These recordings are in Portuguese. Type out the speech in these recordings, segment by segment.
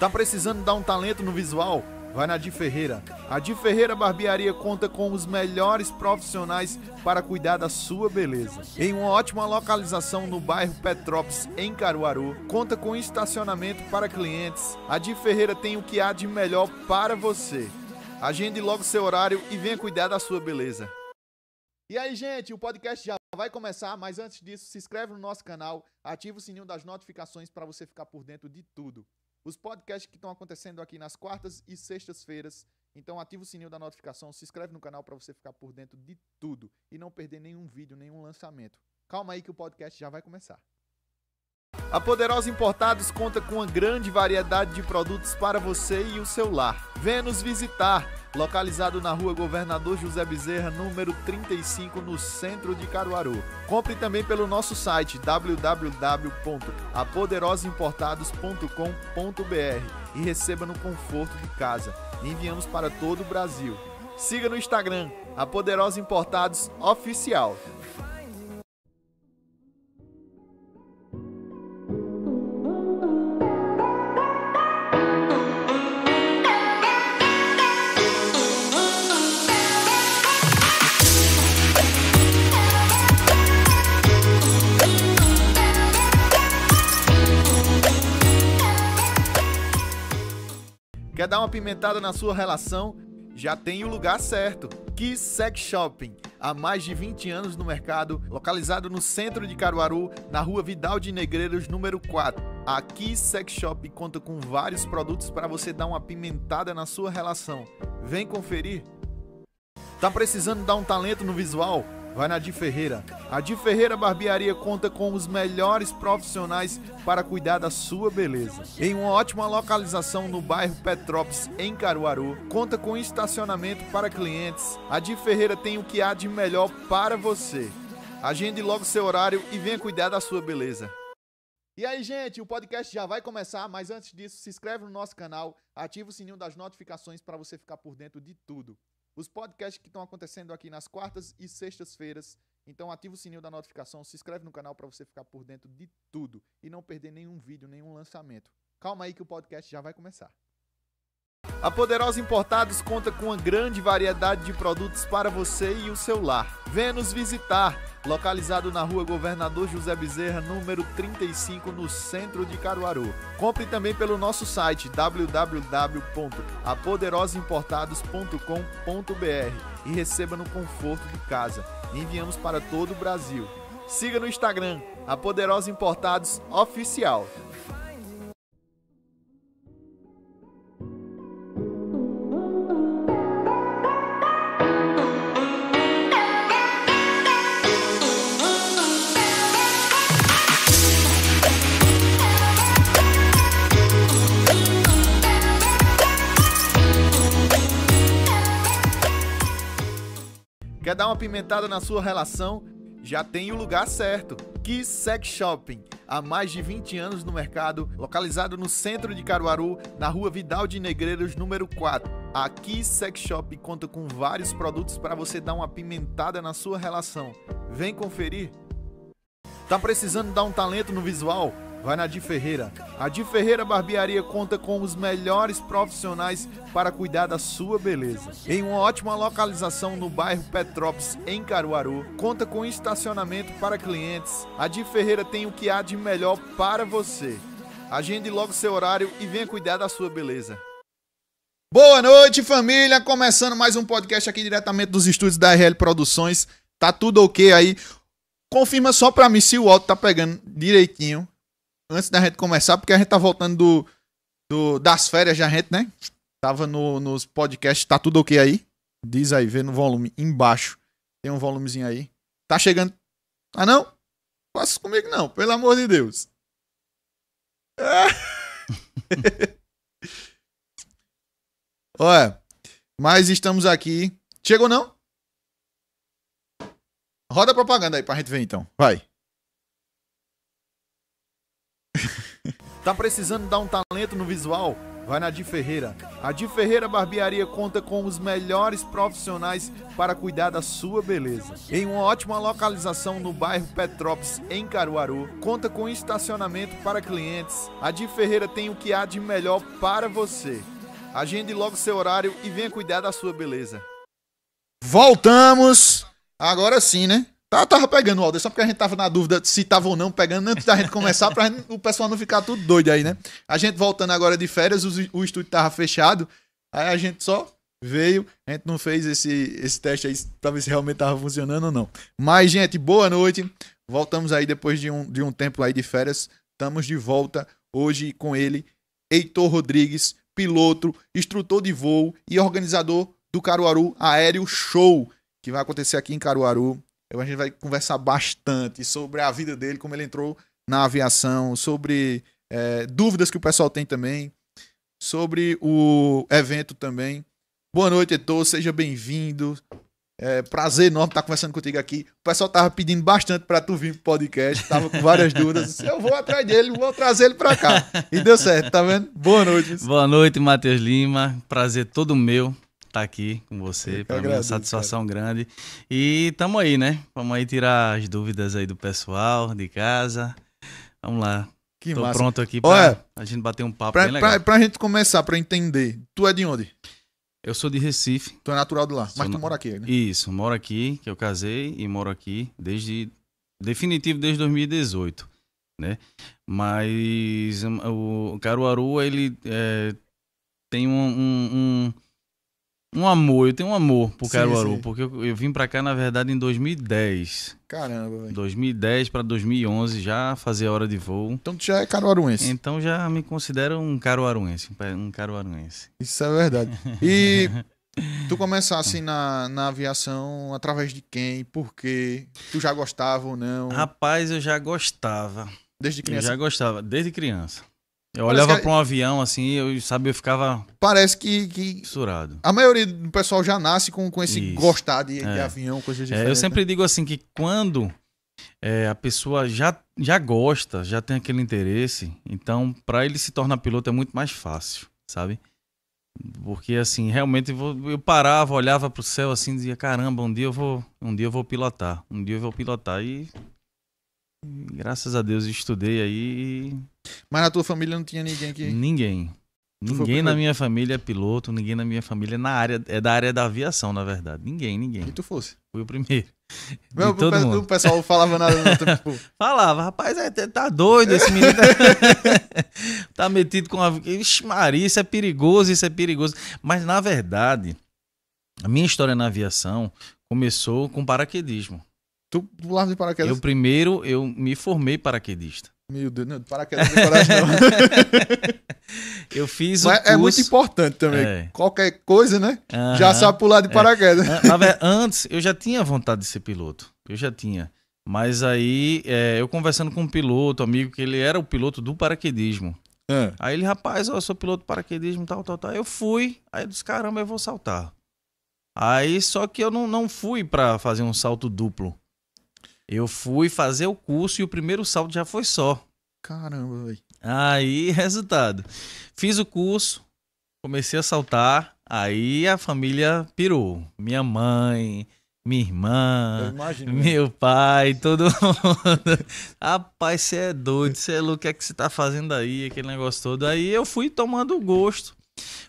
Tá precisando dar um talento no visual? Vai na Di Ferreira. A Di Ferreira Barbearia conta com os melhores profissionais para cuidar da sua beleza. Em uma ótima localização no bairro Petrópolis, em Caruaru, conta com estacionamento para clientes. A Di Ferreira tem o que há de melhor para você. Agende logo seu horário e venha cuidar da sua beleza. E aí, gente, o podcast já vai começar, mas antes disso, se inscreve no nosso canal, ativa o sininho das notificações para você ficar por dentro de tudo os podcasts que estão acontecendo aqui nas quartas e sextas-feiras. Então ativa o sininho da notificação, se inscreve no canal para você ficar por dentro de tudo e não perder nenhum vídeo, nenhum lançamento. Calma aí que o podcast já vai começar. A Poderosa Importados conta com uma grande variedade de produtos para você e o seu lar. Venha nos visitar, localizado na rua Governador José Bezerra, número 35, no centro de Caruaru. Compre também pelo nosso site www.apoderosaimportados.com.br e receba no conforto de casa. Enviamos para todo o Brasil. Siga no Instagram, a Poderosa Importados Oficial. Quer dar uma pimentada na sua relação? Já tem o lugar certo. Kiss Sex Shopping, há mais de 20 anos no mercado, localizado no centro de Caruaru, na rua Vidal de Negreiros, número 4. A Kiss Sex Shop conta com vários produtos para você dar uma pimentada na sua relação. Vem conferir. Tá precisando dar um talento no visual? Vai na Di Ferreira. A Di Ferreira Barbearia conta com os melhores profissionais para cuidar da sua beleza. Em uma ótima localização no bairro Petrópolis, em Caruaru, conta com estacionamento para clientes. A Di Ferreira tem o que há de melhor para você. Agende logo seu horário e venha cuidar da sua beleza. E aí, gente, o podcast já vai começar, mas antes disso, se inscreve no nosso canal, ativa o sininho das notificações para você ficar por dentro de tudo. Os podcasts que estão acontecendo aqui nas quartas e sextas-feiras. Então ativa o sininho da notificação, se inscreve no canal para você ficar por dentro de tudo e não perder nenhum vídeo, nenhum lançamento. Calma aí que o podcast já vai começar. A Poderosa Importados conta com uma grande variedade de produtos para você e o seu lar. Venha nos visitar, localizado na rua Governador José Bezerra, número 35, no centro de Caruaru. Compre também pelo nosso site www.apoderosaimportados.com.br e receba no conforto de casa. Enviamos para todo o Brasil. Siga no Instagram, a Poderosa Importados Oficial. Quer dar uma pimentada na sua relação? Já tem o lugar certo. Kiss Sex Shopping, há mais de 20 anos no mercado, localizado no centro de Caruaru, na rua Vidal de Negreiros, número 4. A Kiss Sex Shop conta com vários produtos para você dar uma pimentada na sua relação. Vem conferir. Tá precisando dar um talento no visual? Vai na Di Ferreira. A Di Ferreira Barbearia conta com os melhores profissionais para cuidar da sua beleza. Em uma ótima localização no bairro Petrópolis, em Caruaru, conta com estacionamento para clientes. A Di Ferreira tem o que há de melhor para você. Agende logo seu horário e venha cuidar da sua beleza. Boa noite, família! Começando mais um podcast aqui diretamente dos estúdios da RL Produções. Tá tudo ok aí? Confirma só pra mim se o áudio tá pegando direitinho antes da gente começar, porque a gente tá voltando do, do das férias da gente, né? Tava no, nos podcasts, tá tudo ok aí? Diz aí, vê no volume embaixo. Tem um volumezinho aí. Tá chegando. Ah, não? Passa comigo não, pelo amor de Deus. É. Olha, mas estamos aqui. Chegou não? Roda a propaganda aí pra gente ver então. Vai. tá precisando dar um talento no visual? Vai na Di Ferreira. A Di Ferreira Barbearia conta com os melhores profissionais para cuidar da sua beleza. Em uma ótima localização no bairro Petrópolis, em Caruaru, conta com estacionamento para clientes. A Di Ferreira tem o que há de melhor para você. Agende logo seu horário e venha cuidar da sua beleza. Voltamos! Agora sim, né? tá tava pegando o áudio, só porque a gente tava na dúvida se tava ou não pegando antes da gente começar, pra gente, o pessoal não ficar tudo doido aí, né? A gente voltando agora de férias, o, o estúdio tava fechado, aí a gente só veio, a gente não fez esse, esse teste aí pra ver se realmente tava funcionando ou não. Mas, gente, boa noite. Voltamos aí depois de um, de um tempo aí de férias. Estamos de volta hoje com ele, Heitor Rodrigues, piloto, instrutor de voo e organizador do Caruaru Aéreo Show, que vai acontecer aqui em Caruaru a gente vai conversar bastante sobre a vida dele, como ele entrou na aviação, sobre é, dúvidas que o pessoal tem também, sobre o evento também. Boa noite, Heitor, seja bem-vindo. É, prazer enorme estar conversando contigo aqui. O pessoal tava pedindo bastante para tu vir pro podcast, tava com várias dúvidas. Eu vou atrás dele, vou trazer ele para cá. E deu certo, tá vendo? Boa noite. Boa noite, Matheus Lima. Prazer todo meu estar tá aqui com você. Para mim é uma satisfação cara. grande. E tamo aí, né? Vamos aí tirar as dúvidas aí do pessoal, de casa. Vamos lá. Que Tô massa. pronto aqui para a gente bater um papo pra, bem legal. Pra, pra gente começar, para entender, tu é de onde? Eu sou de Recife. Tu é natural de lá, sou mas tu na... mora aqui, né? Isso, moro aqui, que eu casei e moro aqui desde... Definitivo desde 2018, né? Mas hum, o Caruaru, ele é, tem um, um um amor, eu tenho um amor por Caruaru, sim, sim. porque eu, eu, vim para cá, na verdade, em 2010. Caramba, velho. 2010 para 2011, já fazia hora de voo. Então tu já é caruaruense. Então já me considero um caruaruense, um caruaruense. Isso é verdade. E tu começasse na, na aviação através de quem? Por quê? Tu já gostava ou não? Rapaz, eu já gostava. Desde criança? Eu já gostava, desde criança. Eu olhava para um avião assim, eu sabe, eu ficava. Parece que. que surado. A maioria do pessoal já nasce com, com esse Isso. gostar de, é. de avião, coisas diferentes. É, eu sempre né? digo assim que quando é, a pessoa já, já gosta, já tem aquele interesse, então para ele se tornar piloto é muito mais fácil, sabe? Porque assim, realmente eu parava, olhava para o céu assim, dizia, caramba, um dia eu vou, um dia eu vou pilotar, um dia eu vou pilotar e graças a Deus estudei aí mas na tua família não tinha ninguém que. Ninguém. Tu ninguém na minha família é piloto, ninguém na minha família é na área, é da área da aviação, na verdade. Ninguém, ninguém. E tu fosse? Fui o primeiro. Meu, todo o, mundo. pessoal falava nada, tipo, Falava, rapaz, é, é, tá doido esse menino. tá metido com a. Ixi, Maria, isso é perigoso, isso é perigoso. Mas na verdade, a minha história na aviação começou com paraquedismo. Tu pulava de paraquedas? Eu primeiro, eu me formei paraquedista. Meu Deus, não, paraquedas não tem coragem, não. eu fiz Mas curso... é muito importante também. É. Qualquer coisa, né? Uhum. Já sabe pular de é. paraquedas. É. Na verdade, antes eu já tinha vontade de ser piloto. Eu já tinha. Mas aí, é, eu conversando com um piloto, amigo, que ele era o piloto do paraquedismo. É. Aí ele, rapaz, ó, eu sou piloto de paraquedismo, tal, tal, tal. Eu fui. Aí eu disse, caramba, eu vou saltar. Aí, só que eu não, não fui para fazer um salto duplo. Eu fui fazer o curso e o primeiro salto já foi só. Caramba, velho. Aí, resultado. Fiz o curso, comecei a saltar, aí a família pirou. Minha mãe, minha irmã, né? meu pai, todo mundo. Rapaz, você é doido, você é louco, o que é que você tá fazendo aí? Aquele negócio todo. Aí eu fui tomando gosto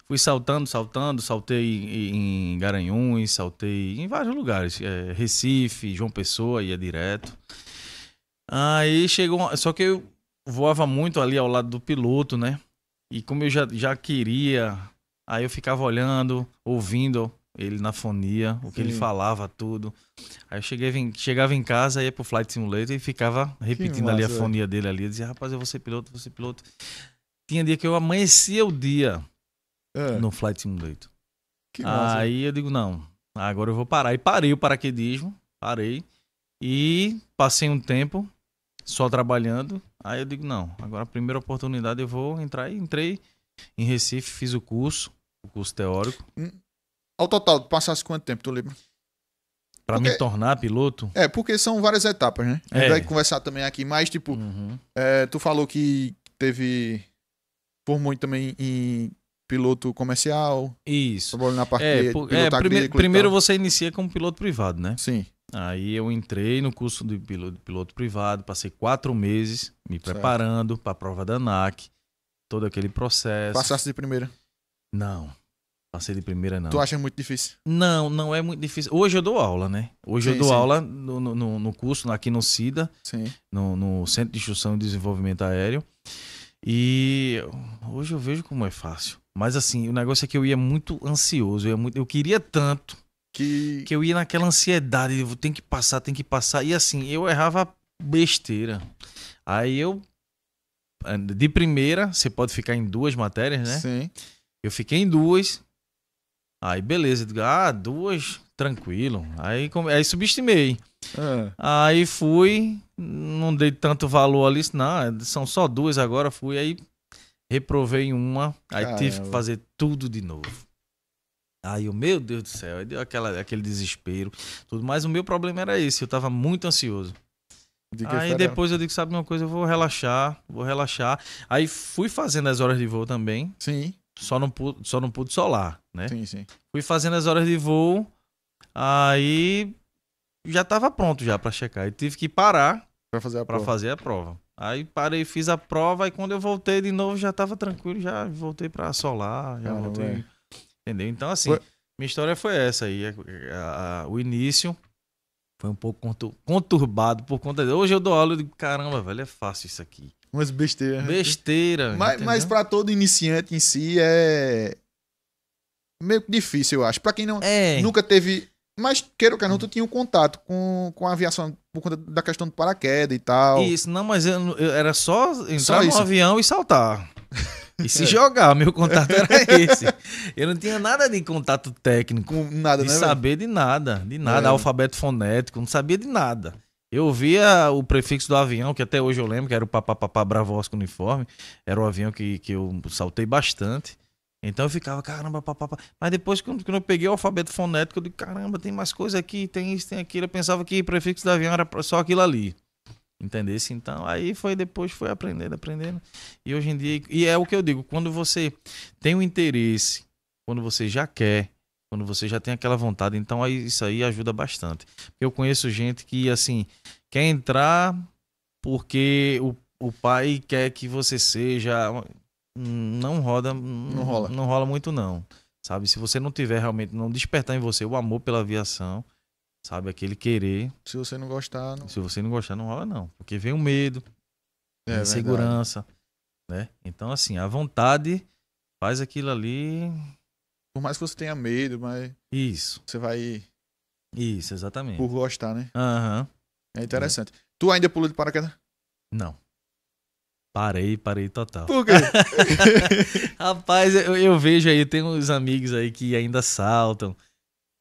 Fui saltando, saltando, saltei em Garanhuns, saltei em vários lugares. É, Recife, João Pessoa, ia direto. Aí chegou. Só que eu voava muito ali ao lado do piloto, né? E como eu já, já queria, aí eu ficava olhando, ouvindo ele na fonia, o que ele falava, tudo. Aí eu cheguei, chegava em casa, ia pro Flight Simulator e ficava repetindo massa, ali a fonia é. dele ali. Eu dizia, rapaz, eu vou ser piloto, vou ser piloto. Tinha dia que eu amanhecia o dia é. no Flight Simulator. Que Aí eu digo, não, agora eu vou parar. E parei o paraquedismo, parei. E passei um tempo só trabalhando. Aí eu digo, não, agora a primeira oportunidade eu vou entrar. E entrei em Recife, fiz o curso, o curso teórico. Hum. Ao total, passasse quanto tempo, tu lembra? Pra porque... me tornar piloto? É, porque são várias etapas, né? A gente é. vai conversar também aqui, mas tipo, uhum. é, tu falou que teve. Formou também em piloto comercial. Isso. Trabalho na parte é, é, prime, Primeiro você inicia como piloto privado, né? Sim. Aí eu entrei no curso de piloto, piloto privado, passei quatro meses me preparando para a prova da ANAC, todo aquele processo. Passaste de primeira? Não. Passei de primeira, não. Tu acha muito difícil? Não, não é muito difícil. Hoje eu dou aula, né? Hoje sim, eu dou sim. aula no, no, no, curso aqui no CIDA, sim. No, no Centro de Instrução e Desenvolvimento Aéreo. E hoje eu vejo como é fácil. Mas assim, o negócio é que eu ia muito ansioso, eu, ia muito, eu queria tanto que... que eu ia naquela ansiedade, tem que passar, tem que passar. E assim, eu errava besteira. Aí eu eh, de primeira, você pode ficar em duas matérias, né? Sim. Eu fiquei em duas. Aí beleza, ah, duas, tranquilo. Aí, aí subestimei. É. Aí fui, não dei tanto valor ali, não, são só duas agora, fui aí reprovei uma, aí Caramba. tive que fazer tudo de novo. Aí o meu Deus do céu, aí deu aquela, aquele desespero, tudo. Mas o meu problema era esse, eu tava muito ansioso. De aí depois eu digo, sabe uma coisa, eu vou relaxar, vou relaxar. Aí fui fazendo as horas de voo também. Sim. Só não pude, só não pude solar, né? Sim, sim. Fui fazendo as horas de voo, aí já tava pronto já para checar. E tive que parar para fazer pra fazer a prova. Aí parei, fiz a prova e quando eu voltei de novo já tava tranquilo, já voltei para solar, já voltei. Entendeu? Então assim, foi... minha história foi essa aí, é, é, a, a, o início foi um pouco conturbado por conta de... Hoje eu dou aula e digo, caramba, velho, é fácil isso aqui. Umas besteiras. Né? Besteira. Mas, mas para todo iniciante em si é meio difícil, eu acho. Para quem não é. nunca teve mas, queira ou que não, tu tinha um contato com, com a aviação por conta da questão do paraquedas e tal. Isso, não, mas eu, eu era só entrar no avião e saltar. E se é. jogar, meu contato era esse. Eu não tinha nada de contato técnico. Com nada, de né? saber velho? de nada, de nada, é. alfabeto fonético, não sabia de nada. Eu via o prefixo do avião, que até hoje eu lembro, que era o papapá bravosco uniforme. Era o avião que, que eu saltei bastante. Então eu ficava, caramba, papapá. Mas depois, quando, quando eu peguei o alfabeto fonético, eu digo, caramba, tem mais coisa aqui, tem isso, tem aquilo. Eu pensava que prefixo da avião era só aquilo ali. Entendesse? Então, aí foi depois, foi aprendendo, aprendendo. E hoje em dia, e é o que eu digo, quando você tem o um interesse, quando você já quer, quando você já tem aquela vontade, então aí, isso aí ajuda bastante. Eu conheço gente que, assim, quer entrar porque o, o pai quer que você seja não roda, não rola, não rola muito não. Sabe, se você não tiver realmente não despertar em você o amor pela aviação, sabe, aquele querer. Se você não gostar, não... se você não gostar não rola não, porque vem o medo, é, a insegurança, verdade. né? Então assim, a vontade faz aquilo ali. Por mais que você tenha medo, mas isso. Você vai Isso, exatamente. Por gostar, né? Aham. Uhum. É interessante. É. Tu ainda pulou de paraquedas? Não. Parei, parei total. Por quê? Rapaz, eu, eu, vejo aí, tem uns amigos aí que ainda saltam,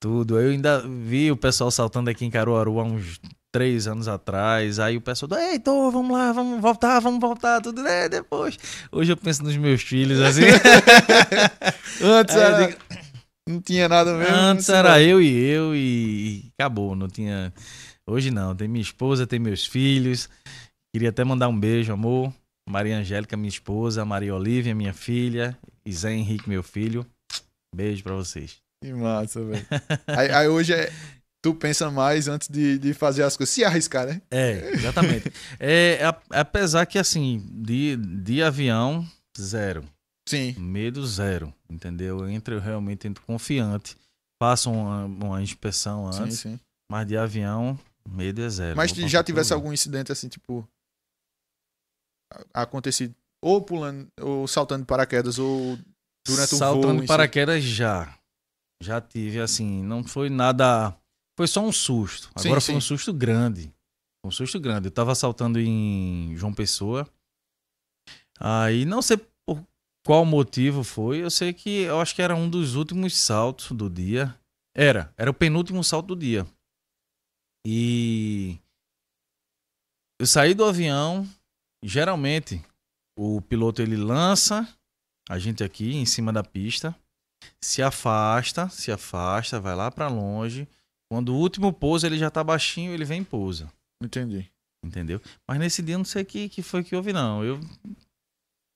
tudo. Eu ainda vi o pessoal saltando aqui em Caruaru há uns três anos atrás. Aí o pessoal, ei, tô, vamos lá, vamos voltar, vamos voltar, tudo, né? Depois. Hoje eu penso nos meus filhos, assim. Antes aí era... Digo... Não tinha nada mesmo. Antes assim, era eu e eu e acabou, não tinha... Hoje não, tem minha esposa, tem meus filhos. Queria até mandar um beijo, amor. Maria Angélica, minha esposa, Maria Olívia, minha filha, e Zé Henrique, meu filho. Beijo para vocês. Que massa, velho. aí, aí, hoje é, tu pensa mais antes de, de fazer as coisas, se arriscar, né? É, exatamente. é, é apesar que, assim, de, de avião, zero. Sim. Medo zero, entendeu? Eu entro, realmente entro confiante. Faço uma, uma inspeção antes. Sim, sim. Mas de avião, medo é zero. Mas já tivesse algum incidente assim, tipo, acontecido ou pulando, ou saltando de paraquedas, ou durante um saltando voo. Saltando paraquedas si. já. Já tive, assim, não foi nada. Foi só um susto. Agora sim, foi sim. um susto grande. Um susto grande. Eu tava saltando em João Pessoa. Aí não sei por qual motivo foi. Eu sei que eu acho que era um dos últimos saltos do dia. Era, era o penúltimo salto do dia. E eu saí do avião, geralmente o piloto ele lança a gente aqui em cima da pista, se afasta, se afasta, vai lá para longe. Quando o último pousa, ele já tá baixinho, ele vem e pousa. Entendi. Entendeu? Mas nesse dia não sei o que, que foi que houve, não. Eu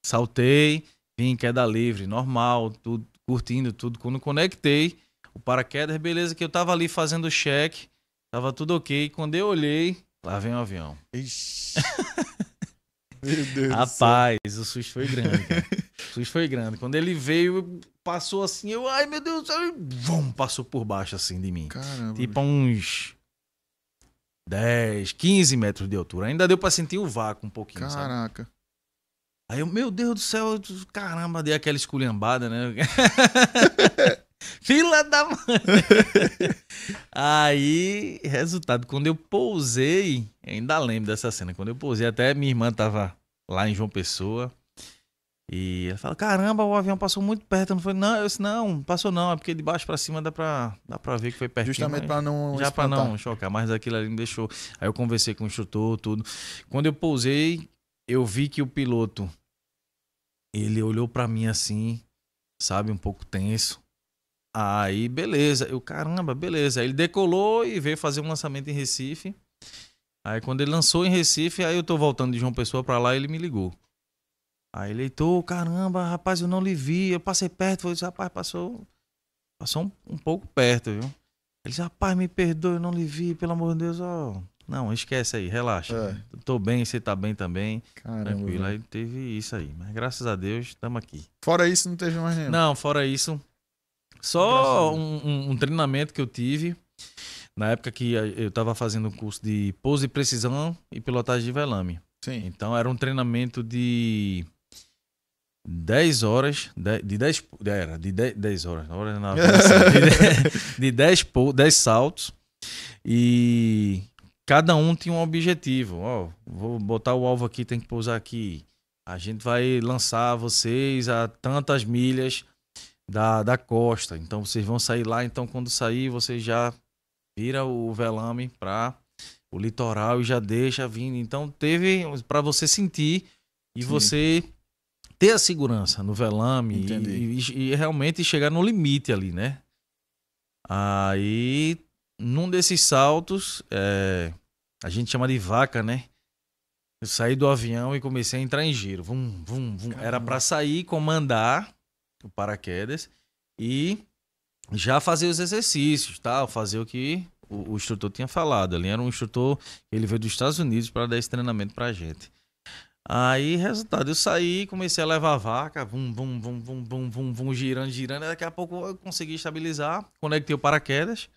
saltei, vim em queda livre, normal, tudo, curtindo tudo. Quando conectei o paraquedas, beleza, que eu tava ali fazendo o check, tava tudo ok. Quando eu olhei, lá vem o avião. Ixi. Meu Deus Rapaz, o susto foi grande, cara. O susto foi grande. Quando ele veio, passou assim, eu, ai meu Deus do céu, vum, passou por baixo assim de mim. Caramba. Tipo uns 10, 15 metros de altura. Ainda deu pra sentir o vácuo um pouquinho, Caraca. Sabe? Aí eu, meu Deus do céu, caramba, dei aquela esculhambada, né? Fila da mãe. Aí, resultado, quando eu pousei, ainda lembro dessa cena. Quando eu pousei, até minha irmã tava lá em João Pessoa. E ela fala: caramba, o avião passou muito perto. Não foi, não. Eu disse: não, passou não. É porque de baixo para cima dá pra, dá pra ver que foi pertinho. Justamente para não. Já para não chocar. Mas aquilo ali me deixou. Aí eu conversei com o instrutor, tudo. Quando eu pousei, eu vi que o piloto ele olhou para mim assim, sabe, um pouco tenso. Aí, beleza. Eu, caramba, beleza. Aí ele decolou e veio fazer um lançamento em Recife. Aí, quando ele lançou em Recife, aí eu tô voltando de João Pessoa pra lá ele me ligou. Aí ele, tô, caramba, rapaz, eu não lhe vi. Eu passei perto. Falei, rapaz, passou, passou um, um pouco perto, viu? Ele disse, rapaz, me perdoe, eu não lhe vi, pelo amor de Deus. ó, não, esquece aí, relaxa. É. Tô bem, você tá bem também. Caramba. Tranquilo. Aí teve isso aí. Mas graças a Deus, estamos aqui. Fora isso, não teve mais nenhum. Não, fora isso, só um, um, treinamento que eu tive na época que eu estava fazendo o um curso de pouso e precisão e pilotagem de velame. Sim. Então era um treinamento de 10 horas, de, de é, era de 10, horas, hora na, de 10, de dez saltos e cada um tinha um objetivo. Ó, vou botar o alvo aqui, tem que pousar aqui. A gente vai lançar vocês a tantas milhas da, da costa. Então vocês vão sair lá, então quando sair, você já vira o velame para o litoral e já deixa vindo. Então teve para você sentir e Sim. você ter a segurança no velame e, e, e, realmente chegar no limite ali, né? Aí num desses saltos, é, a gente chama de vaca, né? Eu saí do avião e comecei a entrar em giro. Vum, vum, vum. Era para sair, comandar o paraquedas e já fazer os exercícios, tá? Fazer o que o, o instrutor tinha falado. Ele era um instrutor, ele veio dos Estados Unidos para dar esse treinamento a gente. Aí, resultado, eu saí, comecei a levar a vaca, vum, vum, vum, vum, vum, vum, vum, girando, girando. Daqui a pouco eu consegui estabilizar, conectei o paraquedas.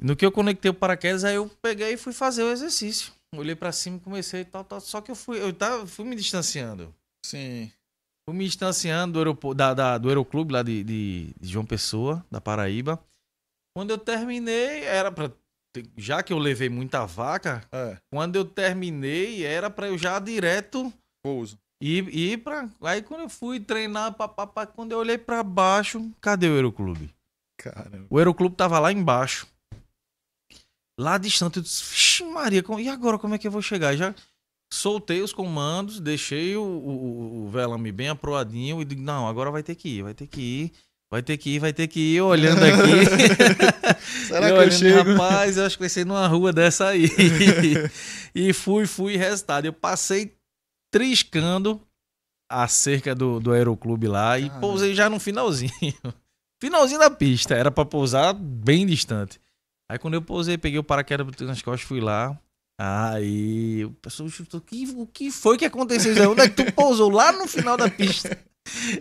No que eu conectei o paraquedas, aí eu peguei e fui fazer o exercício. Olhei para cima e comecei tal, tal. Só que eu fui, eu tava, fui me distanciando. Sim. Fui me distanciando do, aeroporto, da, da, do aeroclube lá de, de, de, João Pessoa, da Paraíba. Quando eu terminei, era pra. Já que eu levei muita vaca, é. quando eu terminei, era pra eu já direto. Pouso. E, e pra. Aí quando eu fui treinar, pá, pá, pá, quando eu olhei pra baixo, cadê o aeroclube? Caramba. O aeroclube tava lá embaixo. Lá distante, eu disse, Maria, como... e agora como é que eu vou chegar? Já soltei os comandos, deixei o, o, o velame bem aproadinho e digo, não, agora vai ter que ir, vai ter que ir. Vai ter que ir, vai ter que ir olhando aqui. Será eu que eu chego? Rapaz, eu acho que vai ser numa rua dessa aí. e fui, fui, resultado. Eu passei triscando a cerca do, do aeroclube lá e pousei já no finalzinho. Finalzinho da pista, era para pousar bem distante. Aí quando eu pousei, peguei o paraquedas nas costas, fui lá. Aí o pessoal chutou: o que foi que aconteceu? Onde é que tu pousou? Lá no final da pista.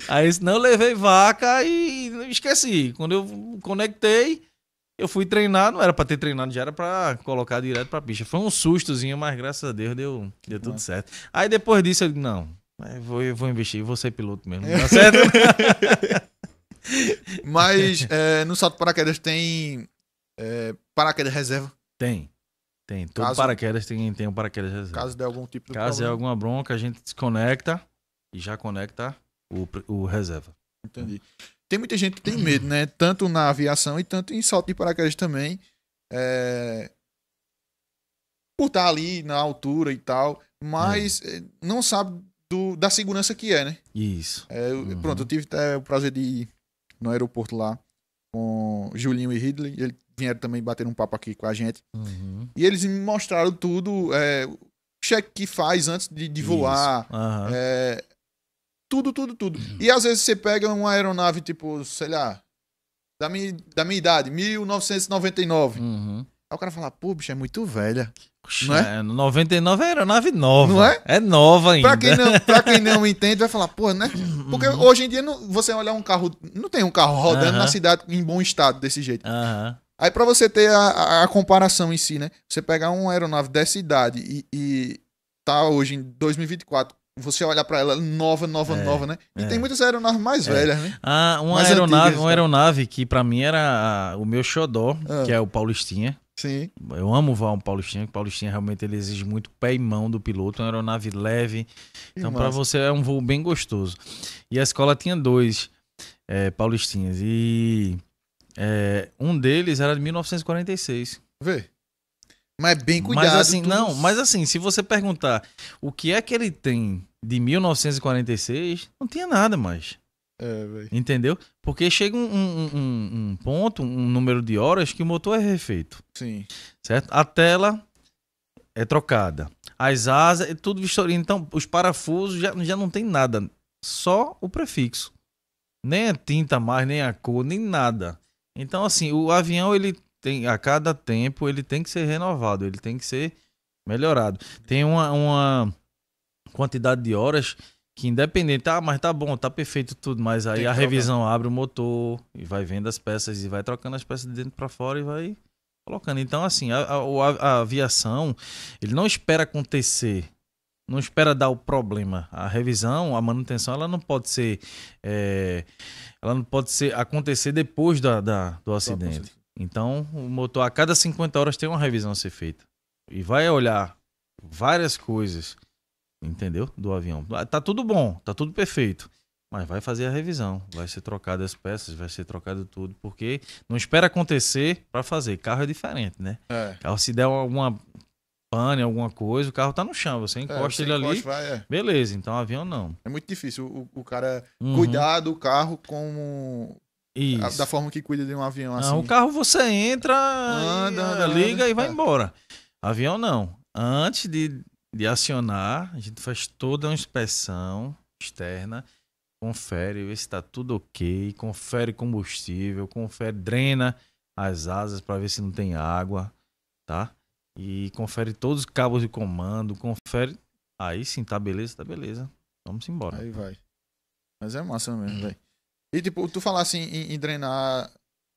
Aí não levei vaca e esqueci. Quando eu conectei, eu fui treinar, não era para ter treinado, já era para colocar direto para pista. Foi um sustozinho, mas graças a Deus deu, deu tudo certo. Aí depois disso eu disse, não, eu vou, eu vou investir, vou ser piloto mesmo. Tá certo? mas é, no salto paraquedas tem é, paraquedas reserva? Tem. Tem. Todo caso, paraquedas tem, tem um paraquedas reserva. Caso dê algum tipo de Caso problema. alguma bronca, a gente desconecta e já conecta o, o reserva. Entendi. Tem muita gente que tem medo, né? Tanto na aviação e tanto em salto de paraquedas também. É... Por estar ali na altura e tal, mas é. é não sabe do, da segurança que é, né? Isso. É, uhum. Pronto, eu tive até o prazer de ir no aeroporto lá com Julinho e Ridley. Ele vieram também bater um papo aqui com a gente. Uhum. E eles me mostraram tudo, é, o cheque é que faz antes de, de voar. Uhum. É, tudo, tudo, tudo. Uhum. E às vezes você pega uma aeronave, tipo, sei lá, da minha, da minha idade, 1999. Uhum. Aí o cara fala, pô, bicho, é muito velha. Puxa, não é? 99 é, é aeronave nova. Não é? É nova ainda. Pra quem não, pra quem não entende, vai falar, pô, né? Uhum. Porque uhum. hoje em dia não, você olhar um carro. Não tem um carro rodando uhum. na cidade em bom estado desse jeito. Uhum. Aí, para você ter a, a, a, comparação em si, né? Você pegar uma aeronave dessa idade e, e tá hoje em 2024, você olhar para ela nova, nova, é, nova, né? E é. tem muitas aeronaves mais é. velhas, né? Ah, uma mais aeronave, antigas, uma então. aeronave que para mim era o meu xodó, ah. que é o Paulistinha. Sim. Eu amo voar um Paulistinha, porque o Paulistinha realmente ele exige muito pé e mão do piloto, é uma aeronave leve. Então para você é um voo bem gostoso. E a escola tinha dois eh, Paulistinhas e é, um deles era de 1946. Vê. Mas é bem cuidado. Mas assim, tudo... não, mas assim, se você perguntar o que é que ele tem de 1946, não tinha nada mais. É, véio. Entendeu? Porque chega um, um, um, um, ponto, um número de horas que o motor é refeito. Sim. Certo? A tela é trocada. As asas, é tudo vistoria. Então, os parafusos já, já não tem nada. Só o prefixo. Nem a tinta mais, nem a cor, nem nada. Então, assim, o avião, ele tem, a cada tempo, ele tem que ser renovado, ele tem que ser melhorado. Tem uma, uma quantidade de horas que independente, tá, mas tá bom, tá perfeito tudo, mas aí a revisão abre o motor e vai vendo as peças e vai trocando as peças de dentro para fora e vai colocando. Então, assim, a, a, a, aviação, ele não espera acontecer, não espera dar o problema. A revisão, a manutenção, ela não pode ser é, ela não pode ser, acontecer depois da, da do tá, acidente. Então, o motor, a cada 50 horas tem uma revisão a ser feita. E vai olhar várias coisas, entendeu? Do avião. Ah, tá tudo bom, tá tudo perfeito. Mas vai fazer a revisão, vai ser trocado as peças, vai ser trocado tudo, porque não espera acontecer para fazer. Carro é diferente, né? É. Carro se der alguma pane, alguma coisa, o carro tá no chão, você é, encosta é, você ele encosta, ali. Vai, é. Beleza, então avião não. É muito difícil o, o cara uhum. cuidar do carro como. Isso. Da forma que cuida de um avião assim. Não, o carro você entra, anda, anda eh, liga anda, e vai é. embora. Avião não. Antes de, de acionar, a gente faz toda uma inspeção externa, confere, vê se está tudo ok, confere combustível, confere, drena as asas para ver se não tem água, tá? E confere todos os cabos de comando, confere. Aí sim, tá beleza, tá beleza. Vamos embora. Aí vai. Mas é massa mesmo, velho. E tipo, tu falar assim em, em drenar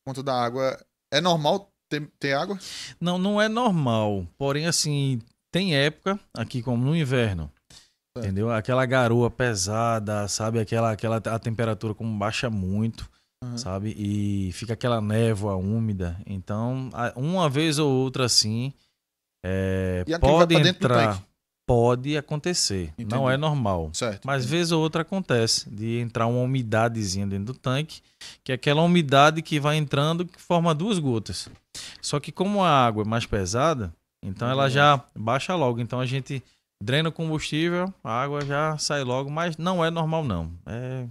conta da água, é normal ter, ter água? Não, não é normal. Porém, assim, tem época, aqui como no inverno, é. Entendeu? Aquela garoa pesada, sabe? Aquela, aquela a temperatura como baixa muito, uhum. sabe? E fica aquela névoa úmida. Então, uma vez ou outra assim, é, pode entrar, pode acontecer, Entendi. não é normal. Certo. Mas vez ou outra acontece de entrar uma umidadezinha dentro do tanque, que é aquela umidade que vai entrando que forma duas gotas. Só que como a água é mais pesada, então ela já baixa logo. Então a gente drena o combustível, a água já sai logo, mas não é normal não. É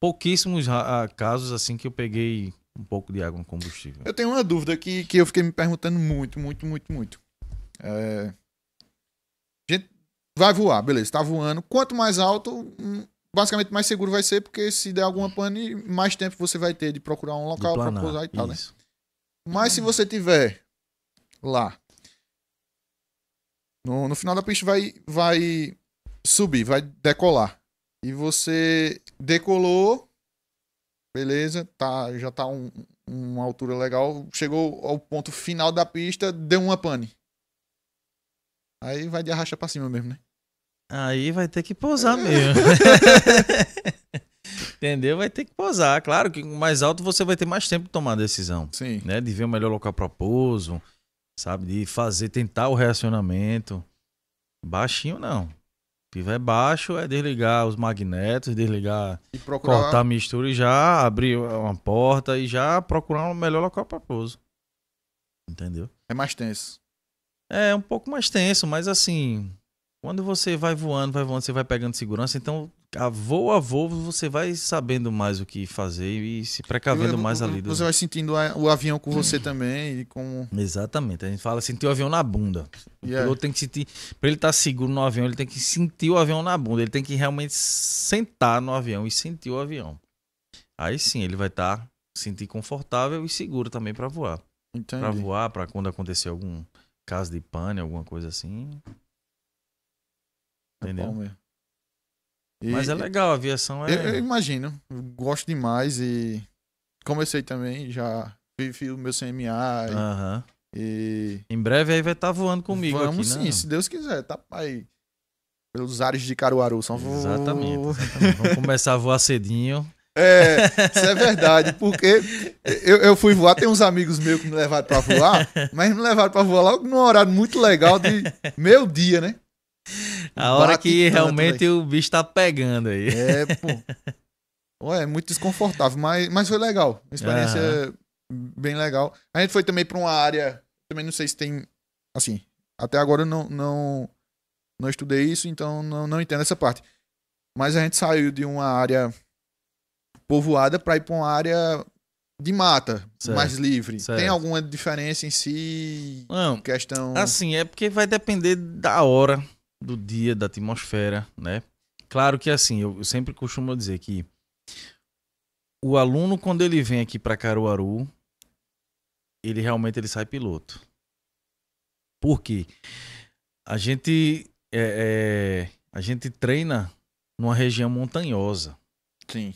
pouquíssimos ah, ah, casos assim que eu peguei um pouco de água no combustível. Eu tenho uma dúvida que, que eu fiquei me perguntando muito, muito, muito, muito. É... Gente, vai voar, beleza, tá voando. Quanto mais alto, hum, basicamente mais seguro vai ser, porque se der alguma pane, mais tempo você vai ter de procurar um local para pousar e tal, né? isso. né? Mas se você tiver lá, no, no final da pista vai, vai subir, vai decolar. E você decolou, beleza, tá, já tá um, uma altura legal, chegou ao ponto final da pista, deu uma pane. Aí vai de arrasta pra cima mesmo, né? Aí vai ter que pousar é. mesmo. Entendeu? Vai ter que pousar. Claro que mais alto você vai ter mais tempo de tomar a decisão. Sim. Né? De ver o melhor local para pouso, sabe? De fazer, tentar o reacionamento. Baixinho não. Se tiver baixo, é desligar os magnetos, desligar, e procurar... cortar a mistura e já abrir uma porta e já procurar o um melhor local para pouso. Entendeu? É mais tenso. É um pouco mais tenso, mas assim, quando você vai voando, vai voando, você vai pegando segurança, então a voo a voo você vai sabendo mais o que fazer e se precavendo mais ali. Do... Você vai sentindo o avião com você também e com... Exatamente, a gente fala sentir o avião na bunda. O yeah. piloto tem que sentir, para ele estar tá seguro no avião, ele tem que sentir o avião na bunda, ele tem que realmente sentar no avião e sentir o avião. Aí sim ele vai estar tá, sentir confortável e seguro também para voar. Para voar, para quando acontecer algum Casa de pane, alguma coisa assim. É Entendeu? É bom mesmo. E Mas é legal, a aviação é. Eu, eu imagino, eu gosto demais e comecei também, já vivi o meu CMA. Aham. E... E... Em breve aí vai estar tá voando comigo Vamos aqui, né? sim, se Deus quiser. Tá aí pelos ares de Caruaru. São... Exatamente, exatamente. Vamos começar a voar cedinho. É, isso é verdade, porque eu, eu fui voar, tem uns amigos meus que me levaram para voar, mas me levaram para voar logo num horário muito legal de meio-dia, né? A hora que né, realmente o bicho tá pegando aí. É, pô. Ué, é muito desconfortável, mas, mas foi legal. Uma experiência uhum. bem legal. A gente foi também para uma área, também não sei se tem, assim, até agora eu não, não, não estudei isso, então não, não entendo essa parte. Mas a gente saiu de uma área povoada para ir para uma área de mata, certo, mais livre. Certo. Tem alguma diferença em si? Não. Questão. Assim, é porque vai depender da hora, do dia, da atmosfera, né? Claro que assim, eu, eu sempre costumo dizer que o aluno quando ele vem aqui para Caruaru, ele realmente ele sai piloto. Por quê? A gente é, é, a gente treina numa região montanhosa. Sim.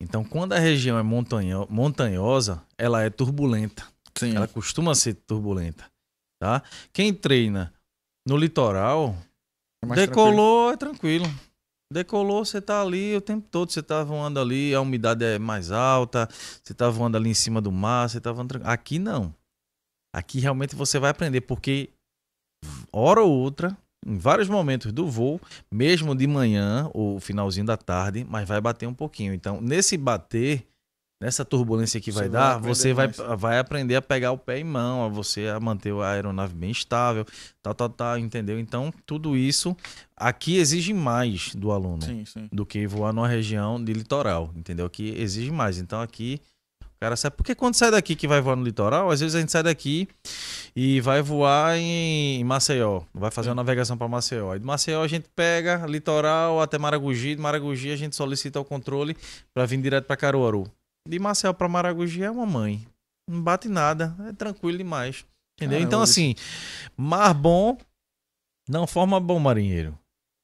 Então, quando a região é montanho, montanhosa, ela é turbulenta. Sim. Ela costuma ser turbulenta, tá? Quem treina no litoral, é decolou tranquilo. é tranquilo. Decolou, você tá ali o tempo todo, você tá voando ali, a umidade é mais alta, você tá voando ali em cima do mar, você tá voando tranquilo. Aqui não. Aqui realmente você vai aprender, porque hora ou outra em vários momentos do voo, mesmo de manhã ou finalzinho da tarde, mas vai bater um pouquinho. Então, nesse bater, nessa turbulência que vai, vai dar, você vai, vai aprender a pegar o pé em mão, a você a manter a aeronave bem estável, tal, tal, tal, entendeu? Então, tudo isso aqui exige mais do aluno sim, sim. do que voar numa região de litoral, entendeu? Aqui exige mais. Então, aqui cara sabe. Porque quando sai daqui que vai voar no litoral, às vezes a gente sai daqui e vai voar em Maceió. Vai fazer uma navegação para Maceió. Aí de Maceió a gente pega litoral até Maragogi. De Maragogi a gente solicita o controle para vir direto para Caruaru. De Maceió para Maragogi é uma mãe. Não bate nada. É tranquilo demais. Entendeu? então, assim, mar bom não forma bom marinheiro.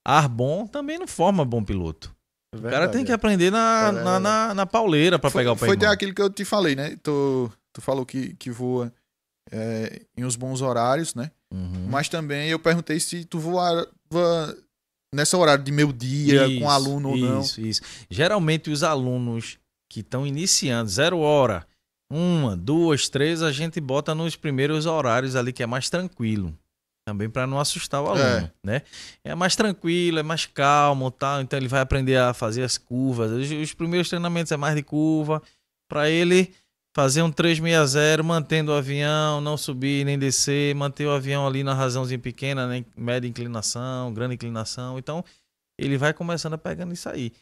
Ar bom também não forma bom piloto. É o cara tem que aprender na, é. na, na, na pauleira para pegar o pé. Foi irmão. aquilo que eu te falei, né? Tu, tu falou que, que voa é, em uns bons horários, né? Uhum. Mas também eu perguntei se tu voava nessa horário de meio-dia com aluno isso, ou não. Isso, isso. Geralmente os alunos que estão iniciando, zero hora, uma, duas, três, a gente bota nos primeiros horários ali que é mais tranquilo também para não assustar o é. aluno, é. né? É mais tranquilo, é mais calmo, tal. Tá? Então ele vai aprender a fazer as curvas. Os, os primeiros treinamentos é mais de curva para ele fazer um 360 mantendo o avião, não subir nem descer, manter o avião ali na razãozinha pequena, né? média inclinação, grande inclinação. Então ele vai começando a pegando isso aí.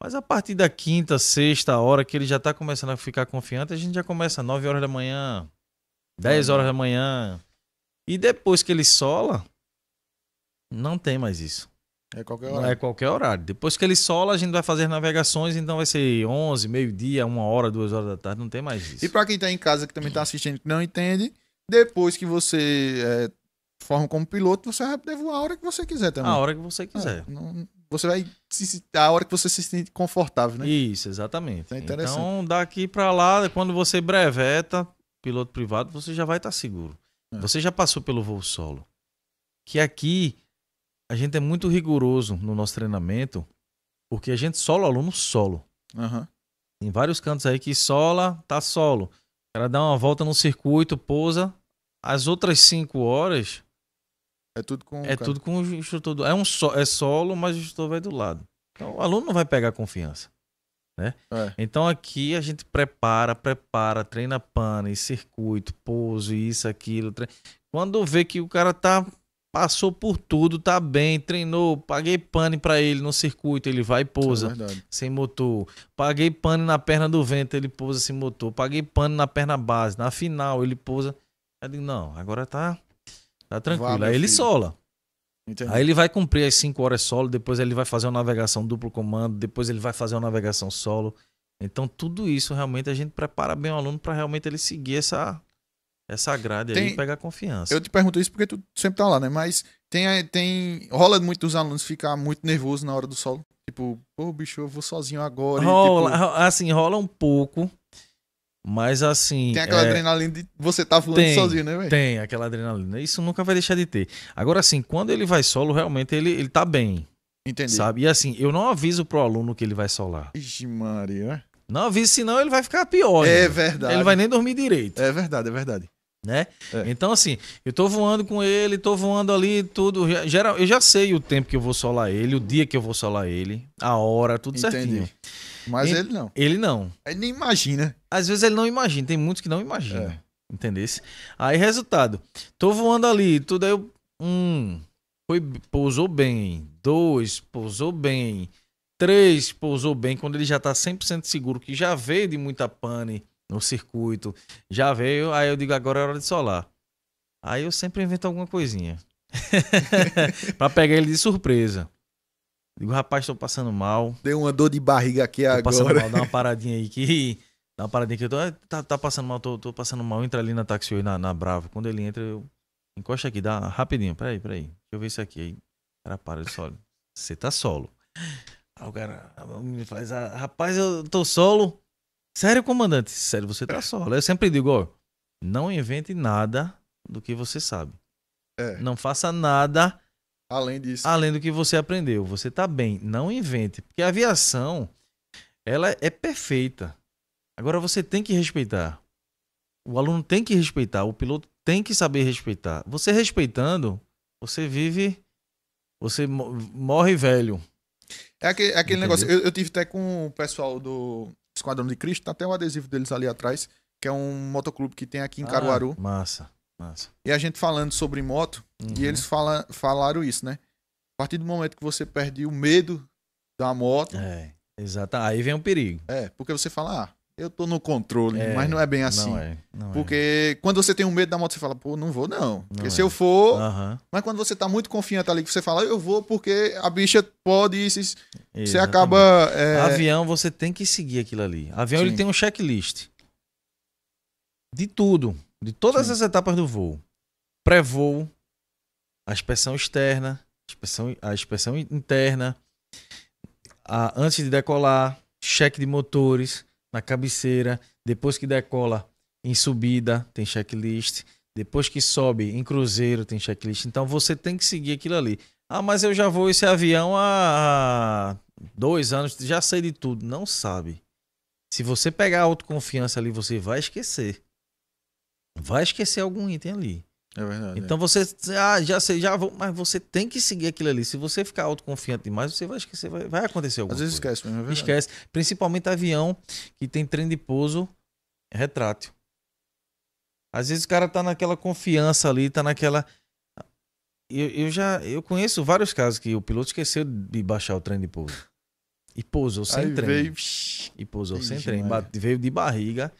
Mas a partir da quinta, sexta hora que ele já está começando a ficar confiante, a gente já começa 9 horas da manhã, 10 horas da manhã, e depois que ele sola, não tem mais isso. É qualquer horário. Não é qualquer horário. Depois que ele sola, a gente vai fazer navegações, então vai ser 11, meio-dia, uma hora, duas horas da tarde, não tem mais isso. E para quem está em casa que também está assistindo que não entende, depois que você é, forma como piloto, você vai poder voar a hora que você quiser também. A hora que você quiser. É, não, você vai se, a hora que você se sente confortável, né? Isso, exatamente. É então daqui para lá, quando você breveta piloto privado, você já vai estar tá seguro. É. Você já passou pelo voo solo. Que aqui a gente é muito rigoroso no nosso treinamento, porque a gente solo o aluno solo. Uhum. Tem vários cantos aí que sola, tá solo. O cara dá uma volta no circuito, pousa. As outras cinco horas. É tudo com. É cara. tudo com o instrutor. Do, é, um so, é solo, mas o instrutor vai do lado. Então o aluno não vai pegar confiança. Né? É. Então aqui a gente prepara, prepara, treina pane, circuito, pouso, isso, aquilo. Tre... Quando vê que o cara tá passou por tudo, tá bem, treinou, paguei pane para ele no circuito, ele vai e pousa é sem motor. Paguei pane na perna do vento, ele pousa sem motor. Paguei pane na perna base, na final ele pousa. Eu digo, não, agora tá tá tranquilo. Vá, Aí ele filho. sola. Entendi. Aí ele vai cumprir as 5 horas solo, depois ele vai fazer uma navegação duplo comando, depois ele vai fazer uma navegação solo. Então tudo isso realmente a gente prepara bem o aluno para realmente ele seguir essa essa grade tem, aí e pegar confiança. Eu te pergunto isso porque tu sempre tá lá, né? Mas tem eh, tem rola muito dos alunos ficar muito nervoso na hora do solo. Tipo, pô, bicho, eu vou sozinho agora. Rola, e, tipo... assim, rola um pouco, mas assim. Tem aquela é... adrenalina de você tá voando tem, sozinho, né, velho? Tem aquela adrenalina. Isso nunca vai deixar de ter. Agora, assim, quando ele vai solo, realmente ele, ele tá bem. Entendi. Sabe? E assim, eu não aviso pro aluno que ele vai solar. Ixi, Maria. Não aviso, senão ele vai ficar pior. É né? verdade. Ele vai nem dormir direito. É verdade, é verdade. Né? É. Então, assim, eu tô voando com ele, tô voando ali, tudo. Geral, eu já sei o tempo que eu vou solar ele, o dia que eu vou solar ele, a hora, tudo Entendi. certinho. Mas ele, ele, não. Ele não. Ele nem imagina. Às vezes ele não imagina, tem muitos que não imaginam. É. Entendesse? Aí, resultado. Tô voando ali, tudo aí. Eu, um, foi, pousou bem. Dois, pousou bem. Três, pousou bem. Quando ele já tá 100% seguro, que já veio de muita pane no circuito, já veio. Aí eu digo, agora é hora de solar. Aí eu sempre invento alguma coisinha. para pegar ele de surpresa. Digo, rapaz, tô passando mal. Deu uma dor de barriga aqui tô agora. Passando mal, dá uma paradinha aí que. Dá uma paradinha que eu tô. Ah, tá, tá passando mal, tô, tô, passando mal. Entra ali na táxi na, na bravo Quando ele entra, eu. Encosta aqui, dá rapidinho. Peraí, peraí. Deixa eu ver isso aqui. Aí o cara para, de solo. Você tá solo. Aí o cara me faz, ah, rapaz, eu tô solo. Sério, comandante? Sério, você tá solo. Eu sempre digo, ó, não invente nada do que você sabe. É. Não faça nada Além disso. Além do que você aprendeu. Você tá bem. Não invente. Porque a aviação, ela é perfeita. Agora você tem que respeitar. O aluno tem que respeitar. O piloto tem que saber respeitar. Você respeitando, você vive. Você morre velho. É aquele, é aquele negócio. Eu, eu, tive até com o pessoal do Esquadrão de Cristo, tá até um adesivo deles ali atrás, que é um motoclube que tem aqui em ah, Caruaru. Massa. Nossa. E a gente falando sobre moto, uhum. e eles fala, falaram isso, né? A partir do momento que você perde o medo da moto. É, exato. Aí vem o perigo. É, porque você fala, ah, eu tô no controle, é, mas não é bem assim. É, não é, não porque é. quando você tem um medo da moto, você fala, pô, não vou não. Porque não é. se eu for. Uhum. Mas quando você tá muito confiante ali, que você fala, eu vou porque a bicha pode. Se, você acaba. É, Avião, você tem que seguir aquilo ali. Avião, Sim. ele tem um checklist. De tudo de todas Sim. as etapas do voo. Pré-voo, a inspeção externa, a inspeção, interna, a, antes de decolar, cheque de motores na cabeceira, depois que decola em subida, tem checklist, depois que sobe em cruzeiro, tem checklist. Então você tem que seguir aquilo ali. Ah, mas eu já vou esse avião há dois anos, já sei de tudo. Não sabe. Se você pegar a autoconfiança ali, você vai esquecer vai esquecer algum item ali. É verdade. Então é. você ah, já sei, já vou, mas você tem que seguir aquilo ali. Se você ficar autoconfiante demais, você vai esquecer, vai, vai acontecer alguma Às vezes esquece mesmo, é Esquece. Principalmente avião que tem trem de pouso é retrátil. Às vezes o cara tá naquela confiança ali, tá naquela. Eu, eu já eu conheço vários casos que o piloto esqueceu de baixar o trem de pouso. E pousou sem Aí trem. Veio... E pousou Ixi, sem trem. Bate, veio de barriga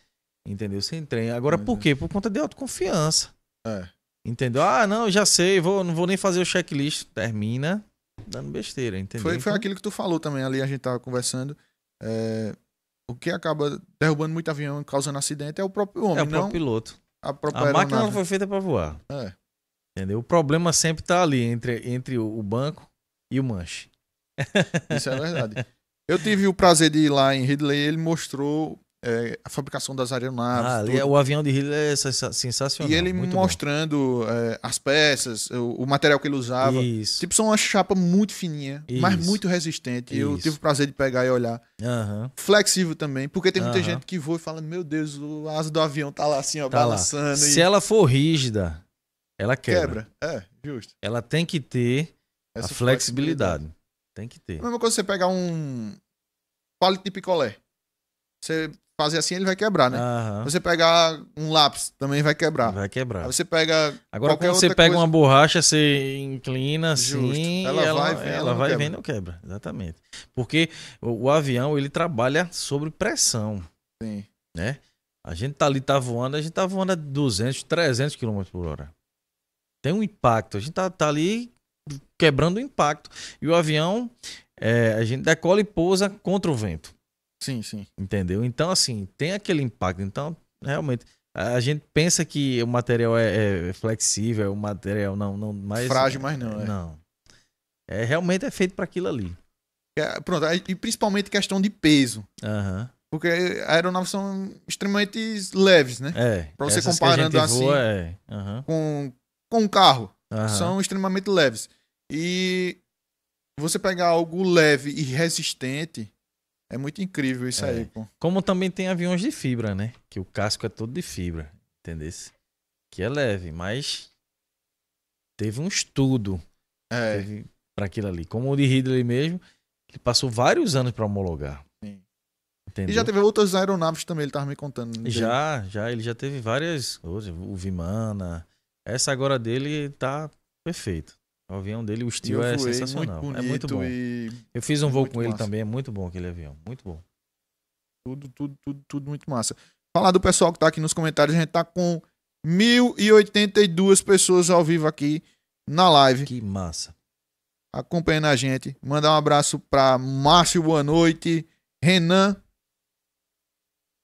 Entendeu? Sem treino. Agora, por uhum. quê? Por conta de autoconfiança. É. Entendeu? Ah, não, já sei, vou, não vou nem fazer o checklist. Termina dando besteira, entendeu? Foi, foi então aquilo que tu falou também ali, a gente tava conversando. É, o que acaba derrubando muito avião e causando acidente é o próprio homem, é o próprio piloto. A, própria a foi feita para voar. É. Entendeu? O problema sempre tá ali, entre, entre o banco e o manche. Isso é verdade. Eu tive o prazer de ir lá em Ridley, ele mostrou é, a fabricação das aeronaves. Ah, é, o avião de Hill é sensacional. E ele mostrando é, as peças, o, o, material que ele usava. Isso. Tipo, são uma chapa muito fininha, Isso. mas muito resistente. Isso. Eu tive o prazer de pegar e olhar. Uhum. Flexível também, porque tem muita uhum. gente que voa e fala: Meu Deus, o asa do avião tá lá assim, ó, tá balançando. E... Se ela for rígida, ela quebra. Quebra, é, justo. Ela tem que ter Essa a flexibilidade. flexibilidade. Tem que ter. A mesma coisa você pegar um palito de picolé. Você fazer assim, ele vai quebrar, né? Você pegar um lápis, também vai quebrar. Vai quebrar. Aí você pega. Agora, quando você pega coisa... uma borracha, você inclina assim. Ela, ela, vai vendo. Ela vai vendo, quebra. Exatamente. Porque o, o, avião, ele trabalha sobre pressão. Sim. Né? A gente tá ali, tá voando, a gente tá voando a 200, 300 km por hora. Tem um impacto. A gente tá, tá ali quebrando o impacto. E o avião, é, a gente decola e pousa contra o vento. Sim, sim. Entendeu? Então, assim, tem aquele impacto. Então, realmente, a gente pensa que o material é, é flexível, o é material não. não mais Frágil, mas não. É. Não. É, realmente é feito para aquilo ali. É, pronto, e principalmente questão de peso. Uhum. Porque aeronaves são extremamente leves, né? É. Pra você comparando assim voa, é. uhum. com, com um carro. Uhum. São extremamente leves. E você pegar algo leve e resistente é muito incrível isso é. aí, pô. Como também tem aviões de fibra, né? Que o casco é todo de fibra, entendeu? Que é leve, mas teve um estudo é. para aquilo ali. Como o de Ridley mesmo, ele passou vários anos para homologar. Sim. Entendeu? E já teve outras aeronaves também, ele tava me contando. Já, já, ele já teve várias. O Vimana. Essa agora dele tá perfeito. O avião dele, o estilo é sensacional. Muito é muito bom. E... Eu fiz um voo muito com massa. ele também, é muito bom aquele avião, muito bom. Tudo, tudo, tudo, tudo muito massa. Falar do pessoal que tá aqui nos comentários, a gente tá com 1082 pessoas ao vivo aqui na live. Que massa. Acompanhando a gente. Mandar um abraço para Márcio, boa noite. Renan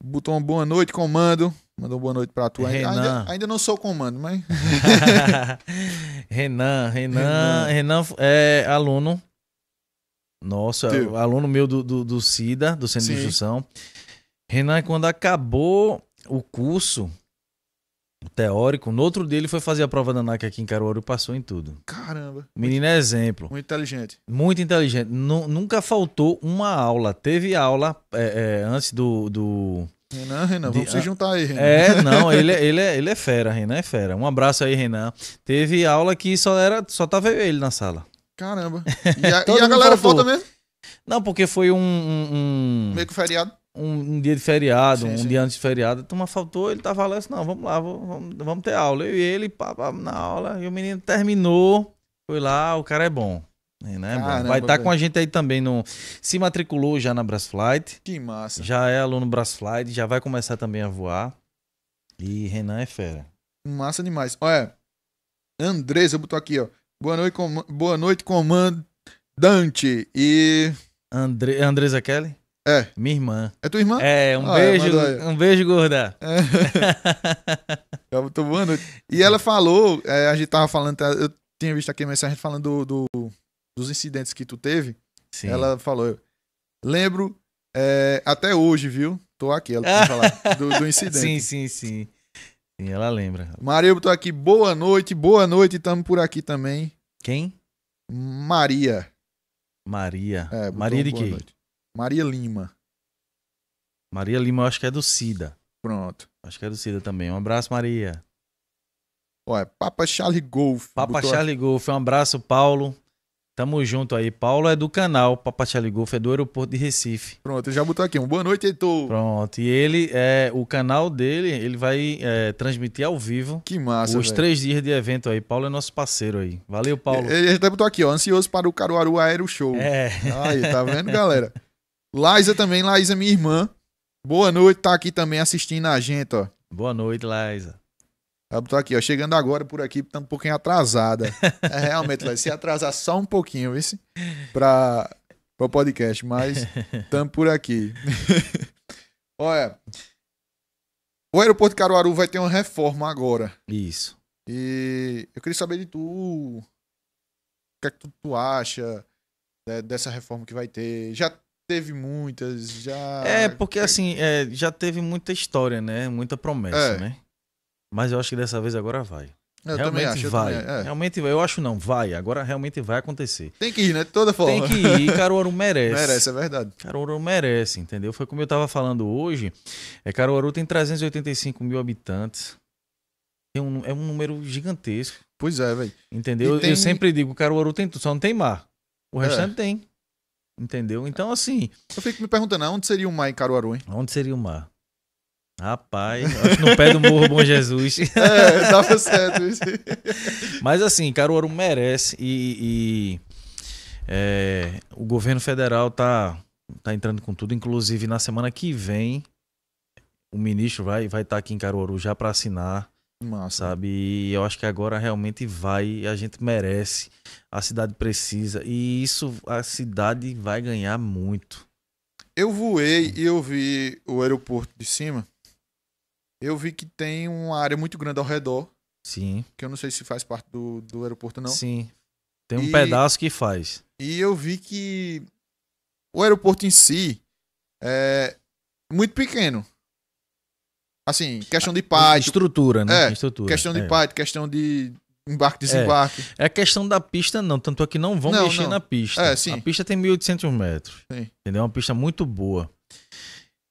botão boa noite, comando. Mandou boa noite pra tu. Renan. Ainda, ainda não sou comando, mas. Renan, Renan, Renan, Renan é aluno. Nossa, é Teu. aluno meu do, do, do CIDA, do Centro Sim. de Instrução. Renan, quando acabou o curso teórico, no outro dia ele foi fazer a prova da NAC aqui em Caruaru e passou em tudo. Caramba. Menino é exemplo. Muito inteligente. Muito inteligente. N nunca faltou uma aula. Teve aula é, é, antes do, do Renan, Renan, vamos de, se juntar aí, Renan. É, não, ele, é, ele, é, ele é fera, Renan é fera. Um abraço aí, Renan. Teve aula que só era só tava ele na sala. Caramba. E a, e a galera faltou. mesmo? Não, porque foi um. um, Meio que feriado. Um, um dia de feriado, sim, um sim. dia antes de feriado. então turma faltou, ele tava lá, disse, não, vamos lá, vamos, vamos ter aula. Eu e ele, pá, pá, na aula. E o menino terminou, foi lá, o cara é bom. Né, Caramba, vai estar tá com a gente aí também no se matriculou já na Brasflight. Que massa. Já é aluno Brasflight, já vai começar também a voar. E Renan é fera. Massa demais. Olha, é. Andresa botou aqui, ó. Boa noite, com... boa noite comandante. E Andre... Andresa Kelly? É. Minha irmã. É tua irmã? É, um ah, é, beijo, um beijo, gorda. É. eu tô boa noite. E ela falou, é, a gente tava falando, tá, eu tinha visto aqui a mensagem falando do, do dos incidentes que tu teve, Sim. ela falou: lembro é, até hoje, viu? Tô aqui, ela tinha do, do, incidente. Sim, sim, sim. Sim, ela lembra. Maria, eu tô aqui. Boa noite, boa noite. Tamo por aqui também. Quem? Maria. Maria. É, Maria de quê? Maria Lima. Maria Lima, eu acho que é do Cida. Pronto. Acho que é do Cida também. Um abraço, Maria. Olha, é Papa Charlie Golf. Papa Charlie Golf. Um abraço, Paulo. Tamo junto aí. Paulo é do canal Papachaligolf, é do aeroporto de Recife. Pronto, já botou aqui um boa noite, Heitor. Pronto, e ele, é, o canal dele, ele vai é, transmitir ao vivo. Que massa, Os véio. três dias de evento aí. Paulo é nosso parceiro aí. Valeu, Paulo. Ele, ele até botou aqui, ó, ansioso para o Caruaru Aero Show. É. Aí, tá vendo, galera? Laísa também, Laísa, minha irmã. Boa noite, tá aqui também assistindo a gente, ó. Boa noite, Laísa. Tá aqui, ó, chegando agora por aqui, tá um pouquinho atrasada. É, realmente, vai se atrasar só um pouquinho, viu? para o podcast, mas estamos por aqui. Olha, o aeroporto de Caruaru vai ter uma reforma agora. Isso. E eu queria saber de tu, o que é que tu, tu acha né, dessa reforma que vai ter? Já teve muitas, já... É, porque assim, é, já teve muita história, né? Muita promessa, é. né? Mas eu acho que dessa vez agora vai. Eu realmente acho, vai. Eu também, é. Realmente vai. Eu acho não, vai. Agora realmente vai acontecer. Tem que ir, né? De toda forma. Tem que ir. Caruaru merece. merece, é verdade. Caruaru merece, entendeu? Foi como eu estava falando hoje. É, Caruaru tem 385 mil habitantes. É um, é um número gigantesco. Pois é, velho. Entendeu? Tem... Eu sempre digo, Caruaru tem tudo, só não tem mar. O é. restante é. tem. Entendeu? Então, assim. Eu fico me perguntando, onde seria o mar em Caruaru, hein? Onde seria o mar? Rapaz, acho no pé do Morro Bom Jesus. é, tava certo. Mas assim, Caruaru merece e, e é, o governo federal tá, tá entrando com tudo. Inclusive, na semana que vem, o ministro vai estar vai tá aqui em Caruaru já para assinar. Massa. Sabe? E eu acho que agora realmente vai, a gente merece, a cidade precisa. E isso, a cidade vai ganhar muito. Eu voei e eu vi o aeroporto de cima eu vi que tem uma área muito grande ao redor. Sim. Que eu não sei se faz parte do, do aeroporto, não. Sim. Tem um e, pedaço que faz. E eu vi que o aeroporto em si é muito pequeno. Assim, questão de ah, parte. Estrutura, né? É, estrutura. Questão de é. parte, questão de embarque é. desembarque. É. é questão da pista, não. Tanto é que não vão não, mexer não. na pista. É, sim. A pista tem 1.800 metros. Sim. Entendeu? É uma pista muito boa.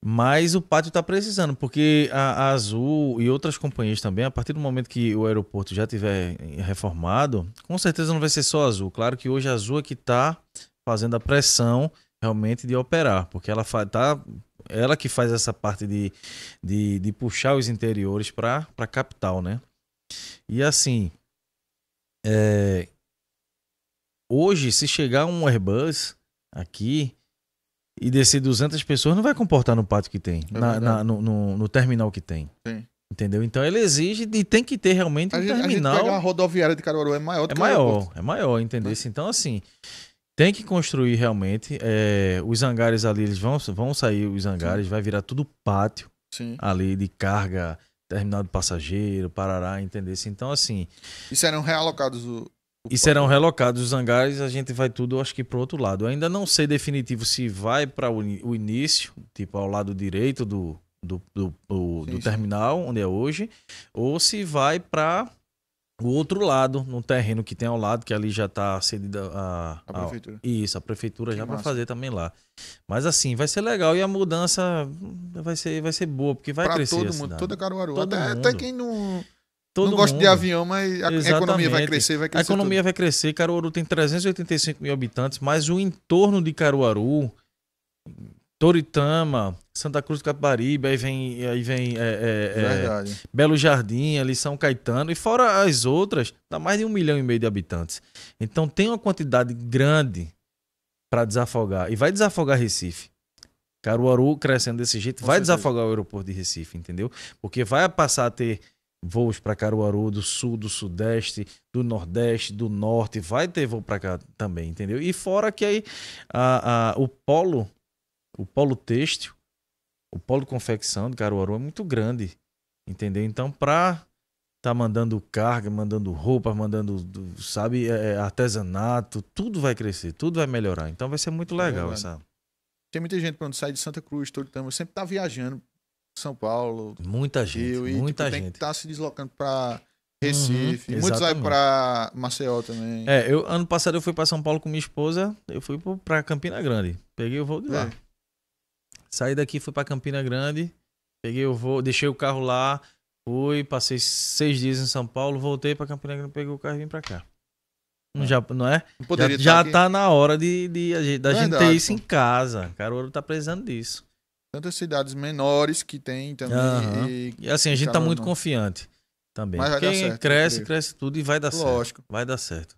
Mas o pátio está precisando, porque a, Azul e outras companhias também, a partir do momento que o aeroporto já tiver reformado, com certeza não vai ser só Azul. Claro que hoje a Azul é que está fazendo a pressão realmente de operar, porque ela tá ela que faz essa parte de, de, de puxar os interiores para a capital, né? E assim, é, hoje se chegar um Airbus aqui, e descer 200 pessoas, não vai comportar no pátio que tem, é na, na, no, no, no, terminal que tem. Sim. Entendeu? Então ele exige e tem que ter realmente a um gente, terminal. A gente pega uma rodoviária de Caruaru é maior do é que maior, É maior, entendeu? É. Então, assim, tem que construir realmente. É, os hangares ali, eles vão, vão sair, os hangares, Sim. vai virar tudo pátio Sim. ali de carga, terminal de passageiro, parará, entendeu? Então, assim. E serão realocados o, e serão relocados os hangares, a gente vai tudo, acho que, para outro lado. Eu ainda não sei definitivo se vai para o início, tipo ao lado direito do, do, do, do, sim, do terminal, onde é hoje, ou se vai para o outro lado, no terreno que tem ao lado, que ali já está cedida a, a prefeitura. isso, a prefeitura que já vai fazer também lá. Mas assim, vai ser legal e a mudança vai ser, vai ser boa, porque vai pra crescer. Todo mundo, toda Caruaru. Todo até, mundo. até quem não Todo não gosto de avião, mas a Exatamente. economia vai crescer, vai crescer. A economia tudo. vai crescer. Caruaru tem 385 mil habitantes, mas o entorno de Caruaru, Toritama, Santa Cruz do Capibaribe, aí vem, aí vem é, é, é, Belo Jardim, ali São Caetano, e fora as outras, dá mais de um milhão e meio de habitantes. Então tem uma quantidade grande para desafogar. E vai desafogar Recife. Caruaru crescendo desse jeito, Com vai certeza. desafogar o aeroporto de Recife, entendeu? Porque vai passar a ter voos para Caruaru, do sul, do sudeste, do nordeste, do norte, vai ter voo para cá também, entendeu? E fora que aí a, a, o polo, o polo têxtil, o polo confecção de Caruaru é muito grande, entendeu? Então, para tá mandando carga, mandando roupa, mandando, sabe, é, é, artesanato, tudo vai crescer, tudo vai melhorar. Então vai ser muito é legal é essa. Tem muita gente quando sai de Santa Cruz, todo tempo, sempre tá viajando são Paulo. Muita gente. Rio, e, muita tipo, gente. Tem que estar tá se deslocando para Recife. Uhum, Muitos vai para Maceió também. É, eu ano passado eu fui para São Paulo com minha esposa. Eu fui para Campina Grande. Peguei o voo de lá. É. Saí daqui, fui para Campina Grande. Peguei o voo, deixei o carro lá. Fui, passei seis dias em São Paulo, voltei para Campina Grande, peguei o carro e vim para cá. Não, é. Já, não é? já, já tá, tá na hora de, de, de, da gente ter isso pô. em casa. Caruaru tá precisando disso tantas cidades menores que tem também. Uhum. E, e, assim, a gente tá muito não. confiante também. Mas Quem certo, cresce, cresce tudo e vai dar Lógico. certo. Vai dar certo.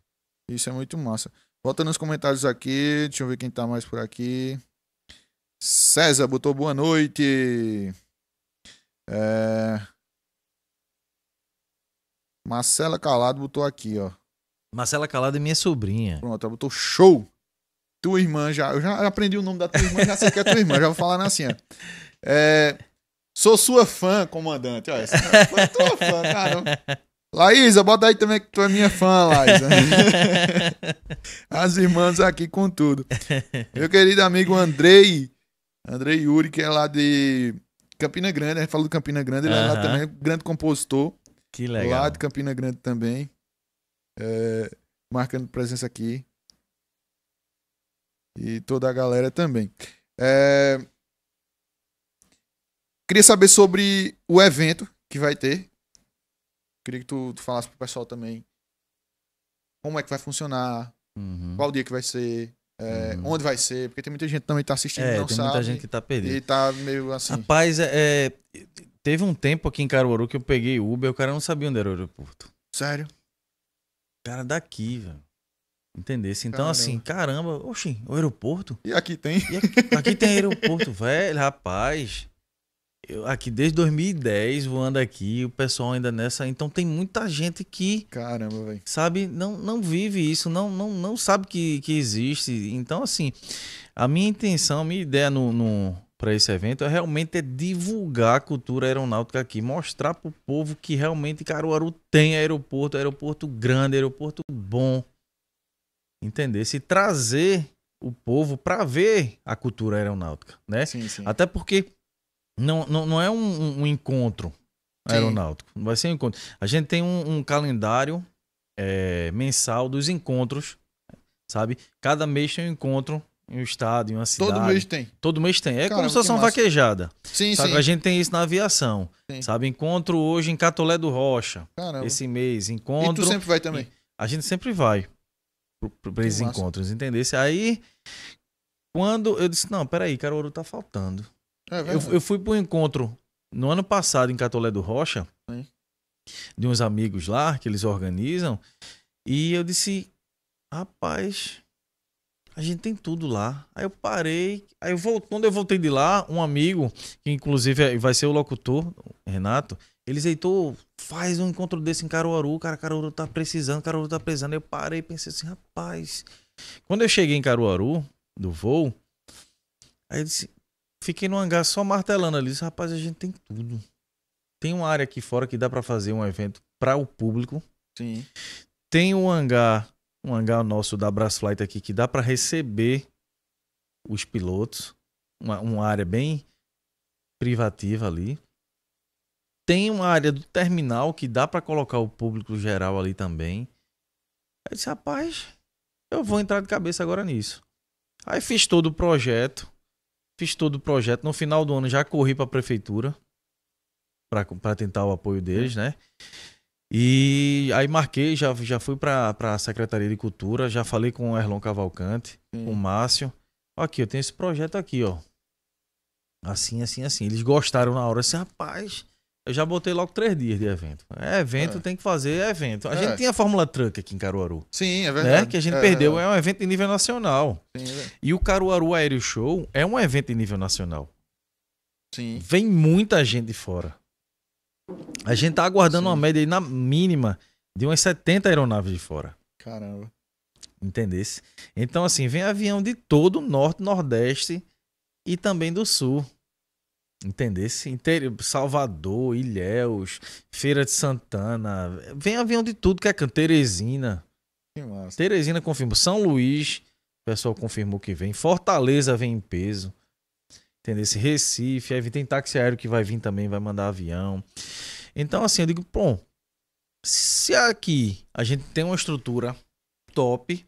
Isso é muito massa. Volta nos comentários aqui. Deixa eu ver quem tá mais por aqui. César botou boa noite. É... Marcela Calado botou aqui, ó. Marcela Calado é minha sobrinha. Pronto, ela botou show. Tua irmã já. Eu já aprendi o nome da tua irmã, já sei que é tua irmã, já vou falar assim, ó. É, sou sua fã, comandante. Olha, sou tua fã, cara. Laísa, bota aí também que tu é minha fã, Laísa. As irmãs aqui com tudo. Meu querido amigo Andrei, Andrei Yuri, que é lá de Campina Grande, a gente falou de Campina Grande, ele uhum. é lá também, grande compositor. Que legal. Lá de Campina Grande também. É, marcando presença aqui e toda a galera também. É... Queria saber sobre o evento que vai ter. Queria que tu, tu falasse pro pessoal também como é que vai funcionar, uhum. qual dia que vai ser, é, uhum. onde vai ser, porque tem muita gente também que tá assistindo é, não tem sabe. muita gente que tá perdida. E tá meio assim. Rapaz, é, é, teve um tempo aqui em Caruaru que eu peguei Uber e o cara não sabia onde era o aeroporto. Sério? Cara, daqui, velho. Entendesse? Então, caramba. assim, caramba, oxi, o aeroporto. E aqui tem. E aqui, aqui, tem aeroporto, velho, rapaz. Eu, aqui desde 2010 voando aqui, o pessoal ainda nessa. Então tem muita gente que. Caramba, velho. Sabe, não, não vive isso, não, não, não sabe que, que existe. Então, assim, a minha intenção, a minha ideia no, no para esse evento é realmente é divulgar a cultura aeronáutica aqui, mostrar para o povo que realmente Caruaru tem aeroporto, aeroporto grande, aeroporto bom entender se trazer o povo para ver a cultura aeronáutica, né? Sim, sim. Até porque não, não, não é um, um encontro aeronáutico, sim. não vai ser um encontro. A gente tem um, um calendário é, mensal dos encontros, sabe? Cada mês tem um encontro em um estado, em uma cidade. Todo mês tem. Todo mês tem. É Caramba, como se fosse uma vaquejada. Sim, sabe? sim. A gente tem isso na aviação. Sim. Sabe? Encontro hoje em Catolé do Rocha. Caramba. Esse mês. Encontro. E tu sempre vai também? A gente sempre vai para esses encontros, entendesse? Aí, quando eu disse, não, peraí, ouro tá faltando. É, eu, eu, fui para um encontro no ano passado em Catolé do Rocha, de uns amigos lá que eles organizam, e eu disse, rapaz, a gente tem tudo lá. Aí eu parei, aí eu volto, quando eu voltei de lá, um amigo, que inclusive é, vai ser o locutor, Renato, eles, Heitor, faz um encontro desse em Caruaru, cara, Caruaru tá precisando, Caruaru tá precisando. Eu parei e pensei assim, rapaz. Quando eu cheguei em Caruaru, do voo, aí eu disse, fiquei no hangar só martelando ali. Disse, rapaz, a gente tem tudo. Tem uma área aqui fora que dá para fazer um evento para o público. Sim. Tem um hangar, um hangar nosso da Brasflight aqui que dá para receber os pilotos. Uma, uma área bem privativa ali tem uma área do terminal que dá para colocar o público geral ali também. Aí eu disse, rapaz, eu vou entrar de cabeça agora nisso. Aí fiz todo o projeto, fiz todo o projeto. No final do ano já corri para a prefeitura para tentar o apoio deles, é. né? E aí marquei, já, já fui para a Secretaria de Cultura, já falei com o Erlon Cavalcante, Sim. com o Márcio. Aqui, eu tenho esse projeto aqui, ó. Assim, assim, assim. Eles gostaram na hora. Assim, rapaz, eu já botei logo três dias de evento. É evento, é. tem que fazer é evento. A é. gente tinha a Fórmula Truck aqui em Caruaru. Sim, é né? verdade. Né? Que a gente é, perdeu. É. é um evento em nível nacional. Sim, é e o Caruaru Aéreo Show é um evento em nível nacional. Sim. Vem muita gente de fora. A gente tá aguardando Sim. uma média aí na mínima de umas 70 aeronaves de fora. Caramba. Entendesse? Então, assim, vem avião de todo o norte, nordeste e também do sul. Entendesse? Interior, Salvador, Ilhéus, Feira de Santana. Vem avião de tudo que é canto. Teresina. Que massa. Teresina confirmou. São Luís, o pessoal confirmou que vem. Fortaleza vem em peso. Entendesse? Recife. Aí tem táxi aéreo que vai vir também, vai mandar avião. Então, assim, eu digo, bom, se aqui a gente tem uma estrutura top,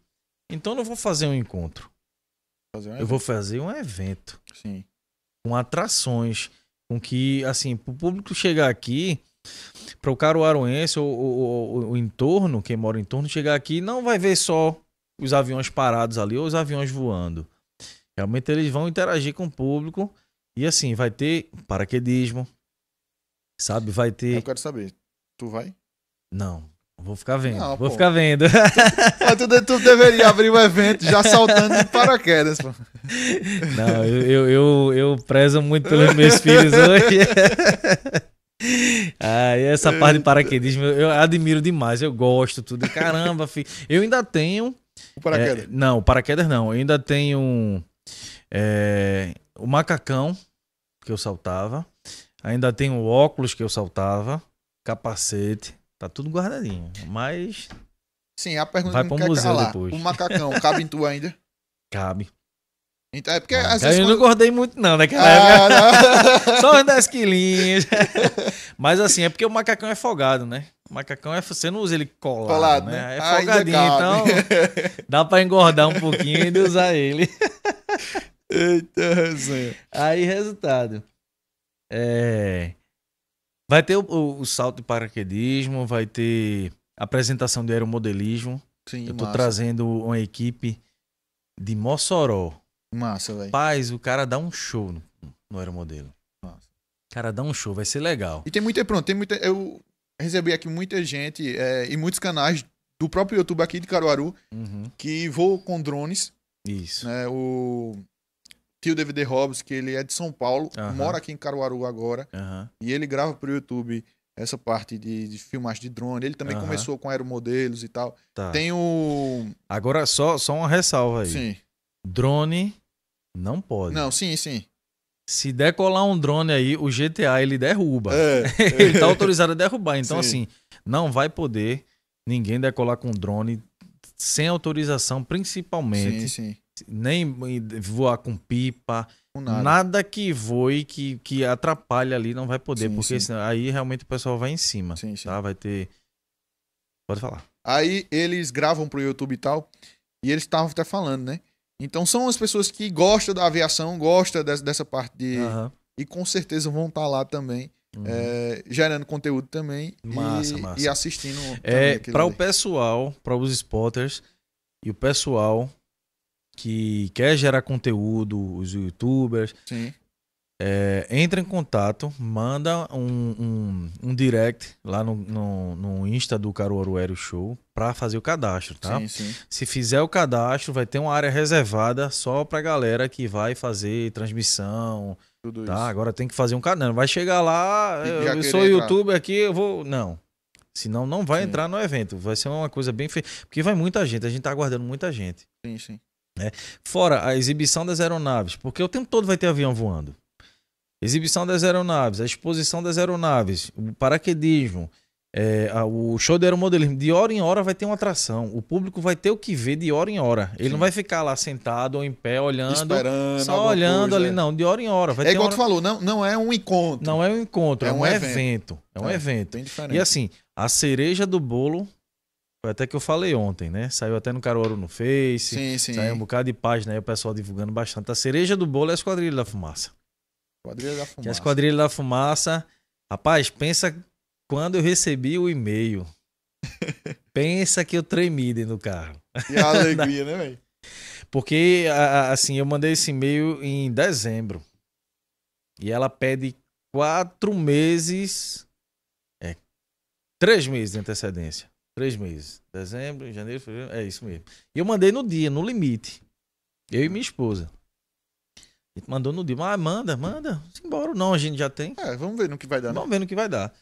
então eu não vou fazer um encontro. Fazer um eu vou fazer um evento. Sim com atrações, com que, assim, para o público chegar aqui, para o caruaruense ou, ou, o entorno, quem mora em torno, chegar aqui não vai ver só os aviões parados ali ou os aviões voando. Realmente eles vão interagir com o público e, assim, vai ter paraquedismo, sabe? Vai ter. Eu quero saber, tu vai? Não, Vou ficar vendo. Não, vou pô. ficar vendo. Tu, tu, tu, deveria abrir um evento já saltando de paraquedas, pô. Não, eu, eu, eu, eu prezo muito pelos meus filhos hoje. Ah, essa parte de paraquedismo eu admiro demais, eu gosto tudo. Caramba, filho. Eu ainda tenho. O paraquedas? É, não, paraquedas não. Eu ainda tenho é, o macacão que eu saltava, ainda tenho o óculos que eu saltava, capacete, Tá tudo guardadinho. Mas. Sim, a pergunta Vai que pro museu depois. O macacão cabe em tu ainda? Cabe. Então, é porque ah, às vezes. Eu quando... não engordei muito, não, naquela né, ah, época. Não. Só uns 10 quilinhos. Mas assim, é porque o macacão é folgado, né? O macacão é. Você não usa ele colado. colado né? né? É ah, folgadinho, então. Dá pra engordar um pouquinho e usar ele. Eita, Aí, resultado. É. Vai ter o, o, o salto de paraquedismo, vai ter apresentação de aeromodelismo. Sim, Eu tô massa. trazendo uma equipe de Mossoró. Massa, velho. Paz, o cara dá um show no, no aeromodelo. Massa. Cara, dá um show, vai ser legal. E tem muita, pronto, tem muita. Eu recebi aqui muita gente é, e muitos canais do próprio YouTube aqui de Caruaru uhum. que voam com drones. Isso. Né, o tio DVD Hobbs, que ele é de São Paulo, uhum. mora aqui em Caruaru agora. Uhum. E ele grava pro YouTube essa parte de, de filmagem de drone. Ele também uhum. começou com aeromodelos e tal. Tá. Tem o. Agora, só, só uma ressalva aí. Sim. Drone não pode. Não, sim, sim. Se decolar um drone aí, o GTA ele derruba. É. ele tá é. autorizado a derrubar. Então, sim. assim, não vai poder ninguém decolar com drone sem autorização, principalmente. Sim, sim nem voar com pipa, nada. nada. que voe que, que atrapalhe ali não vai poder, sim, porque sim. aí realmente o pessoal vai em cima, sim, tá? Vai ter... Pode falar. Aí eles gravam pro YouTube e tal, e eles estavam até falando, né? Então são as pessoas que gostam da aviação, gostam dessa, dessa parte de... Uhum. E com certeza vão estar tá lá também. Uhum. É, gerando conteúdo também massa, e, massa. e assistindo é para o pessoal para os spotters e o pessoal que quer gerar conteúdo, os youtubers, Sim. É, entra em contato, manda um, um, um direct lá no, no, no, Insta do Caruaru Aero Show para fazer o cadastro, tá? Sim, sim. Se fizer o cadastro, vai ter uma área reservada só pra galera que vai fazer transmissão. Tudo tá? Isso. Agora tem que fazer um cadastro. Não vai chegar lá, eu, eu sou entrar. youtuber aqui, eu vou. Não. Senão não vai sim. entrar no evento. Vai ser uma coisa bem feita Porque vai muita gente, a gente tá aguardando muita gente. Sim, sim. Né? Fora a exibição das aeronaves, porque o tempo todo vai ter avião voando. Exibição das aeronaves, a exposição das aeronaves, o paraquedismo, é, o show de aeromodelismo, de hora em hora vai ter uma atração. O público vai ter o que ver de hora em hora. Ele Sim. não vai ficar lá sentado ou em pé olhando, Esperando só olhando coisa, ali, é. não, de hora em hora. Vai é igual hora... tu falou, não, não é um encontro. Não é um encontro, é, é um, evento. evento. É um é, evento. E assim, a cereja do bolo foi até que eu falei ontem, né? Saiu até no Caruaru no Face. Sim, sim. Saiu um bocado de página aí, o pessoal divulgando bastante. A cereja do bolo é a Esquadrilha da Fumaça. Esquadrilha da é Fumaça. Que a Esquadrilha da Fumaça. Rapaz, pensa quando eu recebi o e-mail. pensa que eu tremi dentro do carro. Que a alegria, né, velho? Porque, assim, eu mandei esse e-mail em dezembro. E ela pede quatro meses. É. Três meses de antecedência. Três meses. Dezembro, janeiro, fevereiro. É isso mesmo. E eu mandei no dia, no limite. Eu e minha esposa. A gente mandou no dia. Ah, manda, manda. embora Não, a gente já tem. É, vamos ver no que vai dar. Né? Vamos ver no que vai dar.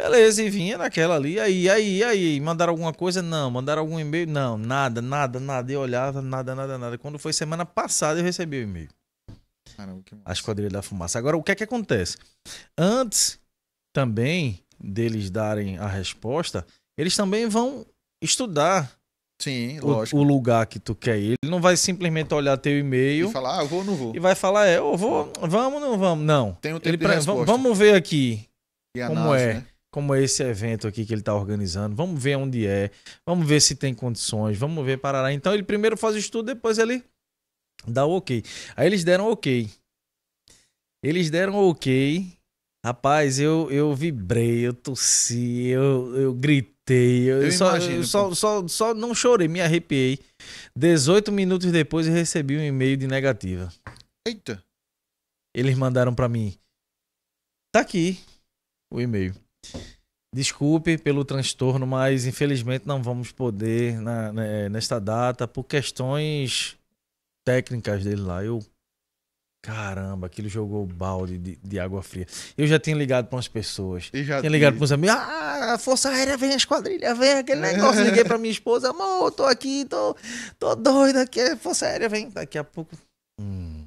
Beleza, e vinha naquela ali. Aí, aí, aí. Mandaram alguma coisa? Não. Mandaram algum e-mail? Não. Nada, nada, nada. E olhava, nada, nada, nada. Quando foi semana passada, eu recebi o e-mail. Caramba, que massa. A Esquadrilha da Fumaça. Agora, o que é que acontece? Antes também deles darem a resposta, eles também vão estudar Sim, lógico. O, lugar que tu quer ir. Ele não vai simplesmente olhar teu e-mail. E falar, ah, eu vou ou não vou. E vai falar, é, eu vou, vamos ou não vamos. Não. Tem um tempo ele, pra, Vamos ver aqui como é. Né? Como é esse evento aqui que ele está organizando. Vamos ver onde é. Vamos ver se tem condições. Vamos ver Parará. Então ele primeiro faz o estudo, depois ele dá o ok. Aí eles deram ok. Eles deram ok. Rapaz, eu, eu vibrei, eu tossi, eu, eu gritei surtei. Eu, eu só, imagino, eu só, só, só não chorei, me arrepiei. 18 minutos depois eu recebi um e-mail de negativa. Eita. Eles mandaram para mim. Tá aqui o e-mail. Desculpe pelo transtorno, mas infelizmente não vamos poder na, na, né, nesta data por questões técnicas dele lá. Eu Caramba, aquilo jogou balde de, de água fria. Eu já tinha ligado para umas pessoas. E já tinha ligado para uns amigos. Ah, a Força Aérea vem, a esquadrilha vem, aquele é. negócio. Liguei para minha esposa. Amor, tô aqui, tô, tô doido aqui. A é Força Aérea vem. Daqui a pouco. Hum.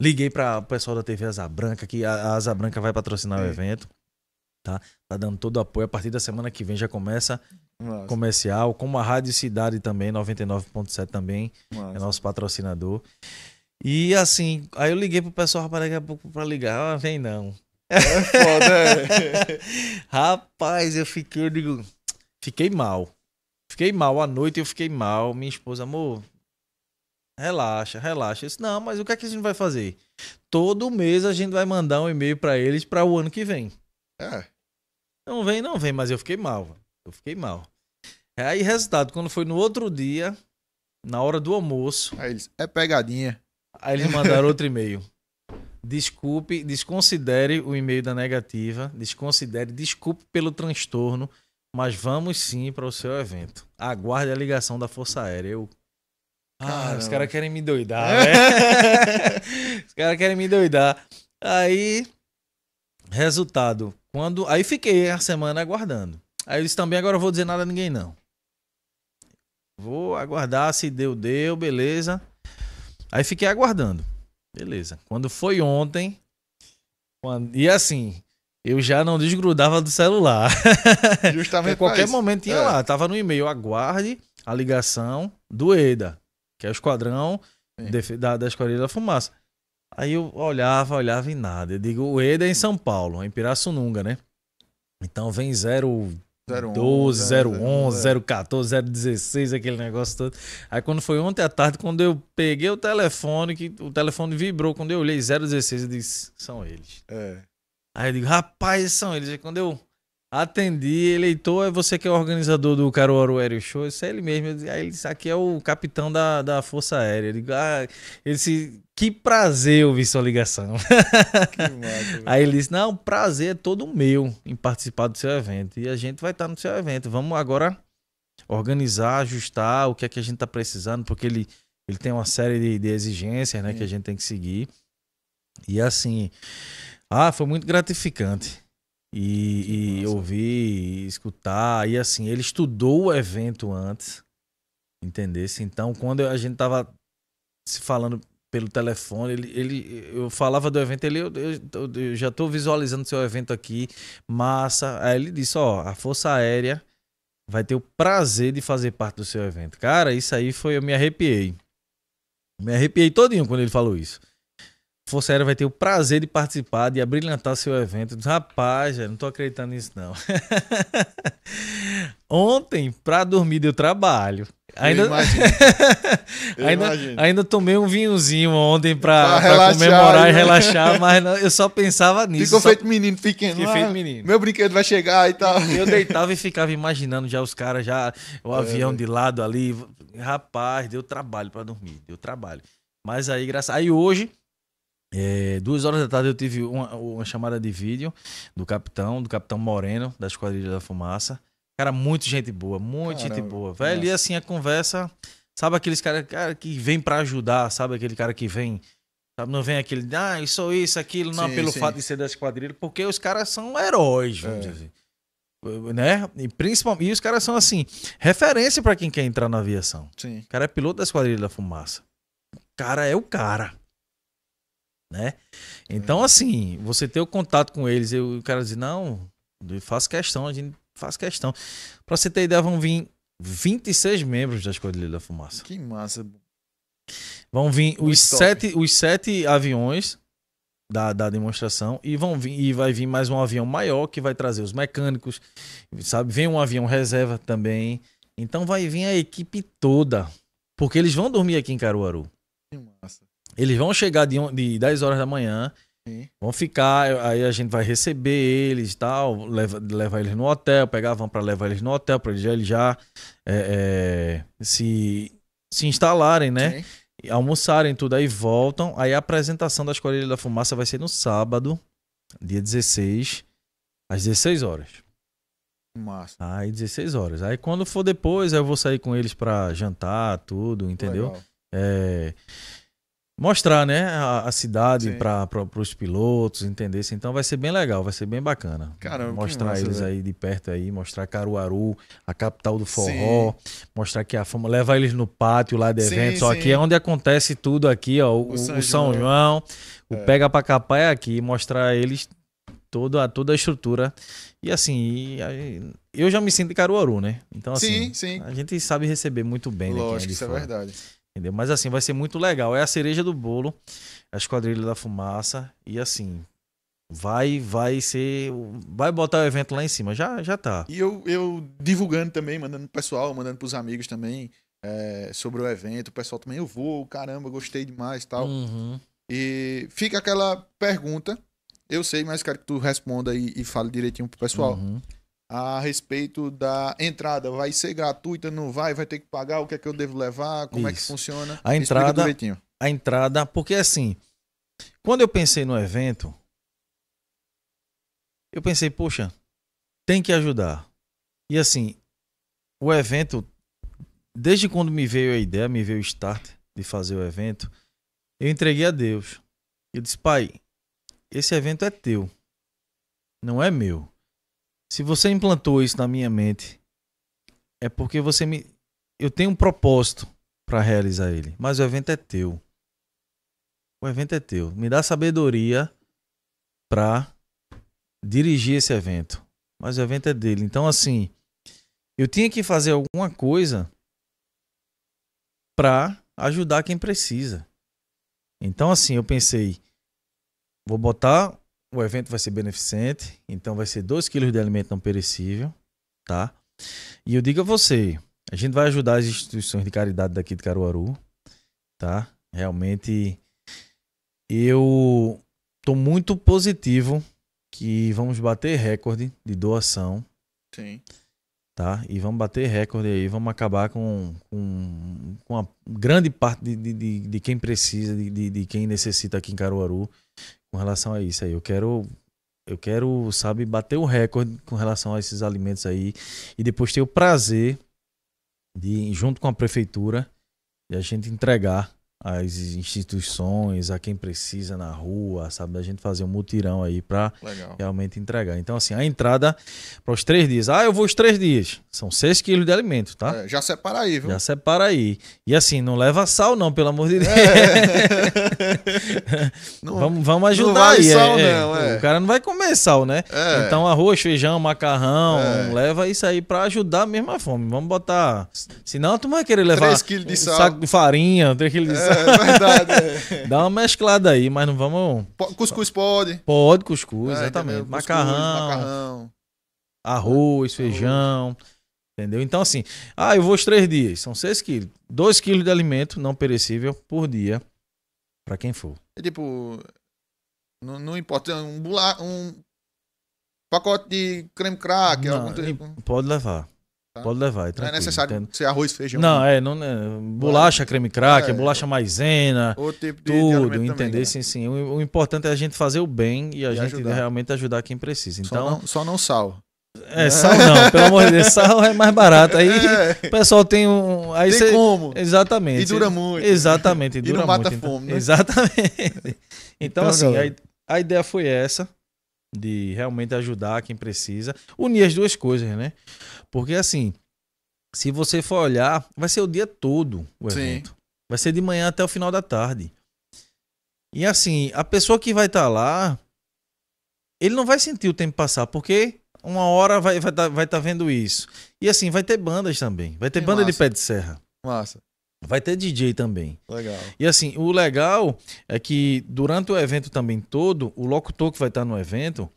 Liguei para o pessoal da TV Asa Branca, que a Asa Branca vai patrocinar é. o evento. Tá? tá dando todo o apoio. A partir da semana que vem já começa Nossa. comercial, como a Rádio Cidade também, 99.7 também, é Nossa. é nosso patrocinador. E assim, aí eu liguei pro pessoal, rapaz, daqui a pouco pra ligar, ah, vem não. É foda, é. rapaz, eu fiquei, eu digo, fiquei mal. Fiquei mal à noite, eu fiquei mal. Minha esposa, amor, relaxa, relaxa. Eu disse, não, mas o que é que a gente vai fazer? Todo mês a gente vai mandar um e-mail para eles para o ano que vem. É. Não vem, não vem, mas eu fiquei mal. Eu fiquei mal. Aí, resultado, quando foi no outro dia, na hora do almoço. Aí eles, é pegadinha. Aí eles mandaram outro e-mail. Desculpe, desconsidere o e-mail da negativa, desconsidere, desculpe pelo transtorno, mas vamos sim para o seu evento. Aguarde a ligação da Força Aérea. Eu. Ah, os caras querem me doidar, né? os caras querem me doidar. Aí, resultado. Quando. Aí fiquei a semana aguardando. Aí eles também agora eu vou dizer nada a ninguém, não. Vou aguardar, se deu, deu, beleza. Aí fiquei aguardando. Beleza. Quando foi ontem. Quando... E assim, eu já não desgrudava do celular. Justamente. em qualquer momento tinha é. lá. Tava no e-mail. Aguarde a ligação do EDA, que é o esquadrão de, da, da Esquadrilha da Fumaça. Aí eu olhava, olhava e nada. Eu digo, o EDA é em São Paulo, em Pirassununga, né? Então vem 0 012, 011, 014, 016, aquele negócio todo. Aí quando foi ontem à tarde, quando eu peguei o telefone, que o telefone vibrou, quando eu olhei 016, eu disse, são eles. É. Aí eu digo, rapaz, são eles. Aí quando eu Atendi, eleitor, é você que é o organizador do Caruaru Aéreo Show, isso é ele mesmo. aí ah, ele disse, aqui é o capitão da, da Força Aérea. Ele, ah, ele disse, que prazer ouvir sua ligação. aí ele disse, não, prazer é todo meu em participar do seu evento. E a gente vai estar no seu evento. Vamos agora organizar, ajustar o que é que a gente está precisando, porque ele, ele tem uma série de, de exigências né, que a gente tem que seguir. E assim, ah, foi muito gratificante e, e ouvir, e escutar. E assim, ele estudou o evento antes, entendesse? Então, quando a gente tava se falando pelo telefone, ele, ele eu falava do evento, ele, eu, eu, eu já tô visualizando seu evento aqui, massa. Aí ele disse, ó, a Força Aérea vai ter o prazer de fazer parte do seu evento. Cara, isso aí foi, eu me arrepiei. Me arrepiei todinho quando ele falou isso. Força Aérea vai ter o prazer de participar, de abrilhantar seu evento. Rapaz, já não tô acreditando nisso, não. Ontem, pra dormir, deu trabalho. Ainda... ainda, ainda, tomei um vinhozinho ontem pra, pra, pra comemorar né? e relaxar, mas não, eu só pensava nisso. Ficou só... feito menino pequeno. Fiquei feito menino. Meu brinquedo vai chegar e tal. Eu deitava e ficava imaginando já os caras, já o é, avião é. de lado ali. Rapaz, deu trabalho pra dormir, deu trabalho. Mas aí, graças. Aí hoje é, duas horas da tarde eu tive uma, uma, chamada de vídeo do capitão, do capitão Moreno, da Esquadrilha da Fumaça. Cara, muito gente boa, muito Caramba, gente boa. Velho, nossa. e assim a conversa, sabe aqueles caras cara, que vem para ajudar, sabe aquele cara que vem. Sabe, não vem aquele, ah, isso, isso, aquilo, não, sim, pelo sim. fato de ser da Esquadrilha, porque os caras são heróis, vamos é. dizer. Né? E, principalmente, e os caras são assim, referência para quem quer entrar na aviação. Sim. O cara é piloto da Esquadrilha da Fumaça. O cara é o cara né? Então, uhum. assim, você ter o contato com eles, eu, o cara diz, não, faz questão, a gente faz questão. Pra você ter ideia, vão vir 26 membros da Esquadrilha da Fumaça. Que massa. Vão vir os sete, os sete aviões da, da demonstração e vão vir, e vai vir mais um avião maior que vai trazer os mecânicos, sabe? Vem um avião reserva também. Então vai vir a equipe toda, porque eles vão dormir aqui em Caruaru. Que massa. Eles vão chegar de, de 10 horas da manhã, Sim. vão ficar, aí a gente vai receber eles e tal, leva, levar eles no hotel, pegar vão para levar eles no hotel, para eles já, eles já é, é, se, se instalarem, né? Sim. Almoçarem tudo, aí voltam. Aí a apresentação da Escolha da Fumaça vai ser no sábado, dia 16, às 16 horas. Massa. Aí 16 horas. Aí quando for depois, eu vou sair com eles pra jantar, tudo, entendeu? Legal. É mostrar né, a, a cidade para os pilotos, entender Então vai ser bem legal, vai ser bem bacana. mostrar massa, eles aí de perto aí, mostrar Caruaru, a capital do forró, sim. mostrar que a fama, levar eles no pátio lá de eventos, sim. ó, aqui é onde acontece tudo aqui, ó, o, o São, o São João, João é. o pega para capar é aqui, mostrar eles toda, toda a estrutura. E assim, eu já me sinto de Caruaru, né? Então, assim, sim, sim. a gente sabe receber muito bem. Né, é Lógico, isso é fora. é verdade. Entendeu? Mas assim, vai ser muito legal. É a cereja do bolo, a Esquadrilha da Fumaça. E assim, vai vai ser. Vai botar o evento lá em cima. Já, já tá. E eu, eu divulgando também, mandando pro pessoal, mandando pros amigos também é, sobre o evento. O pessoal também, eu vou, caramba, gostei demais tal. Uhum. E fica aquela pergunta. Eu sei, mas quero que tu responda e, e fale direitinho pro pessoal. Uhum a respeito da entrada. Vai ser gratuita, não vai? Vai ter que pagar? O que é que eu devo levar? Como Isso. é que funciona? A entrada, a entrada, porque assim, quando eu pensei no evento, eu pensei, poxa, tem que ajudar. E assim, o evento, desde quando me veio a ideia, me veio o start de fazer o evento, eu entreguei a Deus. Eu disse, pai, esse evento é teu, não é meu. Se você implantou isso na minha mente, é porque você me. Eu tenho um propósito para realizar ele, mas o evento é teu. O evento é teu. Me dá sabedoria para dirigir esse evento, mas o evento é dele. Então, assim, eu tinha que fazer alguma coisa para ajudar quem precisa. Então, assim, eu pensei, vou botar o evento vai ser beneficente, então vai ser 2 quilos de alimento não perecível, tá? E eu digo a você, a gente vai ajudar as instituições de caridade daqui de Caruaru, tá? Realmente eu tô muito positivo que vamos bater recorde de doação. Sim. Tá? E vamos bater recorde aí, vamos acabar com, com, com a grande parte de, de, de, quem precisa, de, de, de quem necessita aqui em Caruaru com relação a isso aí. Eu quero eu quero, sabe, bater o recorde com relação a esses alimentos aí e depois ter o prazer de junto com a prefeitura de a gente entregar as instituições, a quem precisa na rua, sabe? A gente fazer um mutirão aí para realmente entregar. Então, assim, a entrada para os três dias. Ah, eu vou os três dias. São seis quilos de alimento, tá? É, já separa aí, viu? Já separa aí. E assim, não leva sal, não, pelo amor de Deus. É. não, vamos, vamos ajudar não vale aí. Sal, é, é. não, é. o cara não vai comer sal, né? É. Então, arroz, feijão, macarrão, leva isso aí para ajudar a mesma fome. Vamos botar. Senão, tu não vai querer levar 3 quilos de sal. saco de farinha, 3 quilos de sal. É verdade. É. Dá uma mesclada aí, mas não vamos. cuscuz pode. Pode, cuscuz, é, exatamente. Cuscuz, macarrão, macarrão. Arroz, é, feijão. Arroz. Entendeu? Então, assim, ah, eu vou os três dias, são seis quilos. Dois quilos de alimento não perecível por dia, para quem for. É tipo, não, não importa, um, bula, um pacote de creme crack, não, algum tipo. Pode levar. Tá? Pode levar, é tranquilo. Não é necessário entendo. ser arroz, feijão. Não, né? é, não, é, bolacha creme cracker, é, bolacha maisena, outro tipo de, tudo, de entender? Também, né? sim, sim. O, o, importante é a gente fazer o bem e a e gente ajudar. realmente ajudar quem precisa. Então, só não, só não sal. É, sal não, pelo amor de Deus, sal é mais barato. Aí é. o pessoal tem um. Aí tem cê, como? Exatamente. E dura muito. Exatamente, e dura muito. e não muito. Mata então, fome, né? Exatamente. Então, então assim, a, a, ideia foi essa de realmente ajudar quem precisa. Unir as duas coisas, né? Porque assim, se você for olhar, vai ser o dia todo o evento. Sim. Vai ser de manhã até o final da tarde. E assim, a pessoa que vai estar tá lá, ele não vai sentir o tempo passar, porque uma hora vai estar vai, tá, vai tá vendo isso. E assim, vai ter bandas também. Vai ter que banda massa. de pé de serra. Massa. Vai ter DJ também. Legal. E assim, o legal é que durante o evento também todo, o locutor que vai estar no evento,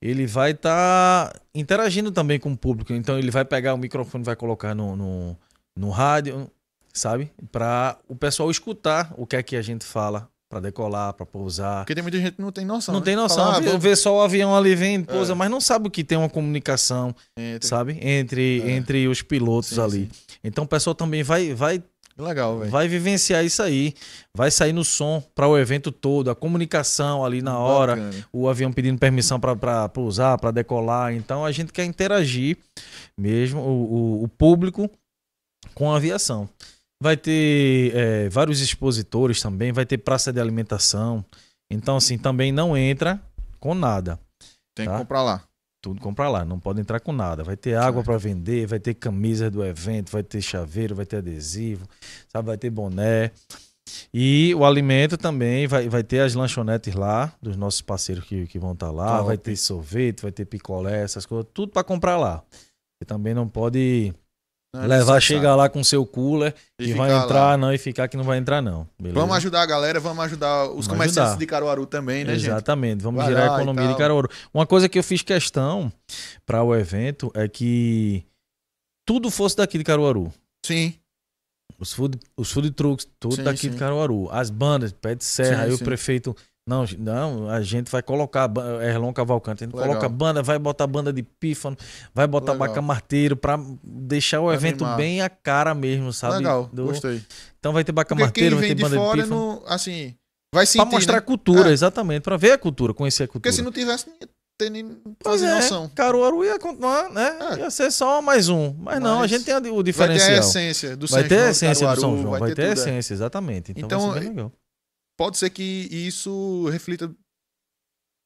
ele vai estar tá interagindo também com o público. Então ele vai pegar o microfone, vai colocar no, no, no rádio, sabe? Para o pessoal escutar o que é que a gente fala para decolar, para pousar. Porque tem muita gente que não tem noção. Não né? tem noção. Fala, ah, vê só o avião ali, vem, é. pousa, é. mas não sabe o que tem uma comunicação, entre... sabe? Entre, é. entre os pilotos sim, ali. Sim. Então o pessoal também vai, vai é legal, velho. Vai vivenciar isso aí. Vai sair no som para o evento todo, a comunicação ali na hora, Bacana. o avião pedindo permissão para usar, para decolar. Então a gente quer interagir mesmo, o, o, o público com a aviação. Vai ter é, vários expositores também, vai ter praça de alimentação. Então, assim, também não entra com nada. Tem tá? que comprar lá tudo comprar lá, não pode entrar com nada. Vai ter água para vender, vai ter camisa do evento, vai ter chaveiro, vai ter adesivo, sabe, vai ter boné. E o alimento também vai, vai ter as lanchonetes lá, dos nossos parceiros que, que vão estar tá lá, Top. vai ter sorvete, vai ter picolé, essas coisas, tudo para comprar lá. Você também não pode não é Levar, chegar lá com seu cooler e, e vai entrar, lá. não, e ficar que não vai entrar, não. Beleza? Vamos ajudar a galera, vamos ajudar os vamos comerciantes ajudar. de Caruaru também, né, Exatamente. gente? Exatamente, vamos gerar a economia de Caruaru. Uma coisa que eu fiz questão para o evento é que tudo fosse daqui de Caruaru. Sim. Os food, os food trucks, tudo sim, daqui sim. de Caruaru. As bandas, pé de serra, sim, aí o prefeito não, não, a gente vai colocar Erlon Cavalcante, a gente Legal. coloca banda, vai botar banda de pífano, vai botar bacamarteiro para deixar o vai evento animar. bem a cara mesmo, sabe? Legal, Do... gostei. Então vai ter bacamarteiro, vai ter banda de, fora de pífano. No, assim, vai sentir, Pra mostrar né? a cultura, é. exatamente, para ver a cultura, conhecer a cultura. Porque se não tivesse, ter nem pois é, noção. Caruaru ia continuar, né? É. Ia ser só mais um. Mas, mas, não, a gente tem o diferencial. Vai ter a essência do Vai ter a essência Caruaru, do São João, vai, ter, vai ter a é. essência, exatamente. Então, então pode ser que isso reflita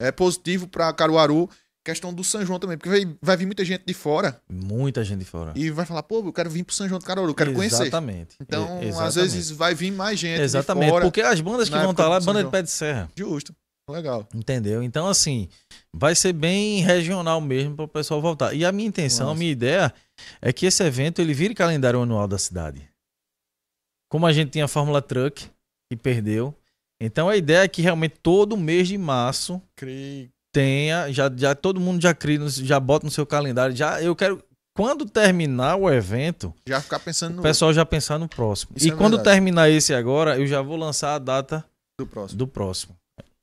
é, positivo para Caruaru. Questão do São João também, porque vai, vai, vir muita gente de fora. Muita gente de fora. E vai falar, pô, eu quero vir pro São João de Caruaru, eu quero exatamente. conhecer. Então, exatamente. às vezes vai vir mais gente. Exatamente, fora, porque as bandas que vão estar tá lá é banda de pé de serra. Justo. Legal. Entendeu? Então, assim, vai ser bem regional mesmo para o pessoal voltar. E a minha intenção, Nossa. a minha ideia é que esse evento ele vire calendário anual da cidade. Como a gente tinha a Fórmula Truck, que perdeu, então a ideia é que realmente todo mês de março Crie. tenha, já, já todo mundo já cria, já bota no seu calendário, já eu quero quando terminar o evento, já ficar pensando no o pessoal já pensar no próximo. Isso e é quando verdade. terminar esse agora, eu já vou lançar a data do próximo. Do próximo.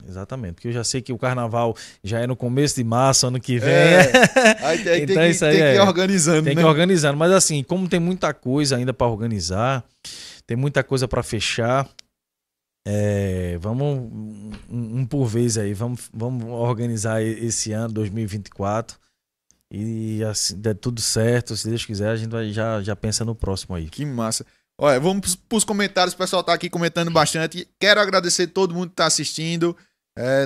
Exatamente, porque eu já sei que o carnaval já é no começo de março, ano que é. vem. É. Aí, aí então, tem, que, isso aí tem que ir é. organizando. Tem né? que ir organizando. Mas assim, como tem muita coisa ainda para organizar, tem muita coisa para fechar, é, vamos um, um, por vez aí, vamos, vamos organizar esse ano 2024 e assim der tudo certo, se Deus quiser, a gente vai já, já pensa no próximo aí. Que massa. Olha, vamos para os comentários, o pessoal tá aqui comentando bastante. Quero agradecer todo mundo que tá assistindo.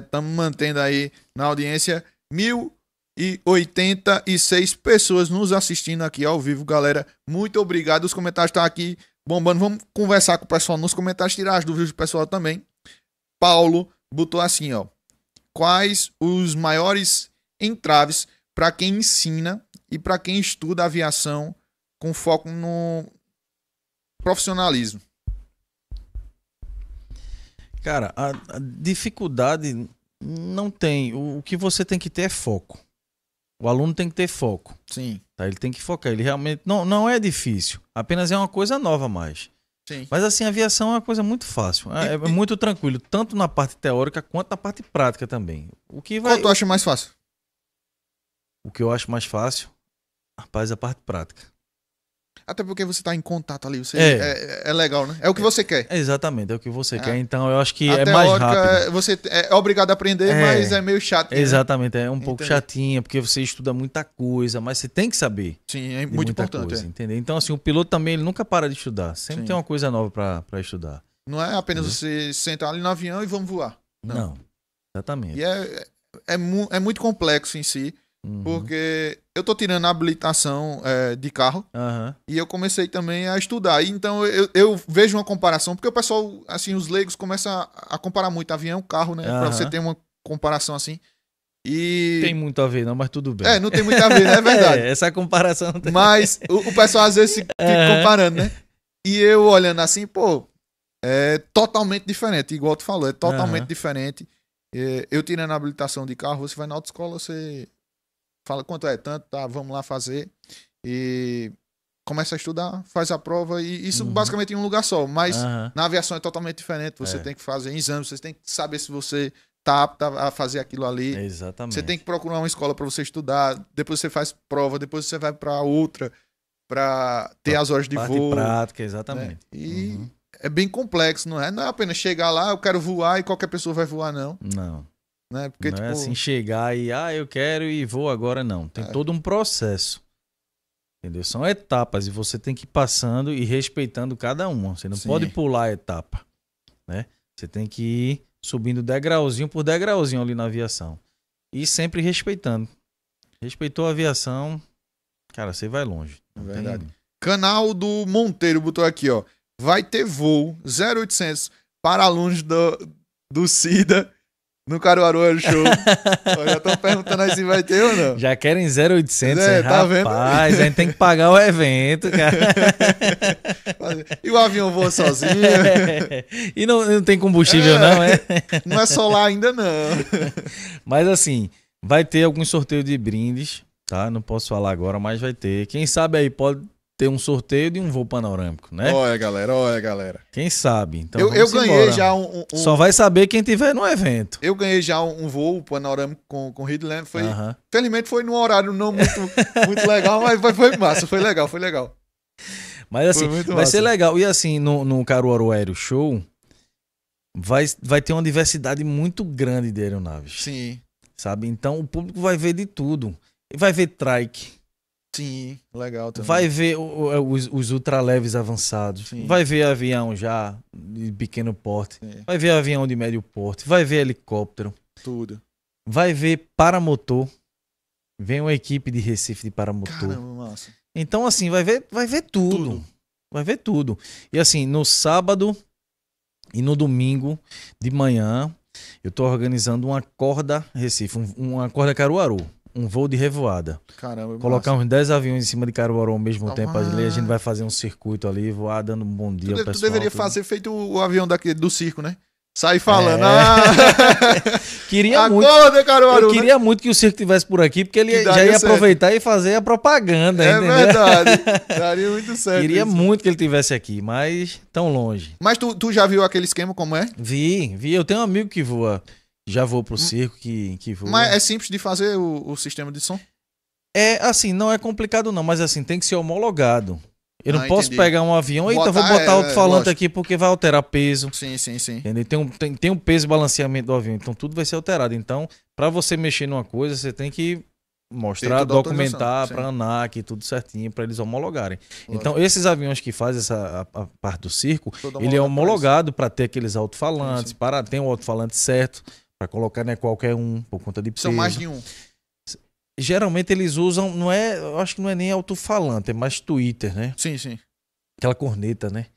Estamos é, mantendo aí na audiência 1.086 pessoas nos assistindo aqui ao vivo, galera. Muito obrigado. Os comentários estão aqui bombando. Vamos conversar com o pessoal nos comentários, tirar as dúvidas do pessoal também. Paulo botou assim, ó. Quais os maiores entraves para quem ensina e para quem estuda aviação com foco no profissionalismo? Cara, a, a dificuldade não tem. O, o que você tem que ter é foco. O aluno tem que ter foco. Sim. Tá? Ele tem que focar. Ele realmente não, não é difícil. Apenas é uma coisa nova mais. Sim. Mas assim, a aviação é uma coisa muito fácil. É, é muito tranquilo, tanto na parte teórica quanto na parte prática também. O que vai... Qual tu acha mais fácil? O que eu acho mais fácil? Rapaz, é a parte prática. Até porque você está em contato ali, você, é. é. É, é legal, né? É o que é. você quer. É, exatamente, é o que você é. quer. Então eu acho que até é mais rápido. Você é obrigado a aprender, mas é meio chato. Né? Exatamente, né? é um pouco Entendi. chatinha, porque você estuda muita coisa, mas você tem que saber. Sim, é muito importante. Coisa, Entendeu? Então, assim, o piloto também ele nunca para de estudar. Sempre Sim. tem uma coisa nova para estudar. Não é apenas você sentar ali no avião e vamos voar. Não. Não exatamente. E é, é, é, mu é muito complexo em si, uhum. porque eu tô tirando a habilitação é, de carro uhum. e eu comecei também a estudar. E, então eu, eu, vejo uma comparação, porque o pessoal, assim, os leigos começam a, a comparar muito avião, e carro, né? Uhum. Pra você ter uma comparação assim. E... Tem muito a ver, não, mas tudo bem. É, não tem muito a ver, né? É verdade. é, essa comparação. Tem... Mas o, o, pessoal às vezes fica comparando, né? E eu olhando assim, pô, é totalmente diferente, igual tu falou, é totalmente uhum. diferente. É, eu tirando a habilitação de carro, você vai na autoescola, você fala quanto é, tanto, tá, vamos lá fazer. E começa a estudar, faz a prova e isso uhum. basicamente em um lugar só. Mas uhum. na aviação é totalmente diferente. Você é. tem que fazer exames, você tem que saber se você tá apto a fazer aquilo ali. Exatamente. Você tem que procurar uma escola para você estudar, depois você faz prova, depois você vai para outra para ter pra as horas de voo. prática, exatamente. Né? E uhum. é bem complexo, não é? Não é apenas chegar lá, eu quero voar e qualquer pessoa vai voar não. Não. Né? Porque, não é tipo... é assim chegar e, ah, eu quero e vou agora, não. Tem é. todo um processo. Entendeu? São etapas e você tem que ir passando e respeitando cada uma. Você não Sim. pode pular a etapa, né? Você tem que ir subindo degrauzinho por degrauzinho ali na aviação. E sempre respeitando. Respeitou a aviação, cara, você vai longe. Verdade. Tem... Canal do Monteiro botou aqui, ó. Vai ter voo 0800 para longe do, do SIDA no Caruaru é o show. já estão perguntando aí se vai ter ou não. Já querem 0,800. É, tá rapaz, vendo? a gente tem que pagar o evento, cara. e o avião voa sozinho. E não, não tem combustível, é. não, é? é? Não é solar ainda, não. Mas assim, vai ter algum sorteio de brindes, tá? Não posso falar agora, mas vai ter. Quem sabe aí pode ter um sorteio de um voo panorâmico, né? Olha, galera, olha, galera. Quem sabe? Então eu, eu ganhei embora. já um, um, Só vai saber quem tiver no evento. Eu ganhei já um, um voo panorâmico com com Ridland, né? foi. Uh -huh. Felizmente foi num horário não muito muito legal, mas foi, foi massa, foi legal, foi legal. Mas assim, vai massa. ser legal. E assim, no, no Caruaru Aéreo Show, vai, vai ter uma diversidade muito grande de aeronaves. Sim. Sabe? Então o público vai ver de tudo. Vai ver trike, Sim, legal também. Vai ver é, os, os ultraleves avançados. Sim. Vai ver avião já de pequeno porte. Sim. É. Vai ver avião de médio porte. Vai ver helicóptero. Tudo. Vai ver paramotor. Vem uma equipe de Recife de paramotor. Caramba, massa. Então, assim, vai ver, vai ver tudo. tudo. Vai ver tudo. E assim, no sábado e no domingo de manhã, eu estou organizando uma corda Recife, uma corda Caruaru um voo de revoada. Caramba, Colocar massa. uns 10 aviões em cima de Caruaru ao mesmo tá tempo ali, a gente vai fazer um circuito ali, voar dando um bom dia tu, pessoal. Tu deveria tudo. fazer feito o avião daqui, do circo, né? Sai falando. É. Ah. queria muito. Caruaru, eu né? queria muito que o circo tivesse por aqui, porque ele já ia certo. aproveitar e fazer a propaganda. É entendeu? verdade. Daria muito certo. Queria isso. muito que ele tivesse aqui, mas tão longe. Mas tu, tu já viu aquele esquema como é? Vi, vi. Eu tenho um amigo que voa já vou pro hum. circo que, que vou. Mas é simples de fazer o, o sistema de som? É assim, não é complicado não, mas assim, tem que ser homologado. Eu não, não ah, posso entendi. pegar um avião, botar, vou botar é, alto-falante aqui porque vai alterar peso. Sim, sim, sim. Entendeu? Tem um, tem, tem um peso balanceamento do avião, então tudo vai ser alterado. Então, para você mexer numa coisa, você tem que mostrar, documentar para a ANAC, tudo certinho, para eles homologarem. Então, esses aviões que fazem essa a, a parte do circo, ele é homologado para ter aqueles alto-falantes, para ter um alto-falante certo para colocar né qualquer um, por conta de peso. São mais de um. Geralmente eles usam, não é, eu acho que não é nem alto-falante, é mais Twitter, né? Sim, sim. Aquela corneta, né?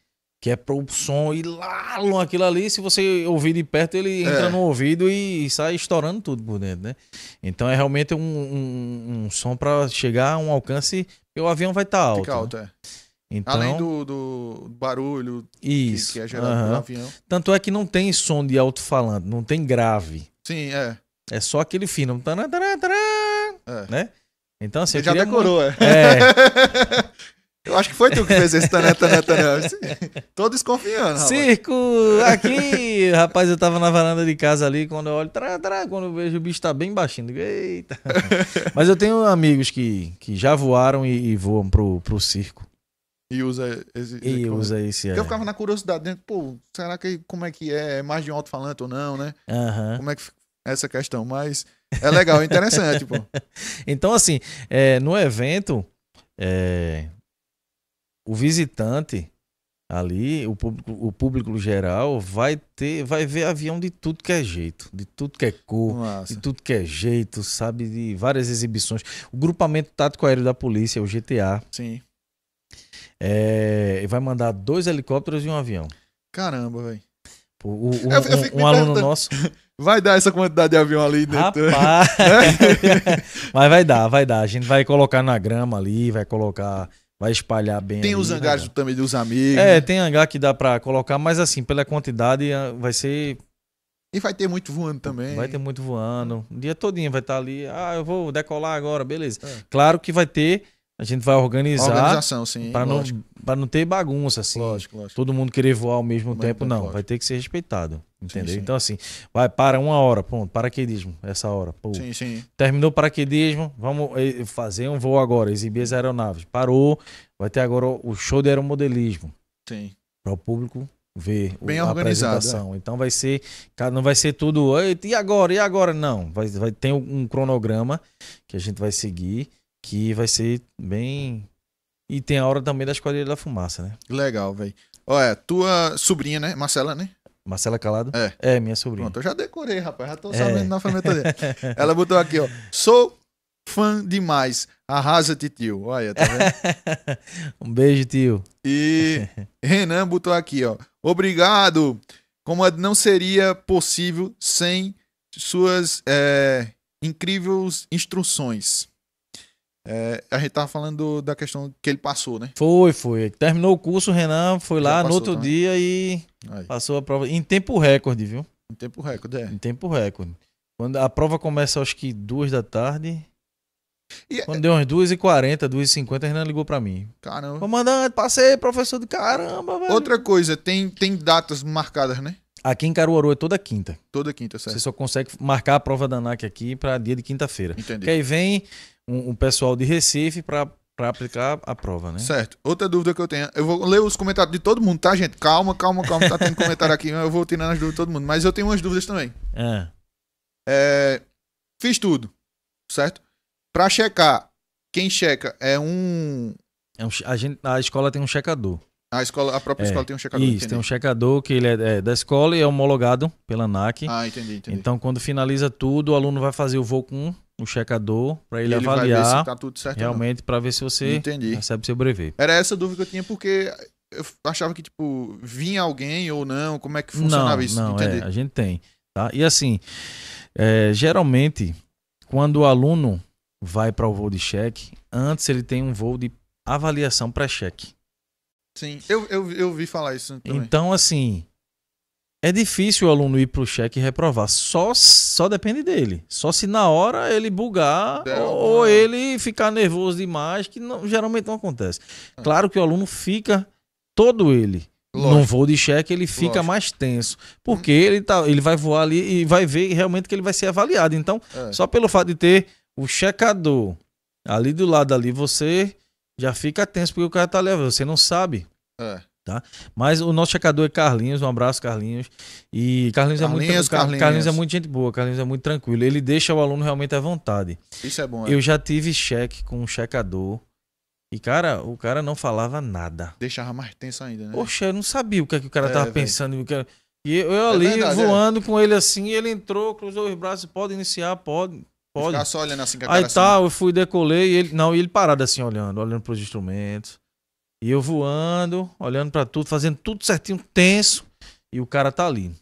que é pro som e lá, aquilo ali, se você ouvir de perto, ele é. entra é. no ouvido e sai estourando tudo por dentro, né? Então é realmente um, um, um som para chegar a um alcance, o avião vai estar tá alto. Fica alto, né? é. Então, Além do, do barulho isso, que, que, é gerado uh -huh. avião. Tanto é que não tem som de alto-falante, não tem grave. Sim, é. É só aquele fino. é. Né? Então, assim, Ele já decorou, é. é. Eu acho que foi tu que fez esse tanã, tanã, tanã. Tô desconfiando, rapaz. Circo! Aqui, rapaz, eu tava na varanda de casa ali, quando eu olho, tará, tará, quando eu vejo o bicho tá bem baixinho, digo, eita. Mas eu tenho amigos que, que já voaram e, e voam pro, pro circo. E usa esse. E né, usa é. esse. É. Eu ficava na curiosidade dentro, né, pô, será que como é que é? É mais de um alto-falante ou não, né? Uhum. Como é que essa questão? Mas é legal, é interessante, pô. Então, assim, é, no evento, é, o visitante ali, o público, o público geral, vai ter, vai ver avião de tudo que é jeito, de tudo que é cor, Nossa. de tudo que é jeito, sabe? De várias exibições. O grupamento tático aéreo da polícia, o GTA. Sim é, vai mandar dois helicópteros e um avião. Caramba, velho. Um, um, um aluno nosso. Vai dar essa quantidade de avião ali dentro. Né? Rapaz. É? Mas vai dar, vai dar. A gente vai colocar na grama ali, vai colocar. Vai espalhar bem. Tem ali, os hangares né? também dos amigos. É, né? tem hangar que dá pra colocar, mas assim, pela quantidade ah, vai ser. E vai ter muito voando também. Vai ter muito voando. O dia todinho vai estar tá ali. Ah, eu vou decolar agora, beleza. É. Claro que vai ter a gente vai organizar. Organização, sim. Para não, não ter bagunça, assim. Lógico, lógico. Todo mundo querer voar ao mesmo Mas tempo, é não. Lógico. Vai ter que ser respeitado. Entendeu? Sim, sim. Então, assim, vai para uma hora, ponto paraquedismo, essa hora. Pô. Sim, sim. Terminou o paraquedismo, vamos eh, fazer um voo agora, exibir as aeronaves. Parou, vai ter agora o show de aeromodelismo. Sim. Para o público ver Bem a apresentação. É. Então vai ser, não vai ser tudo, e agora, e agora? Não, vai, vai ter um cronograma que a gente vai seguir que vai ser bem. E tem a hora também da Esquadrilha da Fumaça, né? Legal, velho. Olha, é, tua sobrinha, né? Marcela, né? Marcela Calado? É. É, minha sobrinha. Pronto, eu já decorei, rapaz. Já tô é. sabendo é. na família Ela botou aqui, ó. Sou fã demais. Arrasa, tio. Olha, tá vendo? um beijo, tio. E Renan botou aqui, ó. Obrigado. Como é, não seria possível sem suas é, incríveis instruções. É, a gente tava falando do, da questão que ele passou, né? Foi, foi. Terminou o curso, o Renan foi Já lá no outro também. dia e Aí. passou a prova em tempo recorde, viu? Em tempo recorde, é. Em tempo recorde. Quando a prova começa, acho que duas da tarde. E é- Quando é... deu umas 2h40, 2h50, Renan ligou para mim. Caramba. Comandante, passei, professor caramba, velho. Outra coisa, tem, tem datas marcadas, né? Aqui em Caruaru é toda quinta. Toda quinta, certo. Você só consegue marcar a prova da ANAC aqui para dia de quinta-feira. Entendi. Que aí vem um, um pessoal de Recife para para aplicar a prova, né? Certo. Outra dúvida que eu tenho, eu vou ler os comentários de todo mundo, tá, gente? Calma, calma, calma, tá tendo comentário aqui, eu vou tirando as dúvidas de todo mundo. Mas eu tenho umas dúvidas também. É. é fiz tudo, certo? Para checar, quem checa é um... É um a, gente, a escola tem um checador. A, escola, a própria é. escola tem um checador. Isso, entendi. tem um checador que ele é, é, da escola e é homologado pela ANAC. Ah, entendi, entendi. Então, quando finaliza tudo, o aluno vai fazer o voo com o checador para ele, ele, avaliar tá realmente para ver se você Entendi. recebe seu brevet. Era essa dúvida que eu tinha porque eu achava que tipo vinha alguém ou não, como é que funcionava não, isso? Não, é, a gente tem, tá? E assim, é, geralmente quando o aluno vai para o voo de cheque, antes ele tem um voo de avaliação pré-cheque. Sim, eu, eu, eu vi falar isso. Também. Então assim, é difícil o aluno ir para o cheque e reprovar. Só, só depende dele. Só se na hora ele bugar Deu, é, é. ou, ele ficar nervoso demais, que não, geralmente não acontece. Ah. Claro que o aluno fica todo ele. Lógico. Não vou de cheque, ele fica Lógico. mais tenso. Porque hum. ele, tá, ele vai voar ali e vai ver realmente que ele vai ser avaliado. Então, é. só pelo fato de ter o checador ali do lado ali, você já fica tenso porque o cara tá levando, você não sabe. É. Tá? Mas o nosso checador é Carlinhos, um abraço, Carlinhos. E Carlinhos, Carlinhos, é, muito, Carlinhos. Carlinhos é muito gente boa, Carlinhos é muito tranquilo. Ele deixa o aluno realmente à vontade. Isso é bom. É. Eu é? já tive cheque com um checador. E, cara, o cara não falava nada. Deixava mais tenso ainda, né? Poxa, eu não sabia o que, é que o cara é, tava véio. pensando. E eu, eu é ali verdade, é. voando com ele assim, ele entrou, cruzou os braços, pode iniciar, pode. Pode. Ficar só olhando assim com a Aí cara Aí assim. tá, eu fui, decolei, e ele. Não, e ele parado assim, olhando, olhando pros instrumentos. E eu voando, olhando para tudo, fazendo tudo certinho, tenso. E o cara tá ali.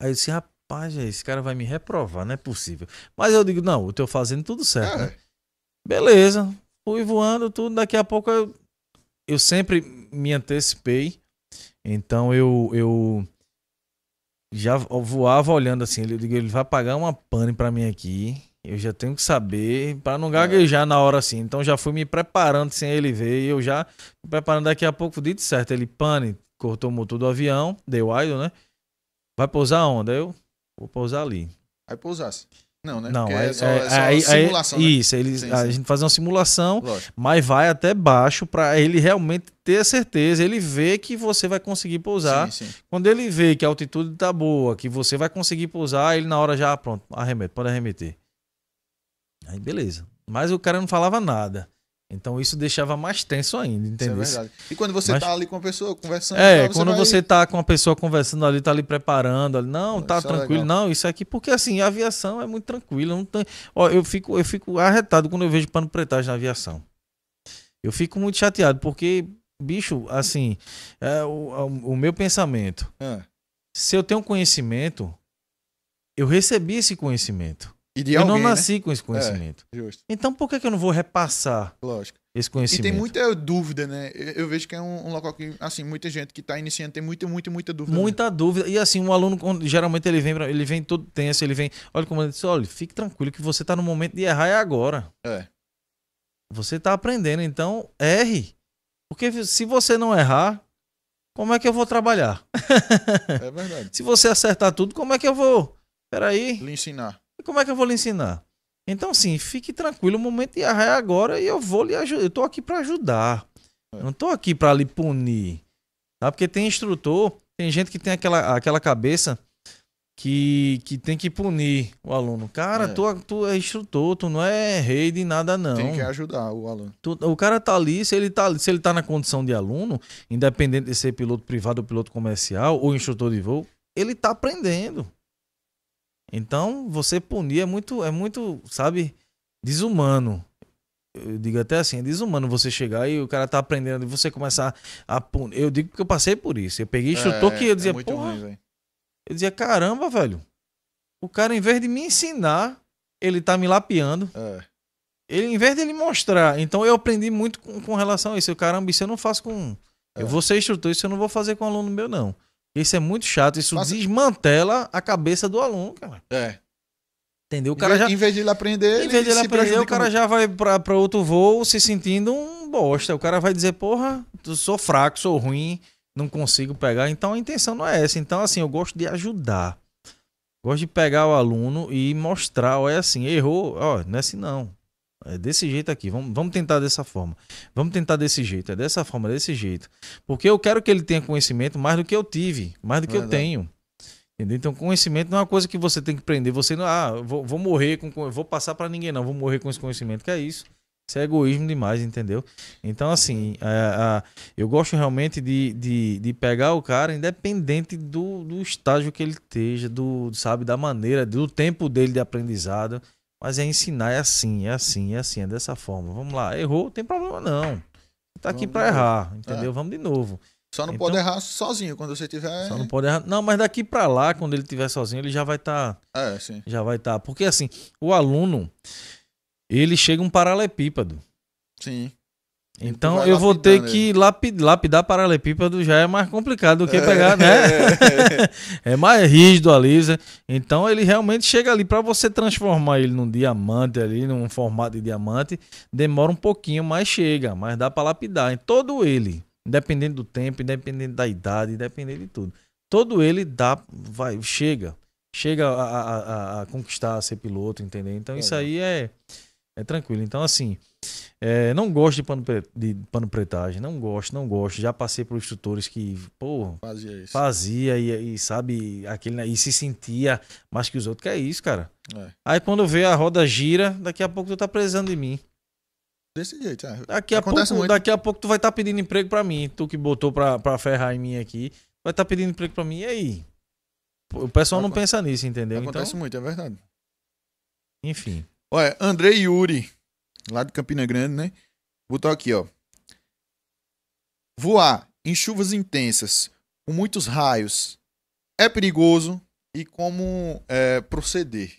Aí eu disse, rapaz, é, esse cara vai me reprovar, não é possível. Mas eu digo, não, eu tô fazendo tudo certo. Né? É. Né? Beleza. Fui voando, tudo. Daqui a pouco eu, eu sempre me antecipei. Então eu, eu já voava olhando assim. Eu ele vai pagar uma pane para mim aqui. Eu já tenho que saber para não gaguejar é. na hora assim. Então já fui me preparando sem ele ver. E eu já me preparando daqui a pouco, dito certo. Ele pane, cortou o motor do avião, deu idle, né? Vai pousar onde? Eu vou pousar ali. pousar -se. Não, né? Não, é, só, é, é simulação. Aí, né? Isso, ele, sim, a gente faz uma simulação, Lógico. mas vai até baixo para ele realmente ter a certeza. Ele vê que você vai conseguir pousar. Sim, Quando ele vê que a altitude tá boa, que você vai conseguir pousar, ele na hora já, ah, pronto, arremete, pode arremeter. Aí beleza. Mas o cara não falava nada. Então isso deixava mais tenso ainda, entendeu? Isso é verdade. E quando você Mas... tá ali com a pessoa conversando, é, você quando vai... você tá com a pessoa conversando ali, tá ali preparando, ali, não, tá isso é tranquilo, é não, isso aqui, porque assim, a aviação é muito tranquila, não tem, ó, eu fico eu fico arretado quando eu vejo pano pretagem na aviação. Eu fico muito chateado porque bicho, assim, é o, é, o meu pensamento. É. Se eu tenho conhecimento, eu recebi esse conhecimento eu alguém, não né? nasci né? com esse é, conhecimento. É, então por que, que eu não vou repassar Lógico. esse conhecimento? E tem muita dúvida, né? Eu, vejo que é um, um local que, assim, muita gente que está iniciando tem muita, muita, muita dúvida. Né? Muita dúvida. E assim, um aluno, geralmente ele vem, ele vem todo tenso, ele vem. Olha como ele disse, olha, fique tranquilo que você está no momento de errar é agora. É. Você está aprendendo, então erre. Porque se você não errar, como é que eu vou trabalhar? É verdade. se você acertar tudo, como é que eu vou? Peraí. Lhe ensinar como é que eu vou lhe ensinar? Então, assim, fique tranquilo, o momento de errar é agora e eu vou lhe ajudar. Eu tô aqui para ajudar. É. Não tô aqui para lhe punir. Tá? Porque tem instrutor, tem gente que tem aquela, aquela cabeça que, que tem que punir o aluno. Cara, é. Tu, tu é instrutor, tu não é rei de nada, não. Tem que ajudar o aluno. Tu, o cara tá ali, se ele tá, se ele tá na condição de aluno, independente de ser piloto privado ou piloto comercial ou instrutor de voo, ele tá aprendendo. Então, você punir é muito, é muito, sabe, desumano. Eu digo até assim, é desumano você chegar e o cara tá aprendendo e você começar a punir. Eu digo que eu passei por isso. Eu peguei instrutor é, que eu dizia, é porra. Ruim, eu dizia, caramba, velho. O cara, em vez de me ensinar, ele tá me lapeando. É. Ele, em vez de ele mostrar. Então, eu aprendi muito com, com relação a isso. Eu, caramba, isso eu não faço com. É. Eu vou ser instrutor, isso eu não vou fazer com um aluno meu, não. Isso é muito chato, isso desmantela a cabeça do aluno, cara. É. Entendeu? O cara em vez, já, em vez de ele aprender, em vez de ele aprender, o cara muito. já vai para outro voo se sentindo um bosta. O cara vai dizer, porra, sou fraco, sou ruim, não consigo pegar. Então a intenção não é essa. Então, assim, eu gosto de ajudar. Gosto de pegar o aluno e mostrar, olha assim, errou, ó, não é assim não. É desse jeito aqui. Vamos, vamos tentar dessa forma. Vamos tentar desse jeito. É dessa forma, desse jeito. Porque eu quero que ele tenha conhecimento mais do que eu tive, mais do que Verdade. eu tenho. Entendeu? Então, conhecimento não é uma coisa que você tem que prender. Você não, ah, vou, vou morrer com. Vou passar para ninguém, não. Vou morrer com esse conhecimento. Que é isso. Isso é egoísmo demais, entendeu? Então, assim, é, eu gosto realmente de, de, de, pegar o cara, independente do, do estágio que ele esteja, do, sabe, da maneira, do tempo dele de aprendizado. Mas é ensinar, é assim, é assim, é assim, é dessa forma. Vamos lá, errou, tem problema não. Tá aqui para errar, é. entendeu? É. Vamos de novo. Só não então, pode errar sozinho quando você tiver. Só não pode errar. Não, mas daqui para lá, quando ele tiver sozinho, ele já vai estar. Tá, é, sim. Já vai estar. Tá. Porque assim, o aluno, ele chega um paralelepípedo. Sim. Então eu vou ter que lapidar, lapidar paralelepípedo já é mais complicado do que é, pegar, né? É, mais rígido ali. Então ele realmente chega ali para você transformar ele num diamante ali, num formato de diamante, demora um pouquinho, mas chega, mas dá para lapidar em todo ele, independente do tempo, independente da idade, independente de tudo. Todo ele dá, vai, chega, chega a, a, a, a conquistar, a ser piloto, entendeu? Então isso é. aí é é tranquilo. Então, assim, é, não gosto de pano, de pano pretagem. Não gosto, não gosto. Já passei por instrutores que, pô, fazia isso. Fazia e, e sabe, aquele, né, e se sentia mais que os outros. Que é isso, cara. É. Aí quando vê a roda gira, daqui a pouco tu tá precisando de mim. Desse jeito, é. Daqui a, Acontece pouco, muito. daqui a pouco tu vai estar tá pedindo emprego para mim. Tu que botou pra, pra ferrar em mim aqui, vai estar tá pedindo emprego para mim. E aí? O pessoal não pensa nisso, entendeu? Acontece então, muito, é verdade. Enfim. Olha, André Yuri, lá de Campina Grande, né? Botou aqui, ó. Voar em chuvas intensas, com muitos raios, é perigoso e como é, proceder?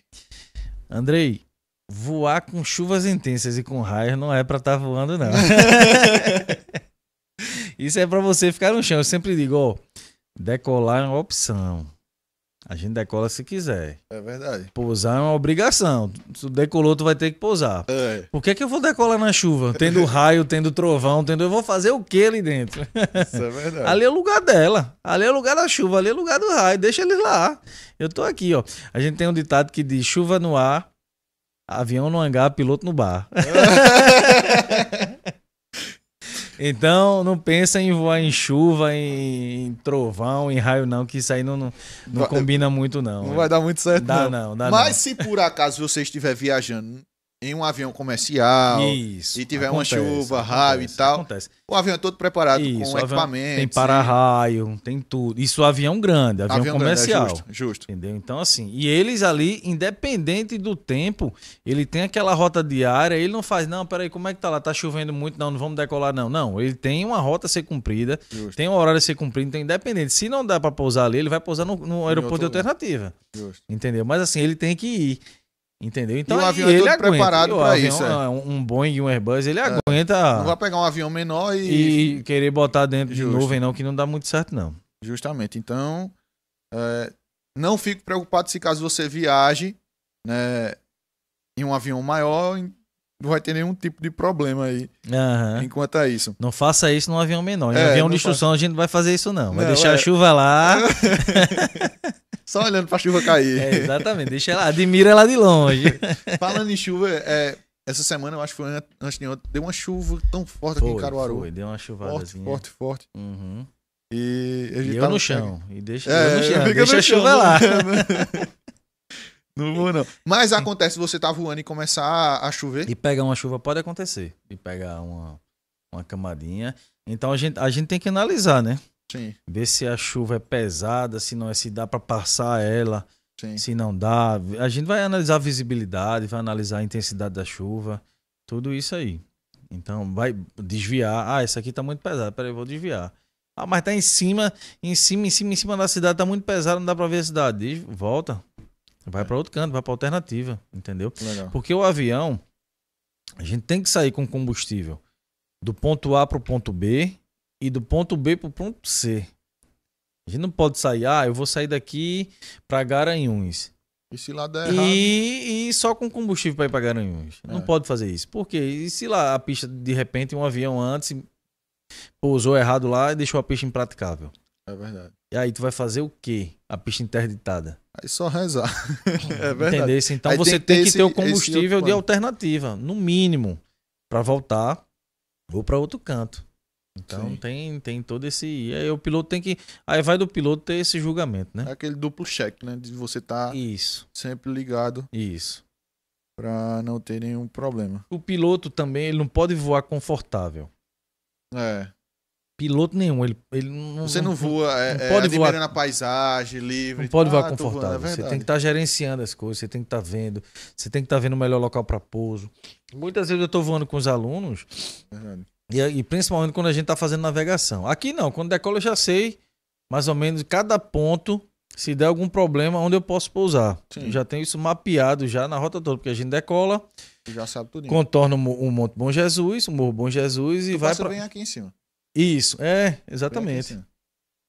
Andrei, voar com chuvas intensas e com raios não é para estar tá voando, não. Isso é para você ficar no chão. Eu sempre digo, ó, decolar é uma opção. A gente decola se quiser. É verdade. Pousar é uma obrigação. Se decolou, tu vai ter que pousar. É. Por que, é que eu vou decolar na chuva? Tendo raio, tendo trovão, tendo. Eu vou fazer o que ali dentro? Isso é verdade. ali é o lugar dela. Ali é o lugar da chuva, ali é o lugar do raio. Deixa eles lá. Eu tô aqui, ó. A gente tem um ditado que diz: chuva no ar, avião no hangar, piloto no bar. Então, não pensa em voar em chuva, em, em trovão, em raio, não, que isso aí não, não, não combina muito, não. Não é. vai dar muito certo, dá, não. não dá, Mas não. se por acaso você estiver viajando em um avião comercial Isso, e tiver acontece, uma chuva, raio e tal, acontece. o avião é todo preparado Isso, com equipamento. Tem para-raio, tem tudo. Isso avião grande, avião, avião comercial. Grande, é justo, justo. Entendeu? Então, assim, e eles ali, independente do tempo, ele tem aquela rota diária, ele não faz, não, peraí, como é que tá lá? Tá chovendo muito, não, não vamos decolar, não. Não, ele tem uma rota a ser cumprida, justo. tem um horário a ser cumprido, então, independente. Se não dá para pousar ali, ele vai pousar no, no aeroporto de alternativa. Entendeu? Mas, assim, ele tem que ir. Entendeu? Então e o avião é ele é todo aguenta. preparado para isso. É. é. Um Boeing e um Airbus, ele é. aguenta. Não vai pegar um avião menor e. E querer botar dentro Justo. de nuvem, não, que não dá muito certo, não. Justamente. Então, é, não fique preocupado se caso você viaje né, em um avião maior, não vai ter nenhum tipo de problema aí uhum. enquanto é isso. Não faça isso num avião menor. Em é, avião de instrução a gente não vai fazer isso, não. Vai não, deixar a é. chuva lá. só olhando pra chuva cair. É, exatamente, deixa ela, admira ela de longe. Falando em chuva, é, essa semana eu acho que foi antes de ontem, deu uma chuva tão forte foi, aqui em Caruaru. Foi, deu uma chuvadazinha. Forte, forte, forte. Uhum. E, e eu no chão. E deixa, é, no chão, deixa no a chão, chuva lá. Não né? vou, não. Mas acontece você tá voando e começar a chover. E pegar uma chuva pode acontecer. E pegar uma, uma camadinha. Então a gente, a gente tem que analisar, né? Sim. Ver se a chuva é pesada, se não é, se dá para passar ela, Sim. se não dá. A gente vai analisar a visibilidade, vai analisar a intensidade da chuva, tudo isso aí. Então vai desviar. Ah, essa aqui tá muito pesada, peraí, eu vou desviar. Ah, mas tá em cima, em cima, em cima, em cima da cidade, tá muito pesado, não dá para ver a cidade. volta. Vai é. para outro canto, vai para alternativa, entendeu? Legal. Porque o avião, a gente tem que sair com combustível do ponto A para o ponto B e do ponto B para o ponto C. A gente não pode sair, ah, eu vou sair daqui para Garanhuns. E se lá der errado? E, e só com combustível para ir para Garanhuns. É. Não pode fazer isso. Por quê? E se lá a pista, de repente, um avião antes pousou errado lá e deixou a pista impraticável? É verdade. E aí tu vai fazer o quê? A pista interditada. Aí só rezar. é verdade. Então aí você tem, que ter, tem que ter o combustível de alternativa, no mínimo, para voltar ou para outro canto. Então tem, tem todo esse. E aí o piloto tem que. Aí vai do piloto ter esse julgamento, né? É aquele duplo cheque, né? De você tá Isso. sempre ligado. Isso. Pra não ter nenhum problema. O piloto também, ele não pode voar confortável. É. Piloto nenhum. Ele, ele não, você não voa, é, não, é, não pode voar na paisagem, livre. Não pode voar ah, confortável. Voando, é você tem que estar tá gerenciando as coisas, você tem que estar tá vendo, você tem que estar tá vendo o melhor local para pouso. Muitas vezes eu estou voando com os alunos. Verdade. E, e principalmente quando a gente está fazendo navegação. Aqui não, quando decola eu já sei mais ou menos cada ponto, se der algum problema, onde eu posso pousar. já tenho isso mapeado já na rota toda, porque a gente decola, já sabe tudo. contorna o, o Monte Bom Jesus, o Morro Bom Jesus tu e vai para... bem aqui em cima. Isso, é, exatamente.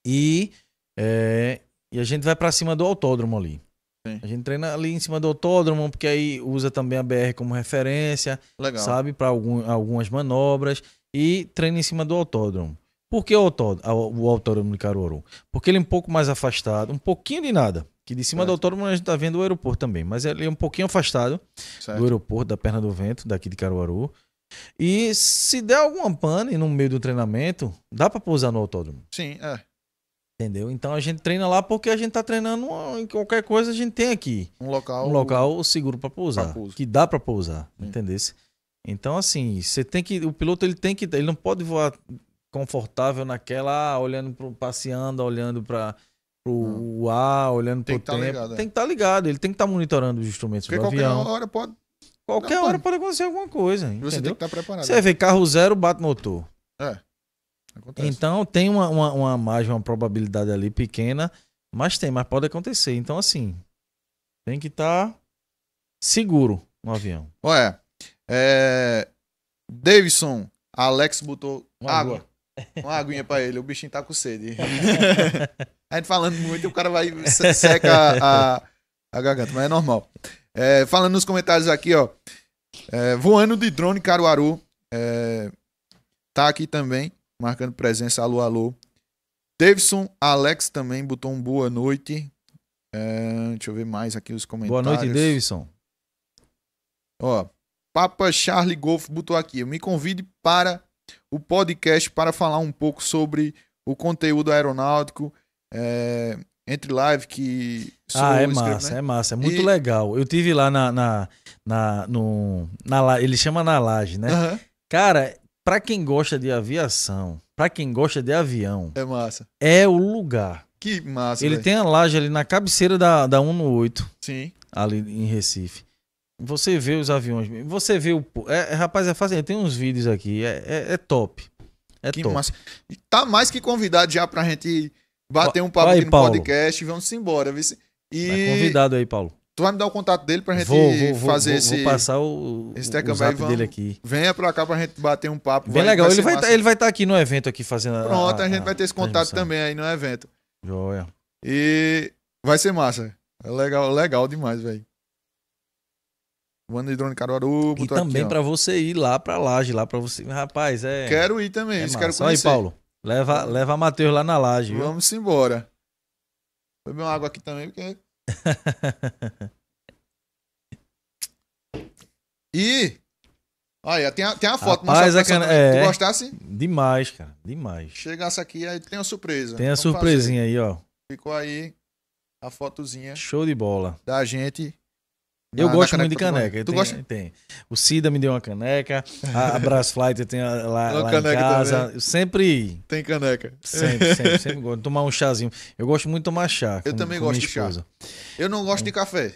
E, é, e a gente vai para cima do autódromo ali. Sim. A gente treina ali em cima do autódromo, porque aí usa também a BR como referência, Legal. sabe, para algum, algumas manobras e treina em cima do autódromo. Por que o autódromo, o autódromo de Caruaru? Porque ele é um pouco mais afastado, um pouquinho de nada. Que de cima certo. do autódromo a gente está vendo o aeroporto também, mas ele é um pouquinho afastado certo. do aeroporto, da perna do vento, daqui de Caruaru. E se der alguma pane no meio do treinamento, dá para pousar no autódromo. Sim, é. Entendeu? Então a gente treina lá porque a gente tá treinando em qualquer coisa a gente tem aqui. Um local. Um local seguro para pousar. Pra que dá para pousar, hum. entendesse? Então, assim, você tem que. O piloto ele tem que. Ele não pode voar confortável naquela, olhando ah, olhando pro, passeando, olhando para o ar, olhando tem pro tá tempo. Ligado, é. Tem que estar tá ligado, ele tem que estar tá monitorando os instrumentos Porque do qualquer avião. Hora pode... Qualquer não, hora pode. acontecer alguma coisa. Você entendeu? tem que estar tá preparado. Você vê carro zero, bate motor. É. Acontece. Então tem uma, uma, uma margem, uma probabilidade ali pequena, mas tem, mas pode acontecer. Então, assim, tem que estar tá seguro no avião. Ué, é... Davidson, Alex botou uma água. água. Uma aguinha pra ele, o bichinho tá com sede. a gente falando muito, o cara vai seca a, a garganta, mas é normal. É, falando nos comentários aqui, ó. É, voando de drone Caruaru. É, tá aqui também, marcando presença. Alô, alô. Davidson Alex também botou um boa noite. É, deixa eu ver mais aqui os comentários. Boa noite, Davidson. Ó, Papa Charlie Golf botou aqui. Me convide para o podcast para falar um pouco sobre o conteúdo aeronáutico. É, entre live que. Ah, é massa, escrevo, né? é massa, é muito e... legal. Eu tive lá na. na, na no, na ele chama na laje, né? Uhum. Cara, para quem gosta de aviação, para quem gosta de avião. É massa. É o lugar. Que massa. Ele véio. tem a laje ali na cabeceira da, da 1 8. Sim. Ali em Recife. Você vê os aviões, você vê o. É, rapaz, é fácil. Tem uns vídeos aqui, é, é, é top. É que top. Massa. Tá mais que convidado já pra gente bater um papo aí, no Paulo. podcast. Vamos embora. Viu? E... Vai tá convidado aí, Paulo. Tu vai me dar o contato dele pra gente vou, vou, fazer vou, esse. Vou passar o, esse o zap vamos, dele aqui. Venha pra cá pra gente bater um papo. Bem vai, legal. Vai ele, vai tá, ele vai estar tá aqui no evento aqui fazendo. Pronto, a, a, a gente vai ter esse contato também aí no evento. Joia. E vai ser massa. É legal, legal demais, velho. Banda Hidrônica Caruaru. E também para você ir lá para Laje, lá para você. Rapaz, é. Quero ir também, é isso quero conhecer. Aí, Paulo. Leva, leva a Matheus lá na Laje. Vamos embora. embora. Beber uma água aqui também, porque. e. Olha, tem a, tem a foto, Rapaz, é, é, Tu gostasse? Demais, cara. Demais. Chegasse aqui, aí tem uma surpresa. Tem a Vamos surpresinha fazer. aí, ó. Ficou aí a fotozinha. Show de bola. Da gente na, eu gosto muito de caneca. Tu tem, gosta? Tem. O Cida me deu uma caneca. A, a Brasflight eu tem ah, lá, lá em casa. Eu sempre. Tem caneca. Sempre, sempre, sempre gosto. Tomar um chazinho. Eu gosto muito de tomar chá. Eu com, também com gosto de chá. Eu não gosto de café.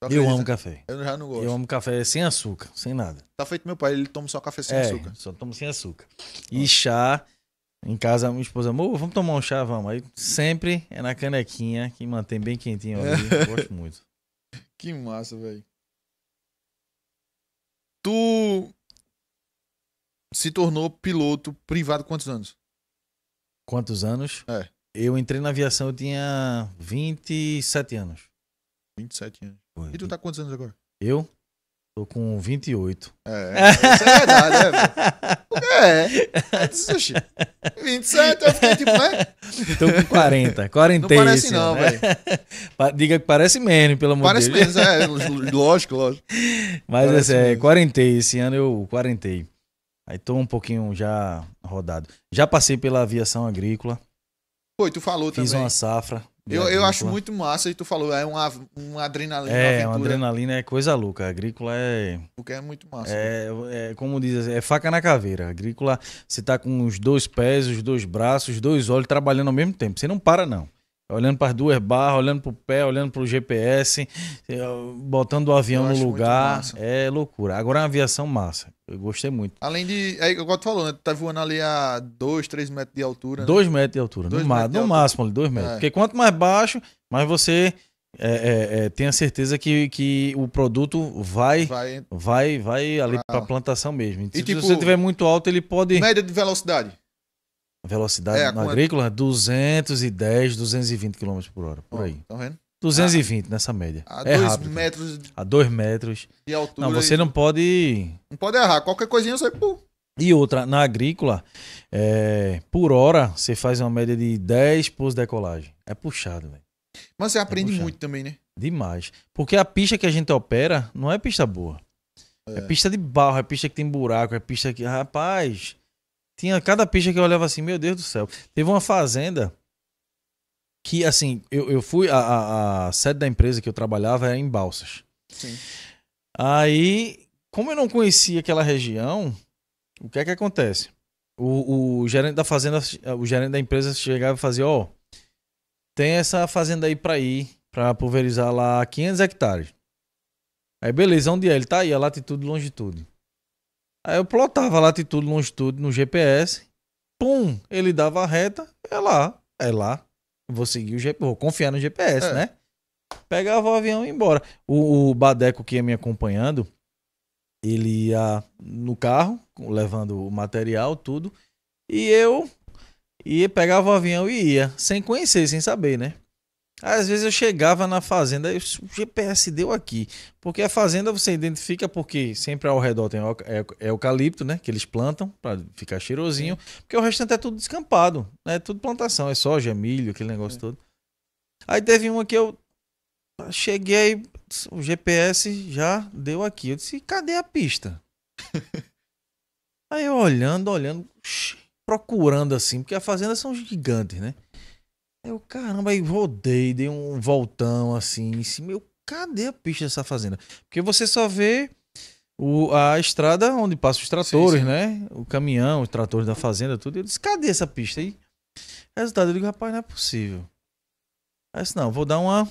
Tá eu amo café. Eu já não gosto. Eu amo café sem açúcar, sem nada. Tá feito meu pai, ele toma só café sem é, açúcar. Só toma sem açúcar. E Nossa. chá. Em casa, minha esposa, amor, vamos tomar um chá, vamos. Aí sempre é na canequinha que mantém bem quentinho ali. É. Eu gosto muito. Que massa, velho. Tu se tornou piloto privado quantos anos? Quantos anos? É. Eu entrei na aviação, eu tinha 27 anos. 27 anos. Foi. E tu tá quantos anos agora? Eu? Tô com 28. É, isso é verdade, é, velho. É. 27, eu fiquei tipo, né? Tô com 40, 40 Não parece não, né? velho. Diga que parece menos, pelo amor de Deus. Parece menos, é, lógico, lógico. Mas parece assim, é, mesmo. quarentei, esse ano eu quarentei. Aí tô um pouquinho já rodado. Já passei pela aviação agrícola. Foi, tu falou fiz também. Fiz uma safra, eu, eu acho muito massa, e tu falou, é uma, uma adrenalina. É, uma, uma adrenalina é coisa louca. A agrícola é. Porque é muito massa. É, é como diz, é faca na caveira. A agrícola, você tá com os dois pés, os dois braços, os dois olhos trabalhando ao mesmo tempo. Você não para, não. Olhando para as duas barras, olhando para o pé, olhando para o GPS, eh, botando o avião no lugar. É loucura. Agora é uma aviação massa. Eu gostei muito. Além de. É, igual tu falou, né? Tu tá voando ali a 2, 3 metros de altura. 2 né? metros de altura. Dois no, metros no máximo ali, 2 metros. É. Porque quanto mais baixo, mais você é, é, é, tenha certeza que, que o produto vai vai vai, vai ali ah. para plantação mesmo. Então, e, se, tipo, você tiver muito alto, ele pode. Média de velocidade velocidade é, no quanto... agrícola 210, 220 km por hora, por aí. Estão tá vendo? 220 ah, nessa média. A 2 é rápido. metros. A 2 metros. De altura. Não, você não pode. Não pode errar. Qualquer coisinha você. Pum. E outra, na agrícola, é, por hora, você faz uma média de 10 por decolagem. É puxado, velho. Mas você é aprende é muito também, né? Demais. Porque a pista que a gente opera não é pista boa. É. é pista de barro, é pista que tem buraco, é pista que. Rapaz, tinha cada picha que eu olhava assim, meu Deus do céu. Teve uma fazenda que, assim, eu, eu fui. A, a, a sede da empresa que eu trabalhava era em Balsas. Sim. Aí, como eu não conhecia aquela região, o que é que acontece? O, o gerente da fazenda, o gerente da empresa chegava e fazia: Ó, oh, tem essa fazenda aí pra ir, pra pulverizar lá 500 hectares. Aí, beleza, onde é? Ele tá aí, a latitude e longitude. Aí eu plotava a latitude, longitude no GPS. Pum, ele dava a reta, é lá, é lá. Vou seguir o GPS, vou confiar no GPS, é. né? Pegava o avião e ia embora. O, o Badeco que ia me acompanhando, ele ia no carro, levando o material, tudo. E eu ia, pegava o avião e ia, sem conhecer, sem saber, né? Às vezes eu chegava na fazenda, eu, o GPS deu aqui. Porque a fazenda você identifica porque sempre ao redor tem é, é eucalipto, né? Que eles plantam para ficar cheirosinho. Sim. Porque o restante é tudo descampado, né? É tudo plantação, é soja, milho, aquele negócio é. todo. Aí teve uma que eu cheguei, o GPS já deu aqui. Eu disse, cadê a pista? Aí eu olhando, olhando, procurando assim, porque as fazendas são gigantes, né? Eu, caramba, aí rodei, dei um voltão assim em cima. cadê a pista dessa fazenda? Porque você só vê o, a estrada onde passam os tratores, sim, sim. né? O caminhão, os tratores da fazenda, tudo. Eu disse, cadê essa pista aí? Resultado, eu digo, rapaz, não é possível. Aí eu disse, não, vou dar uma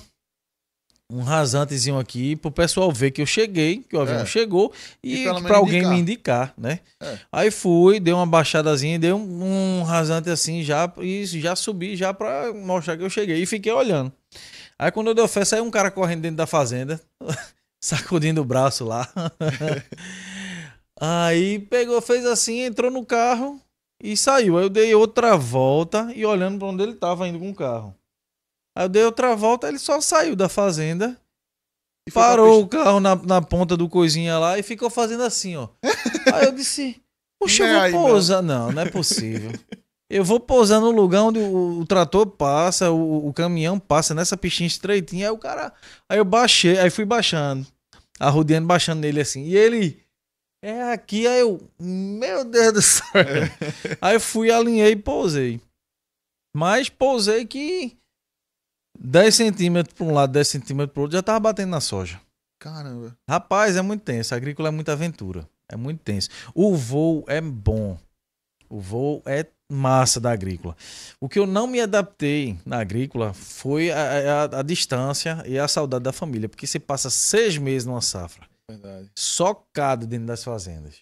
um rasantezinho aqui pro pessoal ver que eu cheguei, que o avião é. chegou e, e para alguém me indicar, né? É. Aí fui, dei uma baixadazinha, dei um, um, rasante assim já e já subi já para mostrar que eu cheguei e fiquei olhando. Aí quando eu dei festa saiu um cara correndo dentro da fazenda, sacudindo o braço lá. Aí pegou, fez assim, entrou no carro e saiu. Aí eu dei outra volta e olhando para onde ele tava indo com o carro. Aí eu dei outra volta, ele só saiu da fazenda, e parou o carro na, na ponta do coisinha lá e ficou fazendo assim, ó. aí eu disse, Puxa, eu é vou é pousar. Não. não, não é possível. Eu vou pousar no lugar onde o, o trator passa, o, o, caminhão passa nessa pichinha estreitinha. Aí o cara. Aí eu baixei, aí fui baixando. Arrodeando, baixando nele assim. E ele. É aqui, aí eu. Meu Deus do céu. É. Aí eu fui, alinhei e pousei. Mas pousei que 10 centímetros para um lado, 10 centímetros para outro, já estava batendo na soja. Caramba. Rapaz, é muito tenso. A agrícola é muita aventura. É muito tenso. O voo é bom. O voo é massa da agrícola. O que eu não me adaptei na agrícola foi a, a, a distância e a saudade da família, porque você passa seis meses numa safra, Verdade. socado dentro das fazendas,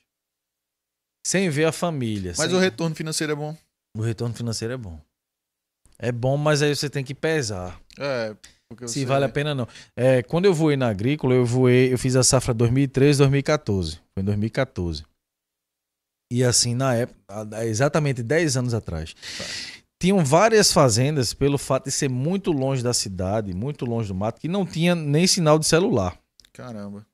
sem ver a família. Mas sem... o retorno financeiro é bom. O retorno financeiro é bom. É bom, mas aí você tem que pesar. É. Se vale a pena não. É, quando eu voei na agrícola, eu voei, eu fiz a safra 2013, 2014. Foi em 2014. E assim, na época, exatamente 10 anos atrás. Tá. Tinham várias fazendas, pelo fato de ser muito longe da cidade, muito longe do mato, que não tinha nem sinal de celular. Caramba.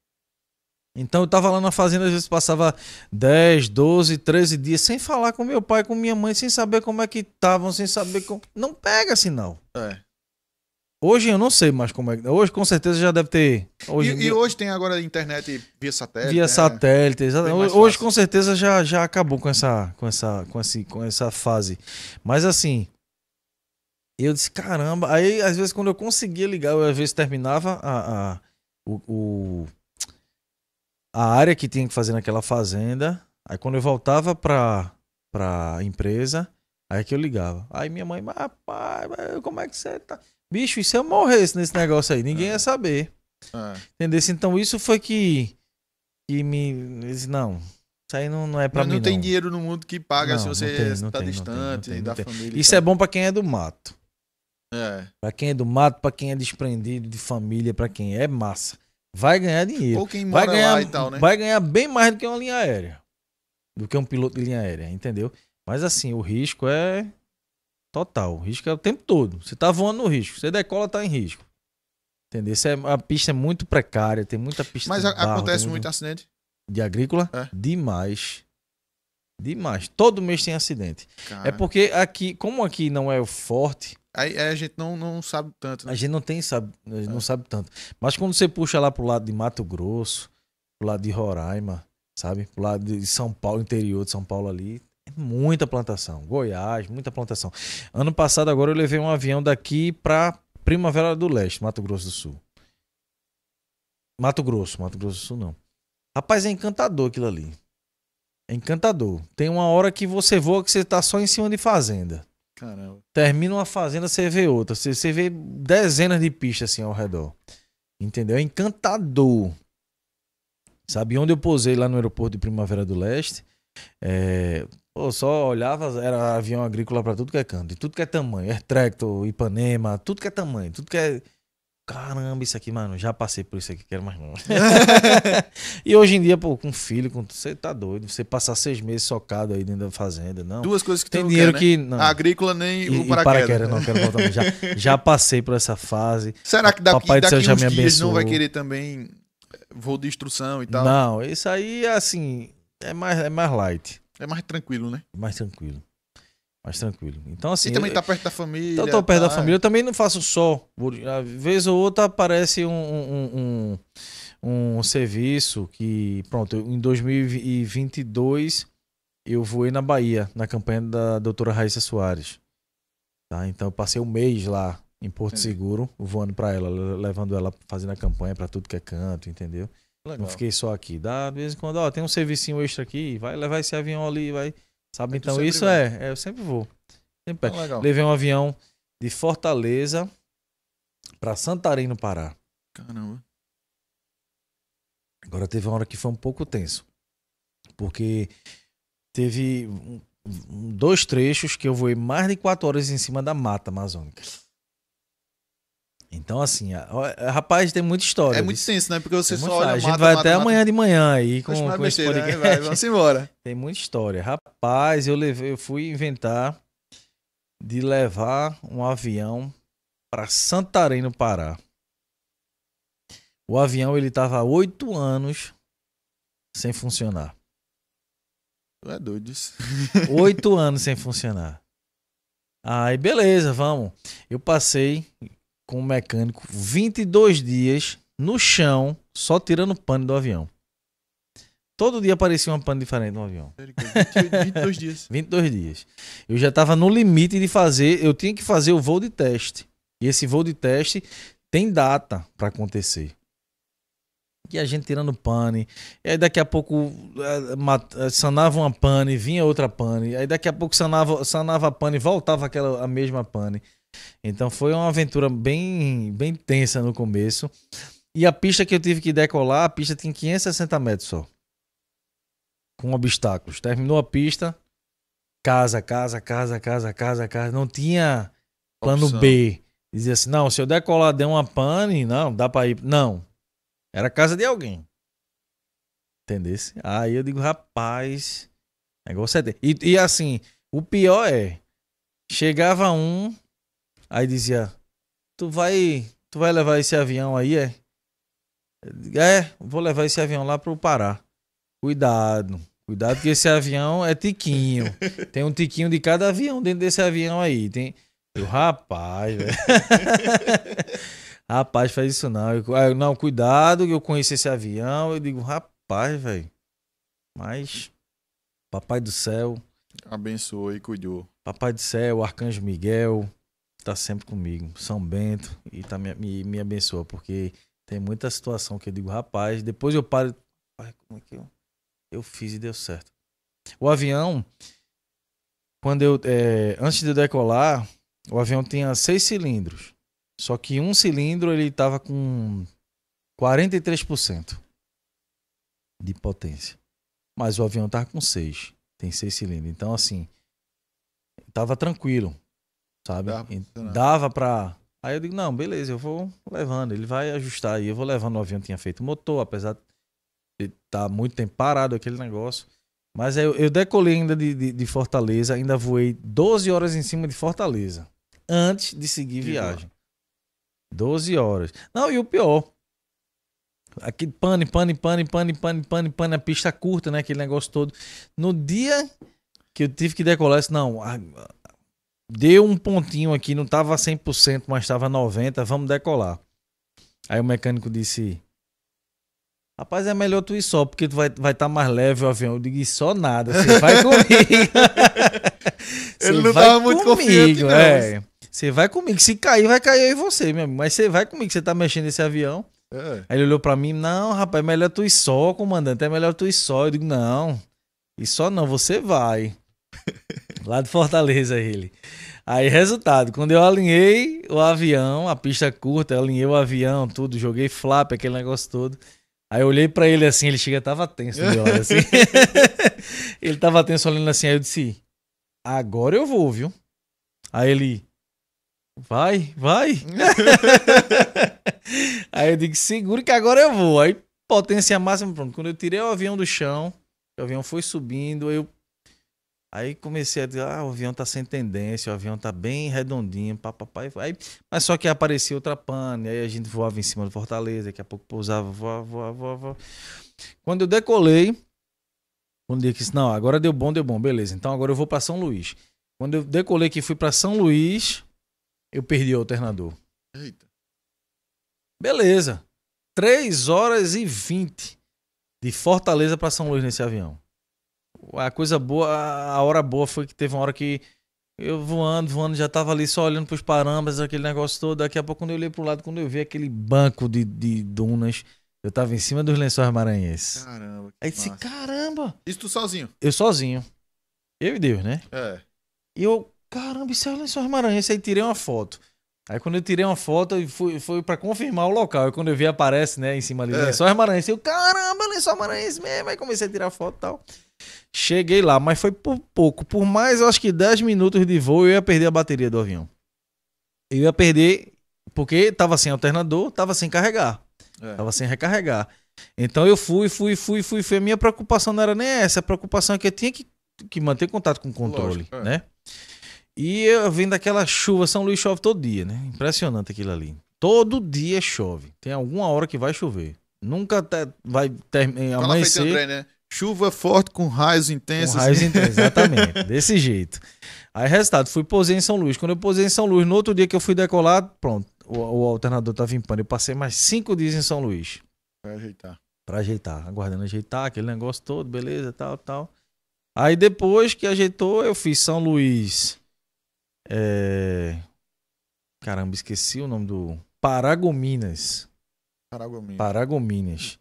Então eu tava lá na fazenda, às vezes passava 10, 12, 13 dias sem falar com meu pai, com minha mãe, sem saber como é que estavam, sem saber como. Não pega sinal. É. Hoje eu não sei mais como é. Hoje com certeza já deve ter. Hoje, e, e hoje tem agora internet via satélite. Via né? satélite, exatamente. Hoje com certeza já, já acabou com essa, com, essa, com, esse, com essa fase. Mas assim, eu disse, caramba. Aí às vezes quando eu conseguia ligar, eu às vezes terminava a, a o, o a área que tinha que fazer naquela fazenda. Aí quando eu voltava pra, pra empresa, aí é que eu ligava. Aí minha mãe, mas pai, como é que você tá? Bicho, e se eu morresse nesse negócio aí? Ninguém é. ia saber. É. Entendesse? Então isso foi que, que me. Disse, não, isso aí não, não é pra Mas mim. Não tem não. dinheiro no mundo que paga não, se você tem, está tem, distante tem, da família. Isso é bom para quem é do mato. É. Pra quem é do mato, para quem é desprendido de família, para quem é massa vai ganhar dinheiro. vai ganhar, e tal, né? Vai ganhar bem mais do que uma linha aérea. Do que um piloto de linha aérea, entendeu? Mas assim, o risco é total. O risco é o tempo todo. Você tá voando no risco. Você decola, tá em risco. Entendeu? Isso é, a pista é muito precária, tem muita pista. Mas a, barro, acontece muito, muito acidente? De agrícola? É. Demais. Demais. Todo mês tem acidente. É Cara. É porque aqui, como aqui não é o forte, Aí, aí, a gente não, não sabe tanto. Né? A gente não tem sabe, é. não sabe tanto. Mas quando você puxa lá pro lado de Mato Grosso, pro lado de Roraima, sabe? Pro lado de São Paulo, interior de São Paulo ali, é muita plantação. Goiás, muita plantação. Ano passado agora eu levei um avião daqui para Primavera do Leste, Mato Grosso do Sul. Mato Grosso, Mato Grosso do Sul não. Rapaz, é encantador aquilo ali. É encantador. Tem uma hora que você voa que você tá só em cima de fazenda. Caramba. Termina uma fazenda, você vê outra. Você, você vê dezenas de pistas assim ao redor. Entendeu? É encantador. Sabe onde eu posei lá no aeroporto de Primavera do Leste? É, Pô, só olhava, era avião agrícola para tudo que é canto, de tudo que é tamanho, Air é Tractor, Ipanema, tudo que é tamanho, tudo que é caramba, isso aqui, mano, já passei por isso aqui, quero mais não. e hoje em dia, pô, com filho, com... você tá doido. Você passar seis meses socado aí dentro da fazenda, não. Duas coisas que tem dinheiro quer, né? que. Não. A agrícola nem e, o paraquedas. né? não, quero voltar. Já, já passei por essa fase. Será que daqui, Papai daqui do já me abençoou. não vai querer também eh, voo de instrução e tal? Não, isso aí, assim, é mais, é mais light. É mais tranquilo, né? Mais tranquilo mais tranquilo. Então, assim. E também tá perto da família. Então, tô perto tá. da família. Eu também não faço só. Às vez ou outra aparece um, um, um, um serviço que. Pronto, em 2022 eu voei na Bahia, na campanha da doutora Raíssa Soares. Tá? Então, eu passei um mês lá em Porto Seguro, voando para ela, levando ela, fazendo a campanha para tudo que é canto, entendeu? Legal. Não fiquei só aqui. Dá, de vez em quando, ó, tem um servicinho extra aqui, vai levar esse avião ali, vai. Sabe? É então isso é, é, Eu sempre vou. Sempre ah, Levei um avião de Fortaleza para Santarém, no Pará. Caramba. Agora teve uma hora que foi um pouco tenso. Porque teve dois trechos que eu voei mais de quatro horas em cima da mata amazônica. Então, assim, a, a, é, rapaz, tem muita história. É muito tenso, né? Porque você só olha, A gente vai mata, até mata, amanhã de manhã aí com, com esse podcast. Né? Vai, vamos embora. Tem muita história. Rapaz, eu, levei, eu fui inventar de levar um avião para Santarém, no Pará. O avião, ele tava há oito anos sem funcionar. Tu é doido isso. Oito anos sem funcionar. Aí, beleza, vamos. Eu passei com o mecânico 22 dias no chão, só tirando pano do avião. Todo dia aparecia uma pano diferente no avião. 22 dias. 22 dias. Eu já estava no limite de fazer, eu tinha que fazer o voo de teste. E esse voo de teste tem data para acontecer. E a gente tirando pane. E aí daqui a pouco é, é, sanava uma pane, vinha outra pane. Aí daqui a pouco sanava, sanava a pane, voltava aquela a mesma pane. Então foi uma aventura bem, bem tensa no começo. E a pista que eu tive que decolar, a pista tem 560 metros só. Com obstáculos. Terminou a pista, casa, casa, casa, casa, casa, casa. Não tinha plano Opção. B. Dizia assim, não, se eu decolar, der uma pane, não, dá pra ir. Não. Era casa de alguém. Entendesse? Aí eu digo, rapaz, negócio é... E, e assim, o pior é, chegava um, Aí dizia: Tu vai, tu vai levar esse avião aí, é? É, vou levar esse avião lá pro Pará. Cuidado. Cuidado que esse avião é tiquinho. Tem um tiquinho de cada avião dentro desse avião aí. Tem. Eu, rapaz, velho. rapaz, faz isso não. eu, não, cuidado que eu conheço esse avião. Eu digo, rapaz, velho. Mas, papai do céu. Abençoou e cuidou. Papai do céu, Arcanjo Miguel, está sempre comigo, São Bento, e tá, me, me, me abençoa, porque tem muita situação que eu digo, rapaz, depois eu paro, ai, como é que eu, eu fiz e deu certo. O avião, quando eu, é, antes de decolar, o avião tinha seis cilindros, só que um cilindro ele estava com 43% de potência, mas o avião estava com seis, tem seis cilindros, então assim, estava tranquilo sabe? Dava para Aí eu digo, não, beleza, eu vou levando. Ele vai ajustar aí. Eu vou levando. O avião tinha feito motor, apesar de estar tá muito tempo parado aquele negócio. Mas eu, eu decolei ainda de, de, de, Fortaleza, ainda voei 12 horas em cima de Fortaleza. Antes de seguir que viagem. Bom. 12 horas. Não, e o pior. Aqui, pane, pane, pane, pane, pane, pane, pane, a pista curta, né? Aquele negócio todo. No dia que eu tive que decolar, eu disse, não, a, deu um pontinho aqui, não estava 100%, mas estava 90%, vamos decolar. Aí o mecânico disse: Rapaz, é melhor tu ir só, porque tu vai estar vai tá mais leve o avião. Eu digo: só nada, você vai comigo. Ele não tava muito confiante, é. Você vai comigo. Se cair, vai cair aí você, meu amigo. Mas você vai comigo, você tá mexendo nesse avião. É. Aí ele olhou para mim: Não, rapaz, é melhor tu ir só, comandante. É melhor tu ir só. Eu digo: Não, e só não, você vai. Lá de Fortaleza ele. Aí, resultado, quando eu alinhei o avião, a pista curta, alinhei o avião, tudo, joguei flap, aquele negócio todo. Aí eu olhei para ele assim, ele chega, tava tenso, hora, assim. ele tava tenso olhando assim, aí eu disse: "Agora eu vou, viu?" Aí ele Vai, vai. aí eu digo, seguro que agora eu vou. Aí potência máxima, pronto. Quando eu tirei o avião do chão, o avião foi subindo, eu Aí comecei a dizer, ah, o avião tá sem tendência, o avião tá bem redondinho, papapá. Aí, mas só que aparecia outra pane, aí a gente voava em cima do Fortaleza, daqui a pouco pousava, voava, voava, voava. Quando eu decolei, um dia que disse, não, agora deu bom, deu bom, beleza, então agora eu vou para São Luís. Quando eu decolei que fui para São Luís, eu perdi o alternador. Eita. Beleza. 3 horas e 20 de Fortaleza para São Luís nesse avião a coisa boa, a hora boa foi que teve uma hora que eu voando, voando, já tava ali só olhando pros parambas, aquele negócio todo. Daqui a pouco, quando eu olhei pro lado, quando eu vi aquele banco de, de dunas, eu tava em cima dos lençóis maranhenses. Caramba. Aí disse, massa. caramba. Isso tu sozinho? Eu sozinho. Eu e Deus, né? É. E eu, caramba, isso é o lençóis maranhenses. Aí tirei uma foto. Aí quando eu tirei uma foto, foi, foi pra confirmar o local. E quando eu vi, aparece, né, em cima ali, é. lençóis maranhenses. Eu, caramba, lençóis maranhenses mesmo. Aí comecei a tirar foto e tal. Cheguei lá, mas foi por pouco. Por mais, eu acho que 10 minutos de voo, eu ia perder a bateria do avião. Eu ia perder, porque tava sem alternador, tava sem carregar. É. Tava sem recarregar. Então eu fui, fui, fui, fui, fui. A minha preocupação não era nem essa. A preocupação é que eu tinha que, que manter contato com o controle, Lógico, é. né? E eu vim daquela chuva, São Luís chove todo dia, né? Impressionante aquilo ali. Todo dia chove. Tem alguma hora que vai chover. Nunca te, vai ter, amanhecer. Fala feito André, né? Chuva forte com raios intensos. Com raios intensos, exatamente. Desse jeito. Aí, resultado, fui posei em São Luís. Quando eu posei em São Luís, no outro dia que eu fui decolar, pronto, o, o alternador estava limpando. Eu passei mais cinco dias em São Luís. Pra ajeitar. Pra ajeitar. Aguardando ajeitar, aquele negócio todo, beleza, tal, tal. Aí depois que ajeitou, eu fiz São Luís. É... Caramba, esqueci o nome do. Paragominas. Paragominas. Paragominas.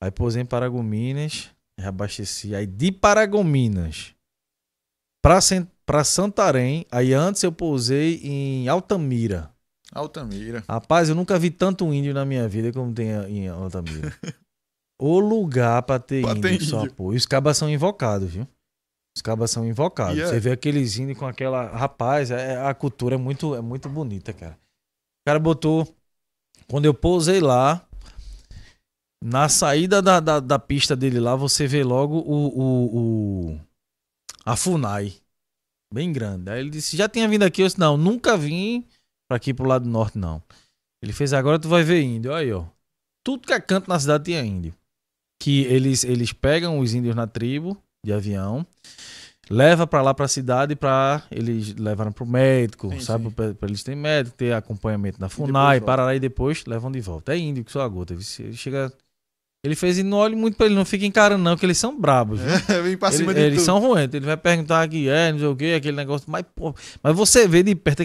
Aí posei em Paragominas. Reabasteci. Aí de Paragominas pra, pra Santarém. Aí antes eu pousei em Altamira. Altamira. Rapaz, eu nunca vi tanto índio na minha vida como tem em Altamira. o lugar pra ter pra índio, ter índio. só, pô. E os cabas são invocados, viu? Os cabas são invocados. Yeah. É- Você vê aqueles índios com aquela. Rapaz, é, a cultura é muito, é muito bonita, cara. O cara botou. Quando eu pousei lá, na saída da, da, da, pista dele lá, você vê logo o, o, o, a Funai. Bem grande. Aí ele disse: Já tinha vindo aqui? Eu disse: Não, nunca vim para aqui pro lado norte, não. Ele fez: Agora tu vai ver índio. Aí, ó. Tudo que é canto na cidade tinha índio. Que eles, eles pegam os índios na tribo de avião, leva para lá pra cidade pra. Eles levaram pro médico, sim, sabe? para Pra, eles terem médico, ter acompanhamento da Funai, e Parará e depois levam de volta. É índio que só agota. Ele chega ele fez e não olhe muito pra ele, não fica encarando, não, que eles são brabos. É, vem pra cima ele, de Eles tudo. são ruins. Ele vai perguntar aqui, é, não sei o quê, aquele negócio. Mas, pô, mas você vê de perto.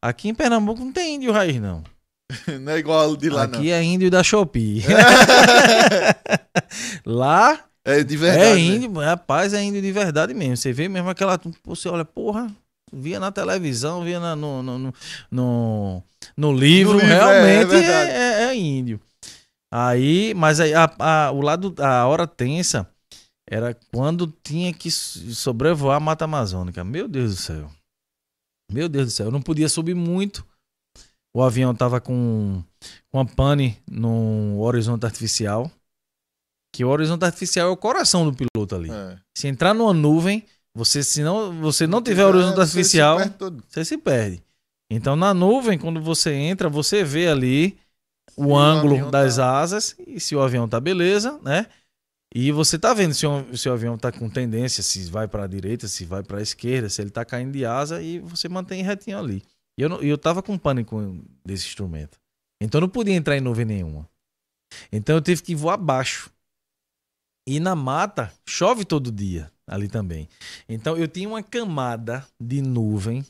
Aqui, em Pernambuco não tem índio raiz, não. Não é igual de lá, aqui não. Aqui é índio da Shopee. É. lá. É de verdade. É né? índio, né? rapaz, é índio de verdade mesmo. Você vê mesmo aquela. Você olha, porra, via na televisão, via na, no, no, no, no, livro, no livro é, é realmente é, é, é índio. Aí, mas aí a, a, o lado, a hora tensa era quando tinha que sobrevoar a Mata Amazônica. Meu Deus do céu. Meu Deus do céu. Eu não podia subir muito. O avião tava com, com uma pane no horizonte artificial. Que o horizonte artificial é o coração do piloto ali. É. Se entrar numa nuvem, você se não, você não tiver é, horizonte artificial, você se, você se perde. Então na nuvem, quando você entra, você vê ali o ângulo o das tá... asas e se o avião tá beleza, né? E você tá vendo se o, se o avião tá com tendência, se vai para a direita, se vai para a esquerda, se ele tá caindo de asa e você mantém retinho ali. E eu, eu tava com pânico desse instrumento. Então eu não podia entrar em nuvem nenhuma. Então eu tive que voar abaixo. E na mata chove todo dia ali também. Então eu tinha uma camada de nuvem,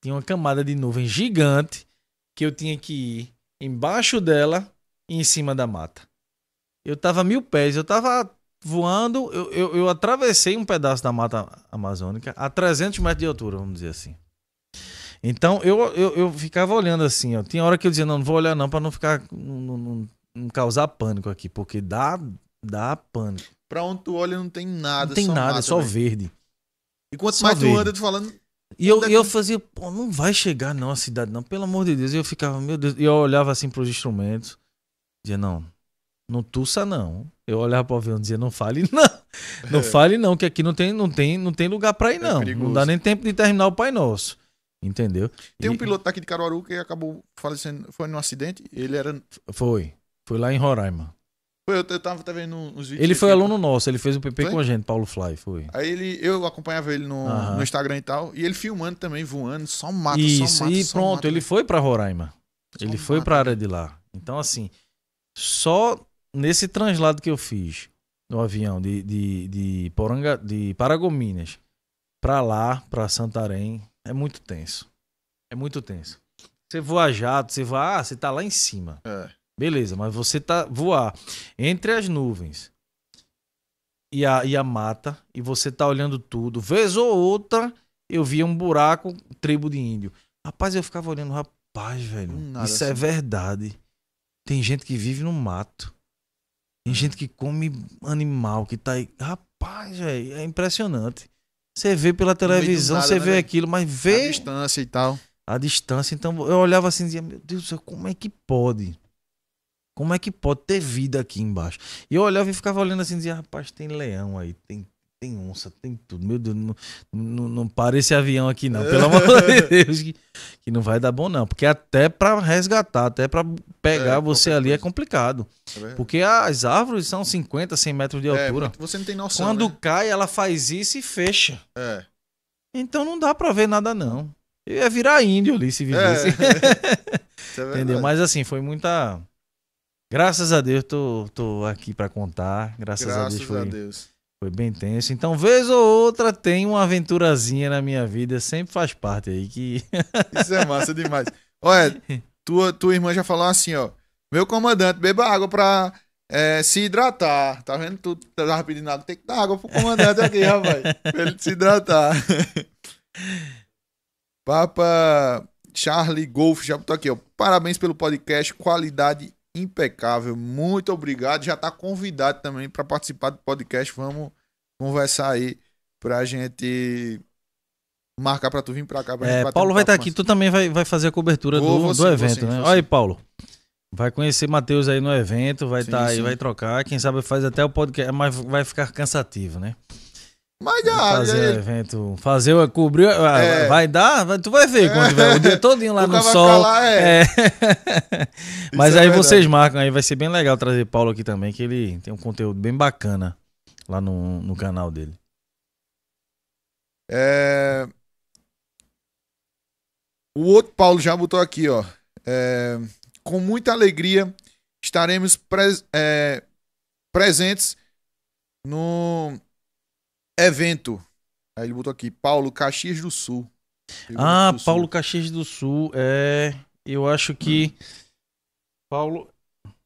tinha uma camada de nuvem gigante que eu tinha que ir embaixo dela e em cima da mata. Eu tava a mil pés, eu tava voando, eu, eu, eu atravessei um pedaço da mata amazônica a 300 metros de altura, vamos dizer assim. Então eu, eu, eu ficava olhando assim, ó. Tinha hora que eu dizia, não, não vou olhar não, para não ficar. Não, não, não, causar pânico aqui, porque dá, dá pânico. Pra onde tu olha não tem nada, Não tem só nada, mata, só né? verde. E quanto só mais verde. anda, tu falando, e eu, eu fazia, pô, não vai chegar não a cidade, não, pelo amor de Deus. E eu ficava, meu Deus, e eu olhava assim para os instrumentos, dizia, não, não tussa não. Eu olhava para o avião e dizia, não fale não. Não é. fale não, que aqui não tem, não tem, não tem lugar para ir não. É não dá nem tempo de terminar o Pai Nosso. Entendeu? Tem um piloto daqui de Caruaru que acabou falecendo, foi num acidente, ele era... Foi, foi lá em Roraima. Foi, eu, eu tava, vendo uns vídeos. Ele foi aluno nosso, ele fez um PP foi? com a gente, Paulo Fly, foi. Aí ele, eu acompanhava ele no, no Instagram e tal, e ele filmando também, voando, só mata, Isso, só mata, e só pronto, mata. ele foi para Roraima. Só ele mata. foi para área de lá. Então, assim, só nesse translado que eu fiz no avião de, de, de, Poranga, de Paragominas para lá, para Santarém, é muito tenso. É muito tenso. Você voa jato, você vai, ah, você tá lá em cima. É. Beleza, mas você tá voar entre as nuvens e a, e a mata, e você tá olhando tudo. Vez ou outra, eu via um buraco, tribo de índio. Rapaz, eu ficava olhando, rapaz, velho, hum, Nada isso é assim. é verdade. Tem gente que vive no mato. Tem é. gente que come animal, que tá aí. Rapaz, velho, é impressionante. Você vê pela televisão, nada, você né, vê né? aquilo, mas vê. A distância e tal. A distância. Então eu olhava assim e dizia: Meu Deus do céu, como é que pode? Como é que pode ter vida aqui embaixo? E eu olhava e ficava olhando assim, dizia, rapaz, tem leão aí, tem, tem onça, tem tudo. Meu Deus, não, não, não para esse avião aqui não, pelo amor de Deus, que, que, não vai dar bom não. Porque até para resgatar, até para pegar é, você ali é coisa. é complicado. É porque as árvores são 50, 100 metros de é, altura. É, você não tem noção, Quando né? cai, ela faz isso e fecha. É. Então não dá para ver nada não. Eu ia é virar índio ali se vivesse. É. Entendeu? Mas assim, foi muita Graças a Deus tô, tô aqui para contar. Graças, Graças, a Deus foi, a Deus. foi bem tenso. Então, vez ou outra tem uma aventurazinha na minha vida, sempre faz parte aí que Isso é massa demais. Olha, tua tua irmã já falou assim, ó: "Meu comandante, beba água para é, se hidratar. Tá vendo? Tu tá tava pedindo água, tem que dar água pro comandante aqui, rapaz. pra ele se hidratar. Papa Charlie Golf já tô aqui, ó. Parabéns pelo podcast, qualidade impecável. Muito obrigado. Já está convidado também para participar do podcast. Vamos conversar aí para a gente marcar para tu vir para cá. Pra é, Paulo vai estar tá aqui. Assim. Tu também vai, vai fazer a cobertura vou, do, do evento, né? Olha aí, Paulo. Vai conhecer Matheus aí no evento, vai estar tá aí, vai trocar. Quem sabe faz até o podcast, mas vai ficar cansativo, né? Mas já. Ah, fazer aí, evento. Fazer o cobrir. Ah, é, vai dar? Vai, tu vai ver é. quando tiver. o dia todinho lá no sol. Lá, é. é. Mas é aí vocês marcam aí, vai ser bem legal trazer Paulo aqui também, que ele tem um conteúdo bem bacana lá no, no canal dele. O outro Paulo já botou aqui, ó. Com muita alegria estaremos pres... presentes no evento. Aí ele botou aqui, Paulo Caxias do Sul. Rio ah, do Paulo Caxias do Sul. É, eu acho que Paulo,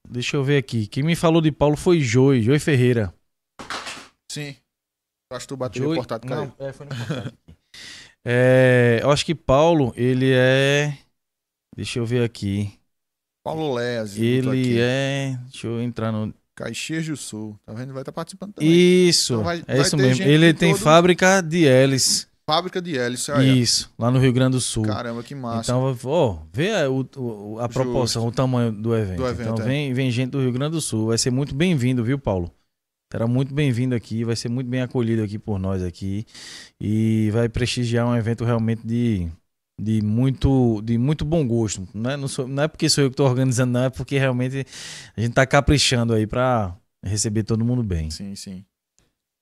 deixa eu ver aqui. Quem me falou de Paulo foi Joy, Joy Ferreira. Sim. Acho que tu bateu Joy... reportado, caiu. é, foi no é, eu acho que Paulo, ele é Deixa eu ver aqui. Paulo Léas. Ele é. Deixa eu entrar no. Caxias do Sul. Tá vendo? vai estar tá participando também. Isso, então vai, é vai isso mesmo. Ele tem todo... fábrica de hélices. Fábrica de hélices, aí. Isso, lá no Rio Grande do Sul. Caramba, que massa. Então, ó, vê a, o, a proporção, Justo. o tamanho do evento. Do evento então, é. vem, vem gente do Rio Grande do Sul. Vai ser muito bem-vindo, viu, Paulo? Será muito bem-vindo aqui, vai ser muito bem acolhido aqui por nós aqui. E vai prestigiar um evento realmente de de muito, de muito bom gosto. Né? Não, sou, não é porque sou eu que estou organizando, não, é porque realmente a gente está caprichando aí para receber todo mundo bem. Sim, sim.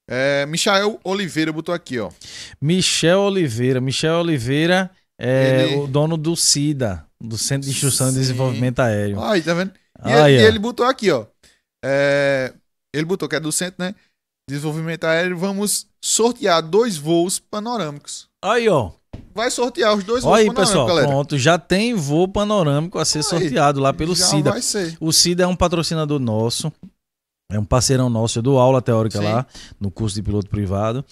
É, Michael Oliveira botou aqui, ó. Michel Oliveira. Michel Oliveira é ele... o dono do CIDA, do Centro de Instrução sim. e Desenvolvimento Aéreo. Aí, tá vendo? E, Ai, ah, ele, ele, botou aqui, ó. É, ele botou que é do Centro, né? Desenvolvimento Aéreo. Vamos sortear dois voos panorâmicos. Aí, ó vai sortear os dois Olha aí, pessoal, galera. pronto, já tem voo panorâmico a ser aí, sorteado lá pelo CIDA. O CIDA é um patrocinador nosso. É um parceirão nosso, eu dou aula teórica Sim. lá, no curso de piloto privado.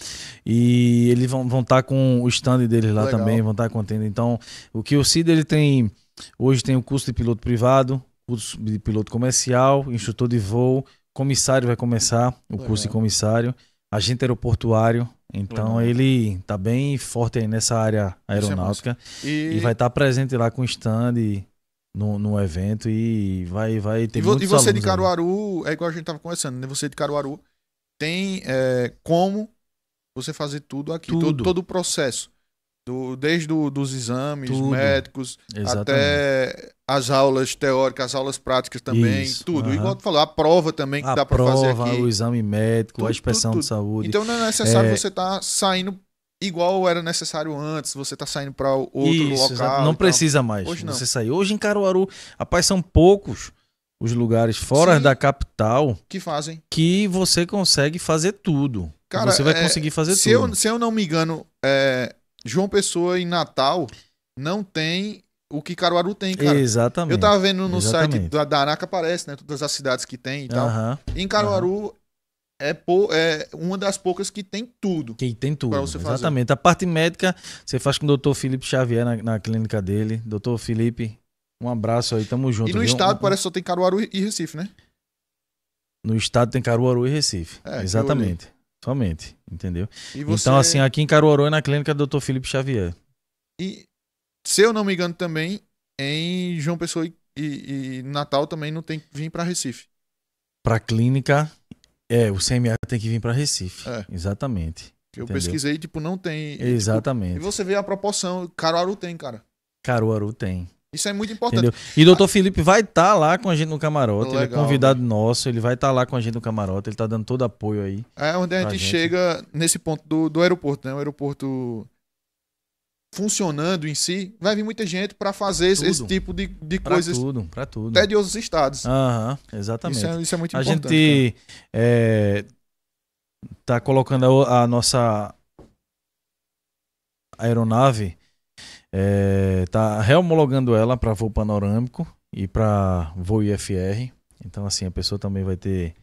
E eles vão estar tá com o stand deles lá Legal. também, vão estar tá contendo. Então, o que o CIDA ele tem. Hoje tem o curso de piloto privado, curso de piloto comercial, instrutor de voo, comissário vai começar, o Legal. curso de comissário agente aeroportuário. Então ele tá bem forte aí nessa área é aeronáutica é e... e... vai estar tá presente lá com stand no, no evento e vai vai ter e, vo, e você de Caruaru é igual a gente tava conversando, né? Você de Caruaru tem é, como você fazer tudo aqui, tudo. Todo, todo o processo. Do, desde do, dos exames tudo. médicos Exatamente. até as aulas teóricas, as aulas práticas também, Isso, tudo. Uhum. Igual tu falou, a prova também que a dá para fazer aqui. O exame médico, tudo, a inspeção tudo, de saúde. Então não é necessário é... você estar tá saindo igual era necessário antes, você está saindo para outro Isso, local. Não precisa mais. Hoje não. Você saiu. Hoje em Caruaru, rapaz, são poucos os lugares fora Sim, da capital que fazem que você consegue fazer tudo. Cara, você vai é, conseguir fazer se tudo. Eu, se eu não me engano, é, João Pessoa em Natal não tem o que Caruaru tem, cara. Exatamente. Eu tava vendo no Exatamente. site da, da parece, aparece, né? Todas as cidades que tem e tal. Uhum. Em Caruaru uhum. é, é uma das poucas que tem tudo. Que tem tudo. Exatamente. Fazer. A parte médica você faz com o doutor Felipe Xavier na, na clínica dele. Doutor Felipe, um abraço aí, tamo junto. E no viu? estado um... parece que só tem Caruaru e Recife, né? No estado tem Caruaru e Recife. É, Exatamente. Somente, entendeu? Então, você... Então, assim, aqui em Caruaru é na clínica do Dr. Felipe Xavier. E, se eu não me engano também, em João Pessoa e, e, e Natal também não tem que vir para Recife. Para clínica, é, o CMA tem que vir para Recife. É. Exatamente. Eu entendeu? pesquisei, tipo, não tem. Tipo, Exatamente. Tipo, e você vê a proporção. Caruaru tem, cara. Caruaru tem. Isso é muito importante. Entendeu? E o doutor Felipe vai estar tá lá com a gente no camarote. Legal, ele é convidado nosso, ele vai estar tá lá com a gente no camarote, ele é está né? tá dando todo apoio aí. É onde a gente, gente, chega nesse ponto do, do aeroporto, né? O aeroporto funcionando em si, vai vir muita gente para fazer esse, esse, tipo de, de pra coisas. tudo, para tudo. Até de outros estados. Aham, exatamente. Isso é, isso é muito a importante. A gente está né? é, tá colocando a, a nossa aeronave está é, tá reomologando ela para voo panorâmico e para voo IFR. Então, assim, a pessoa também vai ter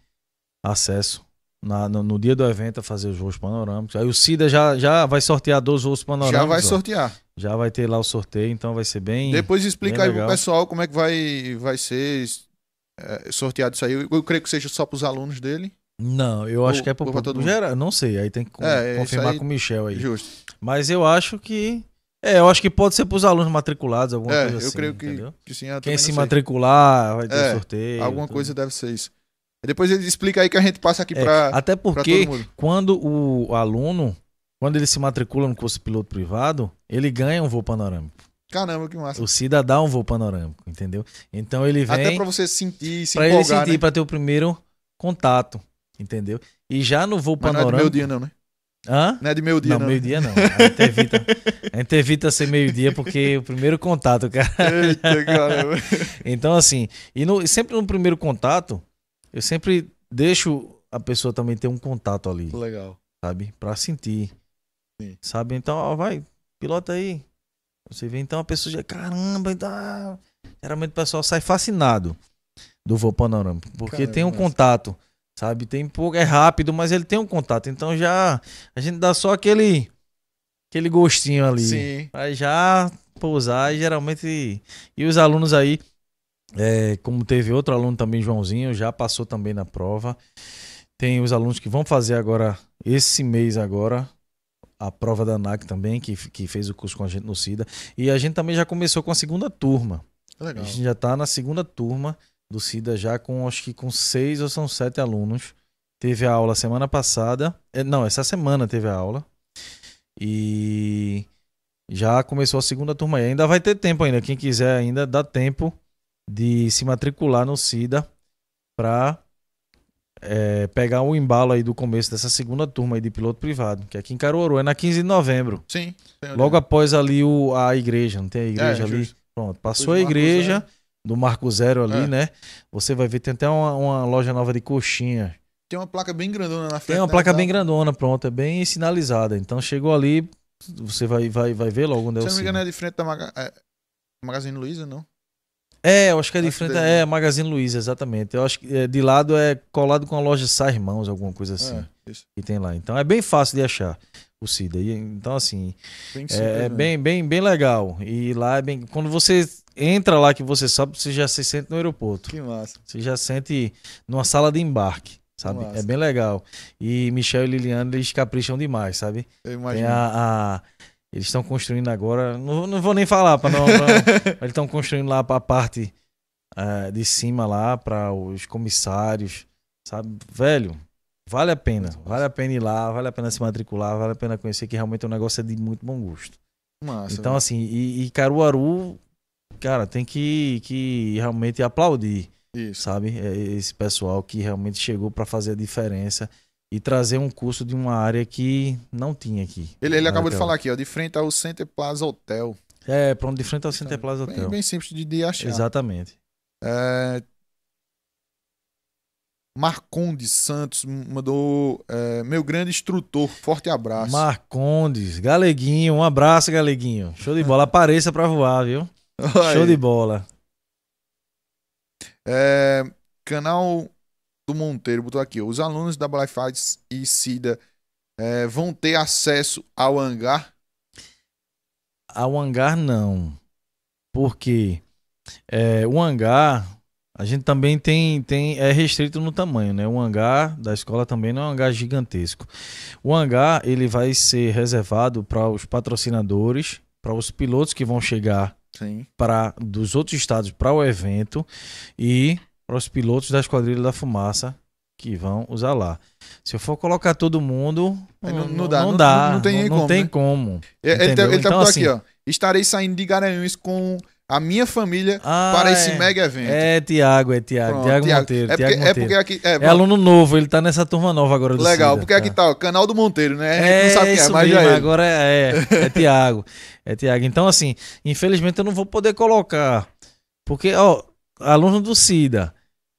acesso na, no, no, dia do evento a fazer os voos panorâmicos. Aí o Cida já, já vai sortear dois voos panorâmicos. Já vai ó. sortear. Já vai ter lá o sorteio, então vai ser bem. Depois explica bem aí pro pessoal como é que vai, vai ser é, sorteado isso aí. Eu, eu creio que seja só para os alunos dele. Não, eu acho que é para todo mundo. Geral, não sei, aí tem que é, confirmar aí, com o Michel aí. Justo. Mas eu acho que é, eu acho que pode ser para os alunos matriculados, alguma é, coisa assim. Eu creio que, que sim. Quem se sei. matricular vai ter é, sorteio. Alguma tudo. coisa deve ser isso. Depois ele explica aí que a gente passa aqui é, para. Até porque quando o aluno, quando ele se matricula no curso piloto privado, ele ganha um voo panorâmico. Caramba, que massa. O Cida dá um voo panorâmico, entendeu? Então ele vem. Até para você sentir, se Para ele sentir, né? para ter o primeiro contato, entendeu? E já no voo Mas panorâmico. Não é do meu dia, não, né? Hã? Não é de meio-dia, não. Não, meio-dia não. A gente evita, a gente evita ser meio-dia porque é o primeiro contato, cara. Eita, Então, assim, e no, sempre no primeiro contato, eu sempre deixo a pessoa também ter um contato ali. Legal. Sabe? Pra sentir. Sim. Sabe? Então, ó, vai, pilota aí. Você vê, então a pessoa já, caramba, então, geralmente o pessoal sai fascinado do voo panorâmico, porque caramba, tem um contato. Sabe? Tem pouco, é rápido, mas ele tem um contato. Então já a gente dá só aquele aquele gostinho ali. Sim. Pra já pousar e geralmente e os alunos aí é, como teve outro aluno também, Joãozinho, já passou também na prova. Tem os alunos que vão fazer agora, esse mês agora, a prova da NAC também, que, que fez o curso com a gente no SIDA. E a gente também já começou com a segunda turma. Legal. A gente já está na segunda turma do Cida já com acho que com seis ou são sete alunos. Teve a aula semana passada. É, não, essa semana teve a aula. E já começou a segunda turma aí. Ainda vai ter tempo ainda. Quem quiser ainda dá tempo de se matricular no Cida para é, pegar o um embalo aí do começo dessa segunda turma aí de piloto privado, que é aqui em Caruaru, é na 15 de novembro. Sim. Logo após ali o, a igreja, não tem a igreja é, ali? Justo. Pronto, passou a igreja. É do Marco Zero ali, é. né? Você vai ver, tem até uma, uma, loja nova de coxinha. Tem uma placa bem grandona na frente. Tem uma né? placa bem grandona, pronto, é bem sinalizada. Então chegou ali, você vai, vai, vai ver logo onde é Se é o Se não me engano, é de frente da Maga... é... Magazine Luiza, não? É, eu acho que é de acho frente, é deve... é Magazine Luiza, exatamente. Eu acho que é, de lado é colado com a loja Sai Irmãos, alguma coisa é, assim. É, isso. que tem lá. Então é bem fácil de achar o SIDA. E, então, assim, bem é, é né? bem, bem, bem legal. E lá é bem. Quando você entra lá que você sabe, você já se sente no aeroporto. Que massa. Você já sente numa sala de embarque. Sabe? É bem legal. E Michel e Liliana, eles capricham demais, sabe? Eu imagino. A, a, eles estão construindo agora. Não, não vou nem falar para não. não eles estão construindo lá para a parte uh, de cima lá, para os comissários, sabe? Velho, Vale a pena, vale a pena ir lá, vale a pena se matricular, vale a pena conhecer que realmente o negócio é de muito bom gosto. Massa, então, assim, e, e, Caruaru, cara, tem que, que realmente aplaudir, Isso. sabe? É, esse pessoal que realmente chegou para fazer a diferença e trazer um curso de uma área que não tinha aqui. Ele, ele é acabou de falar aqui, ó, de frente ao Center Plaza Hotel. É, pronto, de frente ao Center então, Plaza Hotel. Bem, bem simples de, de achar. Exatamente. É, Marcondes Santos mandou é, meu grande instrutor, forte abraço. Marcondes, Galeguinho, um abraço, Galeguinho. Show de bola, apareça pra voar, viu? Show de bola. É, canal do Monteiro botou aqui: os alunos da Blackfights e SIDA é, vão ter acesso ao hangar? Ao hangar, não. Por quê? É, o hangar a gente também tem, tem é restrito no tamanho, né? O hangar da escola também não é um hangar gigantesco. O hangar ele vai ser reservado para os patrocinadores, para os pilotos que vão chegar para dos outros estados para o evento e para os pilotos da Esquadrilha da Fumaça que vão usar lá. Se eu for colocar todo mundo, não, hum, não, não, dá, não, dá, não, tem como. Não tem né? como ele, é, é, está então, assim, aqui, ó. Estarei saindo de Garanhuns com a minha família ah, para esse é. mega evento. É, Tiago, é Tiago. Tiago Monteiro. É porque, é Monteiro. É porque aqui, é, é, aluno novo, ele tá nessa turma nova agora do Legal, Cida, porque aqui tá. o canal do Monteiro, né? É, não sabe é, isso é, mesmo, agora é, é, é Tiago. É Tiago. Então, assim, infelizmente eu não vou poder colocar, porque, ó, aluno do Cida,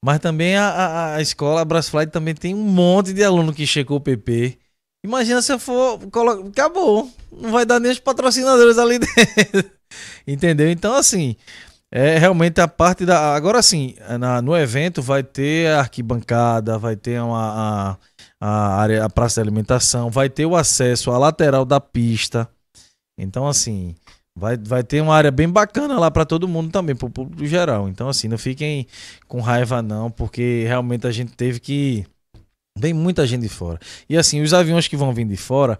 mas também a, a, a escola Brasflight também tem um monte de aluno que checou o PP. Imagina se eu for. Colo... Acabou. Não vai dar nem os patrocinadores ali dentro. Entendeu? Então, assim, é realmente a parte da. Agora, sim no evento vai ter a arquibancada, vai ter uma, a, a área, a praça de alimentação, vai ter o acesso à lateral da pista. Então, assim. Vai, vai ter uma área bem bacana lá para todo mundo também, para o público geral. Então, assim, não fiquem com raiva, não, porque realmente a gente teve que. Vem muita gente de fora. E, assim, os aviões que vão vir de fora,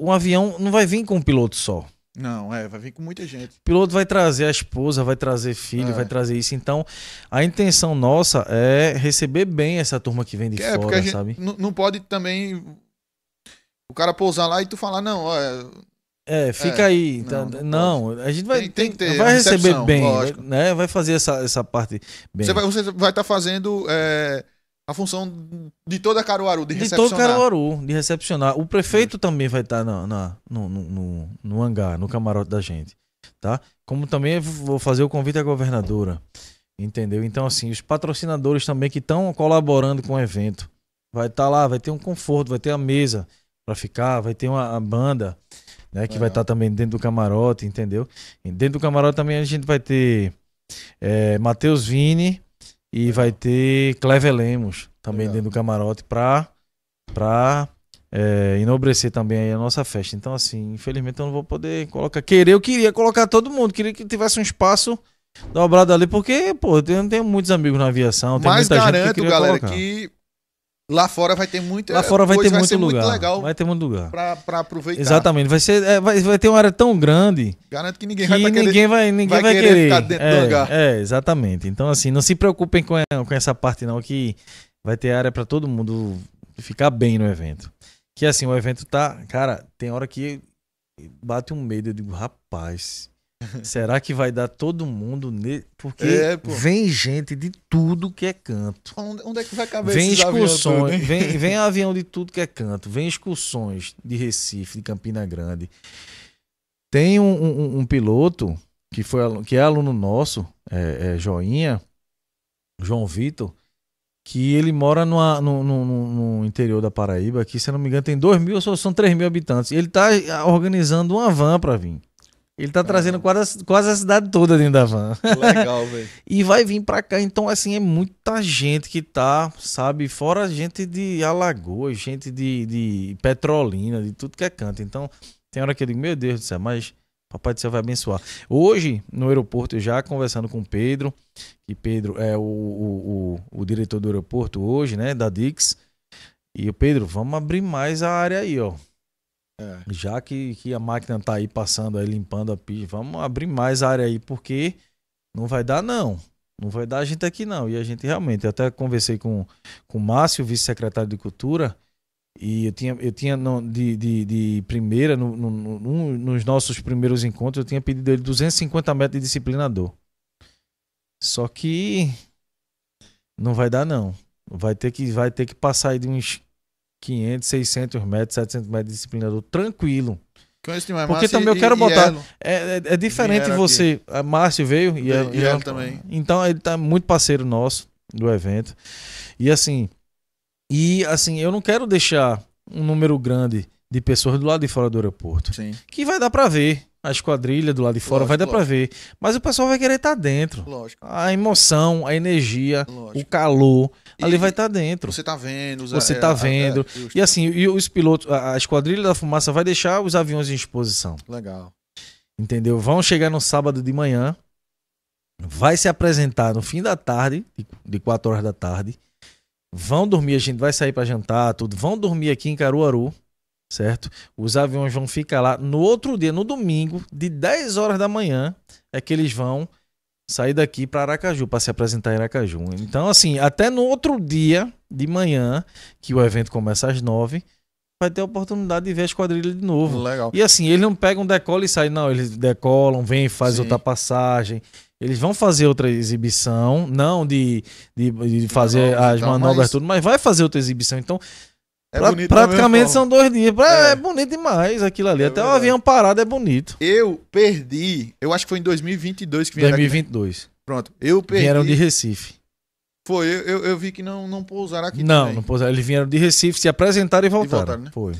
um avião não vai vir com um piloto só. Não, é, vai vir com muita gente. O piloto vai trazer a esposa, vai trazer filho, é. vai trazer isso. Então, a intenção nossa é receber bem essa turma que vem de é, fora, sabe? Não pode também o cara pousar lá e tu falar, não, ó, é, fica é, aí. Não, não, não, a gente vai, tem, tem que ter vai receber bem, lógico. né? Vai fazer essa, essa parte bem. Você vai estar você vai tá fazendo é, a função de toda Caruaru, de, recepcionar. De todo Caruaru, de recepcionar. O prefeito também vai estar tá na, na no, no, no, hangar, no camarote da gente. Tá? Como também vou fazer o convite à governadora. Entendeu? Então, assim, os patrocinadores também que estão colaborando com o evento. Vai estar tá lá, vai ter um conforto, vai ter a mesa para ficar, vai ter uma banda, né? Que vai tá estar também dentro do camarote, entendeu? E dentro do camarote também a gente vai ter é, Matheus Vini, e vai ter Clever Lemos também dentro do camarote para pra, pra é, enobrecer também a nossa festa. Então, assim, infelizmente eu não vou poder colocar. Querer, eu queria colocar todo mundo, queria que tivesse um espaço dobrado ali, porque, pô, eu não tenho muitos amigos na aviação. Mas muita garanto, gente que galera, colocar. que Lá fora vai ter muito Lá fora vai ter vai muito lugar. Muito legal vai ter muito lugar. Pra, pra aproveitar. Exatamente. Vai, ser, é, vai, vai ter uma área tão grande. Garanto que ninguém que vai tá ninguém querer, vai, ninguém vai, vai querer, querer, ficar dentro é, do lugar. É, exatamente. Então, assim, não se preocupem com, é, com essa parte, não, que vai ter área para todo mundo ficar bem no evento. Que assim, o evento tá. Cara, tem hora que bate um medo. Eu digo, rapaz, Será que vai dar todo mundo? Ne... Porque é, vem gente de tudo que é canto. Onde, onde é que vai caber Vem excursões, avião vem, vem avião de tudo que é canto, vem excursões de Recife, de Campina Grande. Tem um, um, um piloto que, foi, que é aluno nosso, é, é Joinha, João Vitor, que ele mora numa, no, no, no, interior da Paraíba, que se não me engano tem 2 mil ou são 3 mil habitantes. Ele está eh, organizando uma van para vir. Ele tá ah, trazendo quase, quase a cidade toda dentro da van. Legal, velho. e vai vir pra cá. Então, assim, é muita gente que tá, sabe? Fora gente de Alagoas, gente de, de Petrolina, de tudo que é canto. Então, tem hora que eu digo, meu Deus do céu, mas Papai do Céu vai abençoar. Hoje, no aeroporto, já conversando com o Pedro, que Pedro é o, o, o, o diretor do aeroporto hoje, né? Da Dix. E o Pedro, vamos abrir mais a área aí, ó. É. Já que, que a máquina tá aí passando, aí limpando a pista, vamos abrir mais área aí, porque não vai dar, não. Não vai dar a gente aqui, não. E a gente realmente, até conversei com, com o Márcio, vice-secretário de Cultura, e eu tinha, eu tinha no, de, de, de, primeira, no, no, no, nos nossos primeiros encontros, eu tinha pedido ele 250 metros de disciplinador. Só que não vai dar, não. Vai ter que, vai ter que passar aí de uns 500, 600 metros, 700 metros de disciplinador, tranquilo. É Porque também eu quero botar. É, é, é, diferente você. a Márcio veio e, é, e, é ela também. Então ele tá muito parceiro nosso do evento. E assim. E assim, eu não quero deixar um número grande de pessoas do lado de fora do aeroporto. Sim. Que vai dar para ver. A esquadrilha do lado de fora lógico, vai dar para ver. Mas o pessoal vai querer estar tá dentro. Lógico. A emoção, a energia, lógico. o calor, e ali vai estar tá dentro. Você tá vendo. você tá é, vendo. A, é, a, e assim, e os pilotos, a esquadrilha da fumaça vai deixar os aviões em exposição. Legal. Entendeu? Vão chegar no sábado de manhã, vai se apresentar no fim da tarde, de 4 horas da tarde. Vão dormir, a gente vai sair para jantar, tudo. Vão dormir aqui em Caruaru certo? Os aviões vão ficar lá no outro dia, no domingo, de 10 horas da manhã, é que eles vão sair daqui para Aracaju, para se apresentar em Aracaju. Então, assim, até no outro dia de manhã, que o evento começa às 9, vai ter a oportunidade de ver a esquadrilha de novo. Legal. E assim, eles não pegam um decola e saem, não, eles decolam, vêm, fazem outra passagem. Eles vão fazer outra exibição, não de, de, de fazer não, as manobras mas... tudo, mas vai fazer outra exibição. Então, é pra, bonito praticamente são dois dias. É. é. bonito demais aquilo ali. É Até verdade. o avião parado é bonito. Eu perdi, eu acho que foi em 2022 que vieram 2022. Aqui. Né? Pronto, eu perdi. Vieram de Recife. Foi, eu, eu, eu vi que não, não pousaram aqui Não, também. não pousaram. Eles vieram de Recife, se apresentaram e voltaram. E voltaram né? Foi.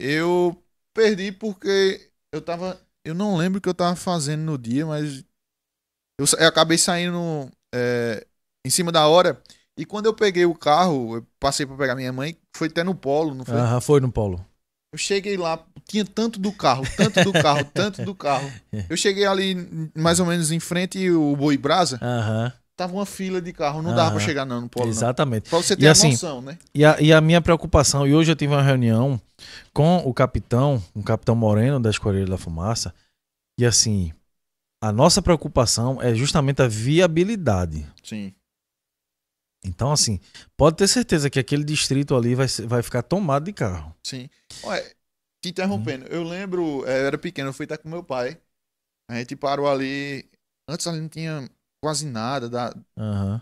Eu perdi porque eu tava... Eu não lembro o que eu tava fazendo no dia, mas... Eu, eu acabei saindo é, em cima da hora... E quando eu peguei o carro, eu passei para pegar minha mãe, foi até no Polo, não foi? Aham, foi no Polo. Eu cheguei lá, tinha tanto do carro, tanto do carro, tanto do carro. É. Eu cheguei ali mais ou menos em frente e o Boi Brasa. Aham. Tava uma fila de carro, não dava para chegar não no Polo. Exatamente. Para você ter e, a assim, noção, né? E a, e a minha preocupação, e hoje eu tive uma reunião com o capitão, o capitão Moreno da Esquadrilha da Fumaça, e assim, a nossa preocupação é justamente a viabilidade. Sim. Então, assim, pode ter certeza que aquele distrito ali vai, vai ficar tomado de carro. Sim. Ué, te interrompendo, hum. eu lembro, é, eu era pequeno, eu fui estar com meu pai. A gente parou ali. Antes ali não tinha quase nada. Da, uhum.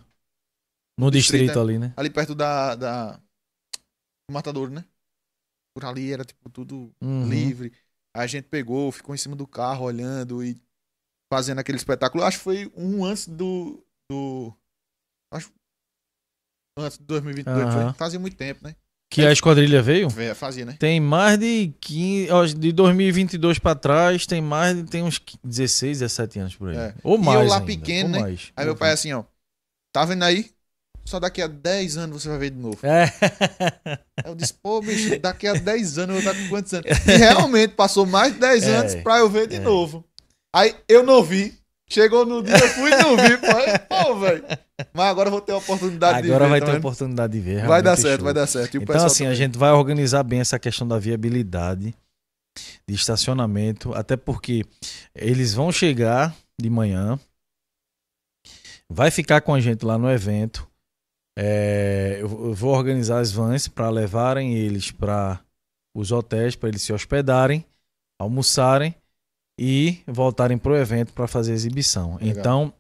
No distrito, distrito, né? ali, né? Ali perto da. da do matador, né? Por ali era tipo tudo uhum. livre. A gente pegou, ficou em cima do carro olhando e fazendo aquele espetáculo. Acho que foi um antes do. do acho antes de 2022, uhum. fazia muito tempo, né? Que é, a esquadrilha veio? Fazia, né? Tem mais de 15, de 2022 para trás, tem mais de, tem uns 16, 17 anos por aí. É. Ou mais. E eu lá ainda, pequeno, né? Mais. Aí meu pai assim, ó, tá vendo aí? Só daqui a 10 anos você vai ver de novo. É. Eu disse, pô, bicho, daqui a 10 anos eu vou estar com quantos anos? E realmente passou mais de 10 é. anos pra eu ver de é. novo. Aí eu não vi, Chegou no dia, fui e não vi. Pô, velho. Mas agora vou ter a oportunidade agora de ver. Agora vai ter a oportunidade de ver. Vai dar certo, show. vai dar certo. então, assim, também. a gente vai organizar bem essa questão da viabilidade de estacionamento, até porque eles vão chegar de manhã, vai ficar com a gente lá no evento. É, eu vou organizar as vans para levarem eles para os hotéis, para eles se hospedarem, almoçarem e voltarem para o evento para fazer exibição. Legal. Então,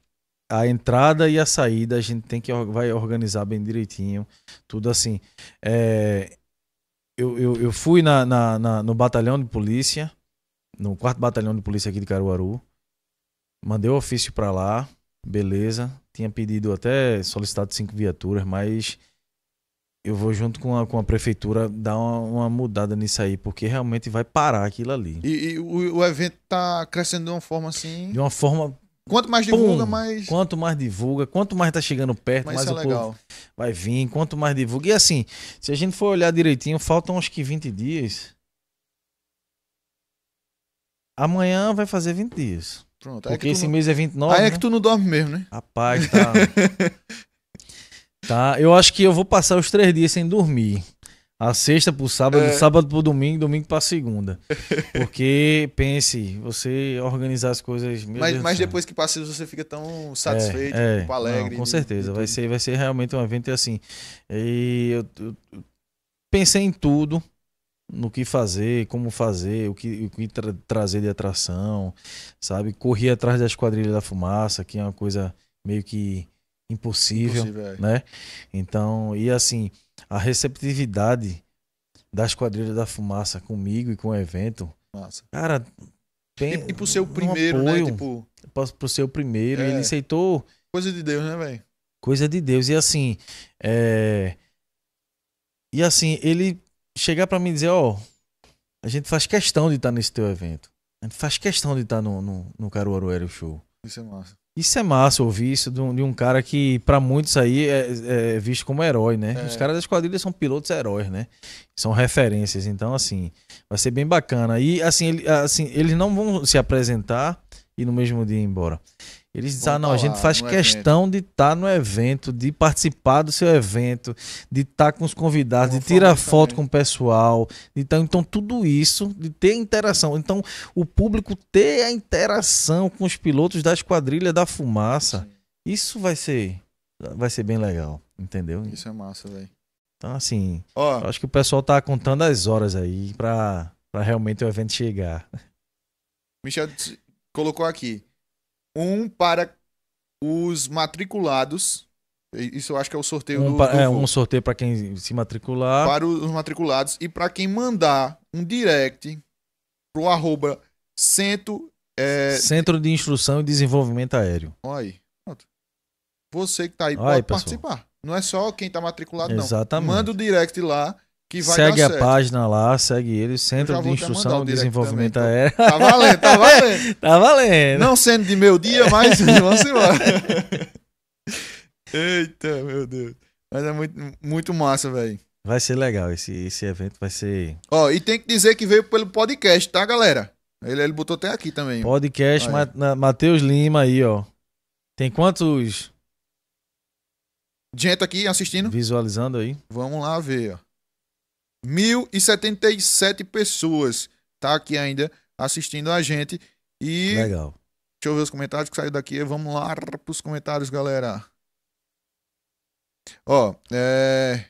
a entrada e a saída a gente tem que vai organizar bem direitinho, tudo assim. É, eu, eu, eu, fui na, na, na, no batalhão de polícia, no quarto batalhão de polícia aqui de Caruaru, mandei o ofício para lá, beleza. Tinha pedido até solicitado cinco viaturas, mas eu vou junto com a, com a prefeitura dar uma, uma, mudada nisso aí, porque realmente vai parar aquilo ali. E, e o, o, evento tá crescendo de uma forma assim. De uma forma. Quanto mais pum, divulga, mais. Quanto mais divulga, quanto mais tá chegando perto, Mas mais é o é povo vai vir, quanto mais divulga. E assim, se a gente for olhar direitinho, faltam acho que 20 dias. Amanhã vai fazer 20 dias. Pronto. É porque é esse não... mês é 29. Aí é né? que tu não dorme mesmo, né? Rapaz, tá. Tá, eu acho que eu vou passar os três dias sem dormir. A sexta pro sábado, é. sábado pro domingo, domingo pra segunda. Porque, pense, você organizar as coisas. Mas, mas depois que passa você fica tão satisfeito, é, é. Tipo, alegre. Não, com certeza, vai, ser, vai ser realmente um evento assim. E eu, eu pensei em tudo no que fazer, como fazer, o que, o que tra trazer de atração, sabe? Corri atrás da Esquadrilha da Fumaça, que é uma coisa meio que impossível, impossível é. né? Então, e assim, a receptividade das quadrilhas da fumaça comigo e com o evento. Massa. Cara, e, e por ser o primeiro, apoio, né? Tipo, Pro ser o primeiro, né? tipo, é. ele aceitou. Coisa de Deus, né, velho? Coisa de Deus. E assim, é... E assim, ele chegar para mim e dizer, ó, oh, a gente faz questão de estar tá nesse teu evento. A gente faz questão de estar tá no, no, no Caruaru Aero Show. Isso é massa. Isso é massa ouvir isso de um, de um cara que, para muitos aí, é, é, visto como herói, né? É. Os caras das quadrilhas são pilotos heróis, né? São referências. Então, assim, vai ser bem bacana. E, assim, ele, assim eles não vão se apresentar e no mesmo dia ir embora. Eles dizem ah, não, a gente faz questão evento. de estar tá no evento, de participar do seu evento, de estar tá com os convidados, de tirar foto também. com o pessoal. Então, então, tudo isso, de ter interação. Então, o público ter a interação com os pilotos da Esquadrilha da Fumaça, Sim. isso vai ser, vai ser bem legal, entendeu? Isso é massa, velho. Então, assim, oh. acho que o pessoal tá contando as horas aí para realmente o evento chegar. Michel colocou aqui um para os matriculados. Isso eu acho que é o sorteio um do, pra, do É, um sorteio para quem se matricular. Para os matriculados. E para quem mandar um direct pro arroba centro, é... centro de Instrução e Desenvolvimento Aéreo. Olha aí. Pronto. Você que está aí Olha pode aí, participar. Não é só quem está matriculado, Exatamente. não. Manda o direct lá que vai Segue a certo. página lá, segue ele, Centro de Instrução e Desenvolvimento Aéreo. Tá valendo, tá valendo. tá valendo. Não sendo de meu dia, mas vamos embora. Eita, meu Deus. Mas é muito, muito massa, velho. Vai ser legal esse, esse evento, vai ser. Ó, oh, e tem que dizer que veio pelo podcast, tá, galera? Ele, ele botou até aqui também. Podcast Ma Matheus Lima aí, ó. Tem quantos. Gente aqui assistindo? Visualizando aí. Vamos lá ver, ó. 1.077 pessoas tá aqui ainda assistindo a gente. E. Legal. Deixa eu ver os comentários que saiu daqui. Vamos lá pros comentários, galera. Ó, é...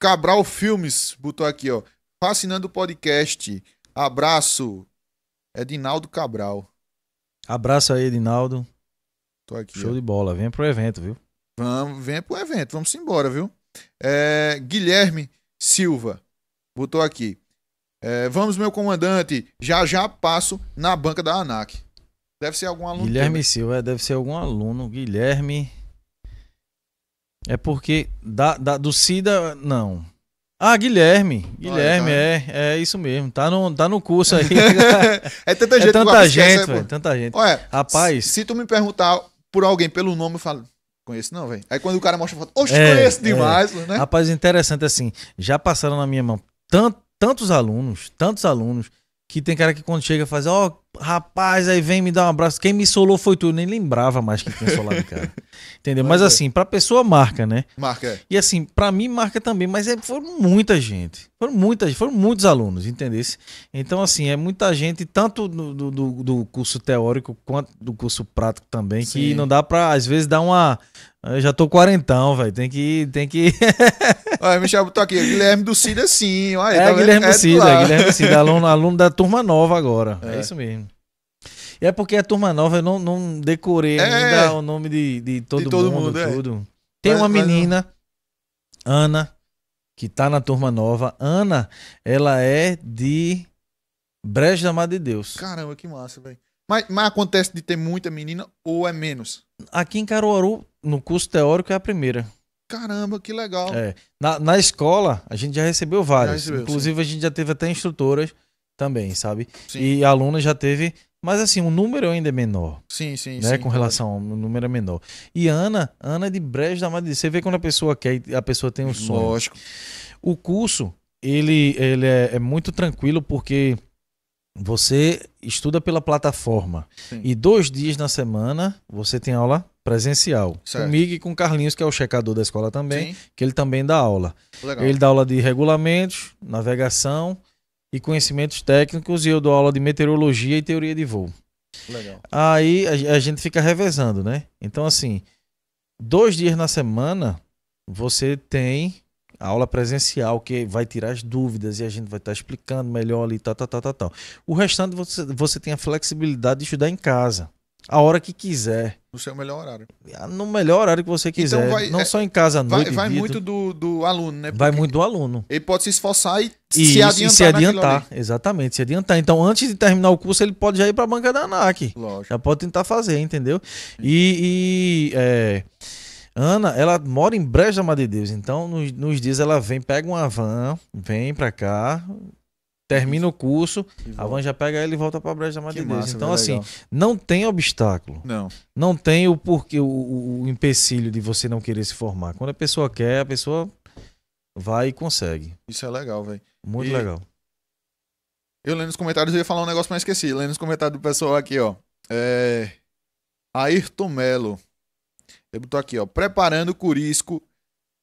Cabral Filmes botou aqui, ó. Fascinando o podcast. Abraço. Edinaldo Cabral. Abraço aí, Edinaldo. Tô aqui. Show ó. de bola. Vem pro evento, viu? Vamos, vem pro evento. Vamos embora, viu? É... Guilherme Silva botou aqui. É, vamos, meu comandante, já já passo na banca da ANAC. Deve ser algum aluno. Guilherme também. Né? Silva, é, deve ser algum aluno. Guilherme. É porque da, da do Cida, não. Ah, Guilherme. Guilherme, tá. é, é isso mesmo. Tá no, tá no curso aí. é tanta é gente. É tanta gente, velho. Tanta gente. Olha, Rapaz. Se, tu me perguntar por alguém pelo nome, eu falo, conheço não, velho. Aí quando o cara mostra a foto, oxe, é, conheço é. demais, é. né? Rapaz, interessante assim. Já passaram na minha mão tant, tantos alunos, tantos alunos, que tem cara que quando chega faz, ó, oh, Rapaz, aí vem me dar um abraço. Quem me solou foi tu. Eu nem lembrava mais que tinha solado o cara. Entendeu? Mas, mas é. assim, pra pessoa marca, né? Marca, é. E assim, pra mim marca também. Mas é, foram muita gente. Foram muitas foram muitos alunos, entendeu? Então, assim, é muita gente, tanto do, do, do curso teórico quanto do curso prático também, Sim. que não dá pra, às vezes, dar uma. Ah, eu já tô quarentão, velho. Tem que. Tem que... Olha, Michel tô aqui, Guilherme do Cida, sim. Olha, é, tá Guilherme, do é Cida, é Guilherme do Cida, Guilherme do Cida, aluno, aluno da turma nova agora. É, é isso mesmo. E é porque a turma nova, eu não, não decorei é, ainda o nome de, de, todo, de todo mundo, mundo é. tudo. É. Tem mas, uma menina, Ana, que tá na turma nova. Ana, ela é de Brejo da Mar de Deus. Caramba, que massa, velho. Mas, mas acontece de ter muita menina ou é menos? Aqui em Caruaru, no curso teórico, é a primeira. Caramba, que legal. É. Na, na escola, a gente já recebeu várias. Já recebeu, Inclusive, sim. a gente já teve até instrutoras também, sabe? Sim. E aluna já teve mas assim, o número ainda é menor. Sim, sim, né? sim. Com claro. relação, o número é menor. E Ana, Ana é de Brejo da Madrid. Você vê quando a pessoa quer, a pessoa tem um sonho. Lógico. O curso, ele, ele é, é muito tranquilo porque você estuda pela plataforma. Sim. E dois dias na semana você tem aula presencial. Certo. Comigo e com Carlinhos, que é o checador da escola também, Sim. que ele também dá aula. Legal. Ele dá aula de regulamentos, navegação, e conhecimentos técnicos e eu dou aula de meteorologia e teoria de voo. Legal. Aí a, a gente fica revezando, né? Então, assim, dois dias na semana você tem aula presencial que vai tirar as dúvidas e a gente vai estar tá explicando melhor ali, tal, tá, tá, tal, tal, tal. O restante você, você tem a flexibilidade de estudar em casa a hora que quiser. No seu melhor horário. Ah, no melhor horário que você então quiser. Então vai, não é, só em casa à noite. Vai, vai muito do, do aluno, né? Porque vai muito do aluno. Ele pode se esforçar e, e se adiantar. E se adiantar, exatamente, se adiantar. Então, antes de terminar o curso, ele pode já ir para a banca da ANAC. Lógico. Já pode tentar fazer, entendeu? E. e é, Ana, ela mora em Brejo da Madre de Deus, então nos, nos dias ela vem, pega uma van, vem para cá, termina o curso, a van já pega ele e volta para a Brejo da Então, né? assim, legal. não tem obstáculo. Não. Não tem o porquê, o, o empecilho de você não querer se formar. Quando a pessoa quer, a pessoa vai e consegue. Isso é legal, velho. Muito e... legal. Eu lendo os comentários, eu ia falar um negócio, mas esqueci. Lendo os comentários do pessoal aqui, ó. É... Ayrton Melo. Ele botou aqui, ó. Preparando o Curisco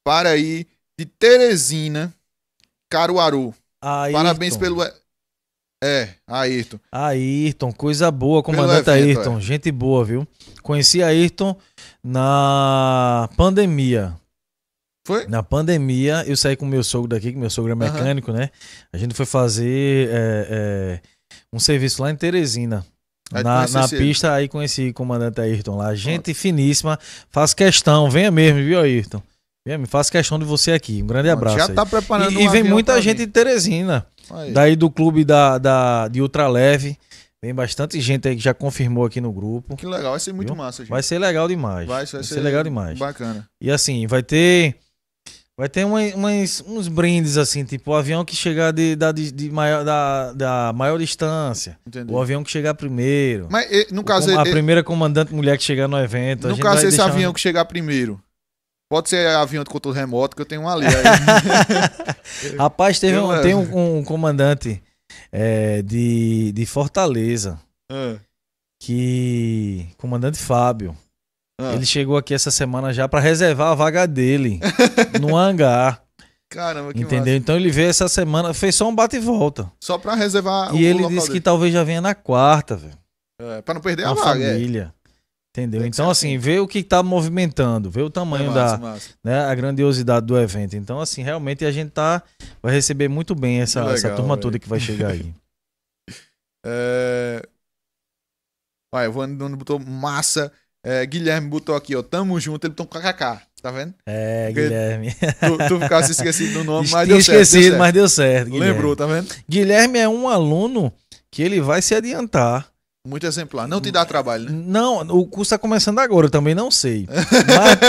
para ir de Teresina, Caruaru. Ayrton. Parabéns pelo. É, Ayrton. Ayrton, coisa boa, comandante evento, Ayrton. É. Gente boa, viu? Conheci Ayrton na pandemia. Foi? Na pandemia, eu saí com meu sogro daqui, que meu sogro é mecânico, uhum. né? A gente foi fazer é, é, um serviço lá em Teresina. Aí na, na pista, aí conheci o comandante Ayrton lá. Gente Pronto. finíssima. Faz questão, venha mesmo, viu, Ayrton? Me faço questão de você aqui. Um grande abraço. Já aí. tá preparando E, e vem muita gente mim. de Teresina. Aí. Daí do clube da, da, de Ultraleve. Vem bastante gente aí que já confirmou aqui no grupo. Que legal, vai ser muito viu? massa, gente. Vai ser legal demais. Vai, vai, vai ser, ser, legal demais. Bacana. E assim, vai ter. Vai ter uma, umas, uns brindes, assim, tipo o avião que chegar de, da, de, de maior, da, da, maior distância. Entendi. O avião que chegar primeiro. Mas, no caso. O, a ele, primeira comandante mulher que chegar no evento. No caso, esse avião um... que chegar primeiro Pode ser avião de controle remoto, que eu tenho um ali. Rapaz, teve um, tem um, um comandante é, de, de Fortaleza. Ah. Que. Comandante Fábio. Ah. Ele chegou aqui essa semana já para reservar a vaga dele no hangar. Caramba, que Entendeu? Massa. Então ele veio essa semana, fez só um bate e volta. Só para reservar E ele disse que talvez já venha na quarta, velho. É, pra não perder a, a vaga. É. Família. É. Entendeu? Então, assim, assim, vê o que está movimentando, vê o é tamanho é massa, da é massa. Né, a grandiosidade do evento. Então, assim, realmente a gente tá, vai receber muito bem essa, legal, essa turma véio. toda que vai chegar aí. é... Olha, é, o Vando botou massa. É, Guilherme botou aqui, ó. Tamo junto, ele botou um kkk. Tá vendo? É, Porque Guilherme. Tu, tu ficasse esquecido do nome, mas deu esquecido, certo. Esquecido, mas deu certo. Guilherme. Lembrou, tá vendo? Guilherme é um aluno que ele vai se adiantar muito exemplar. Não te dá trabalho, né? Não, o curso está começando agora, eu também não sei. Mas,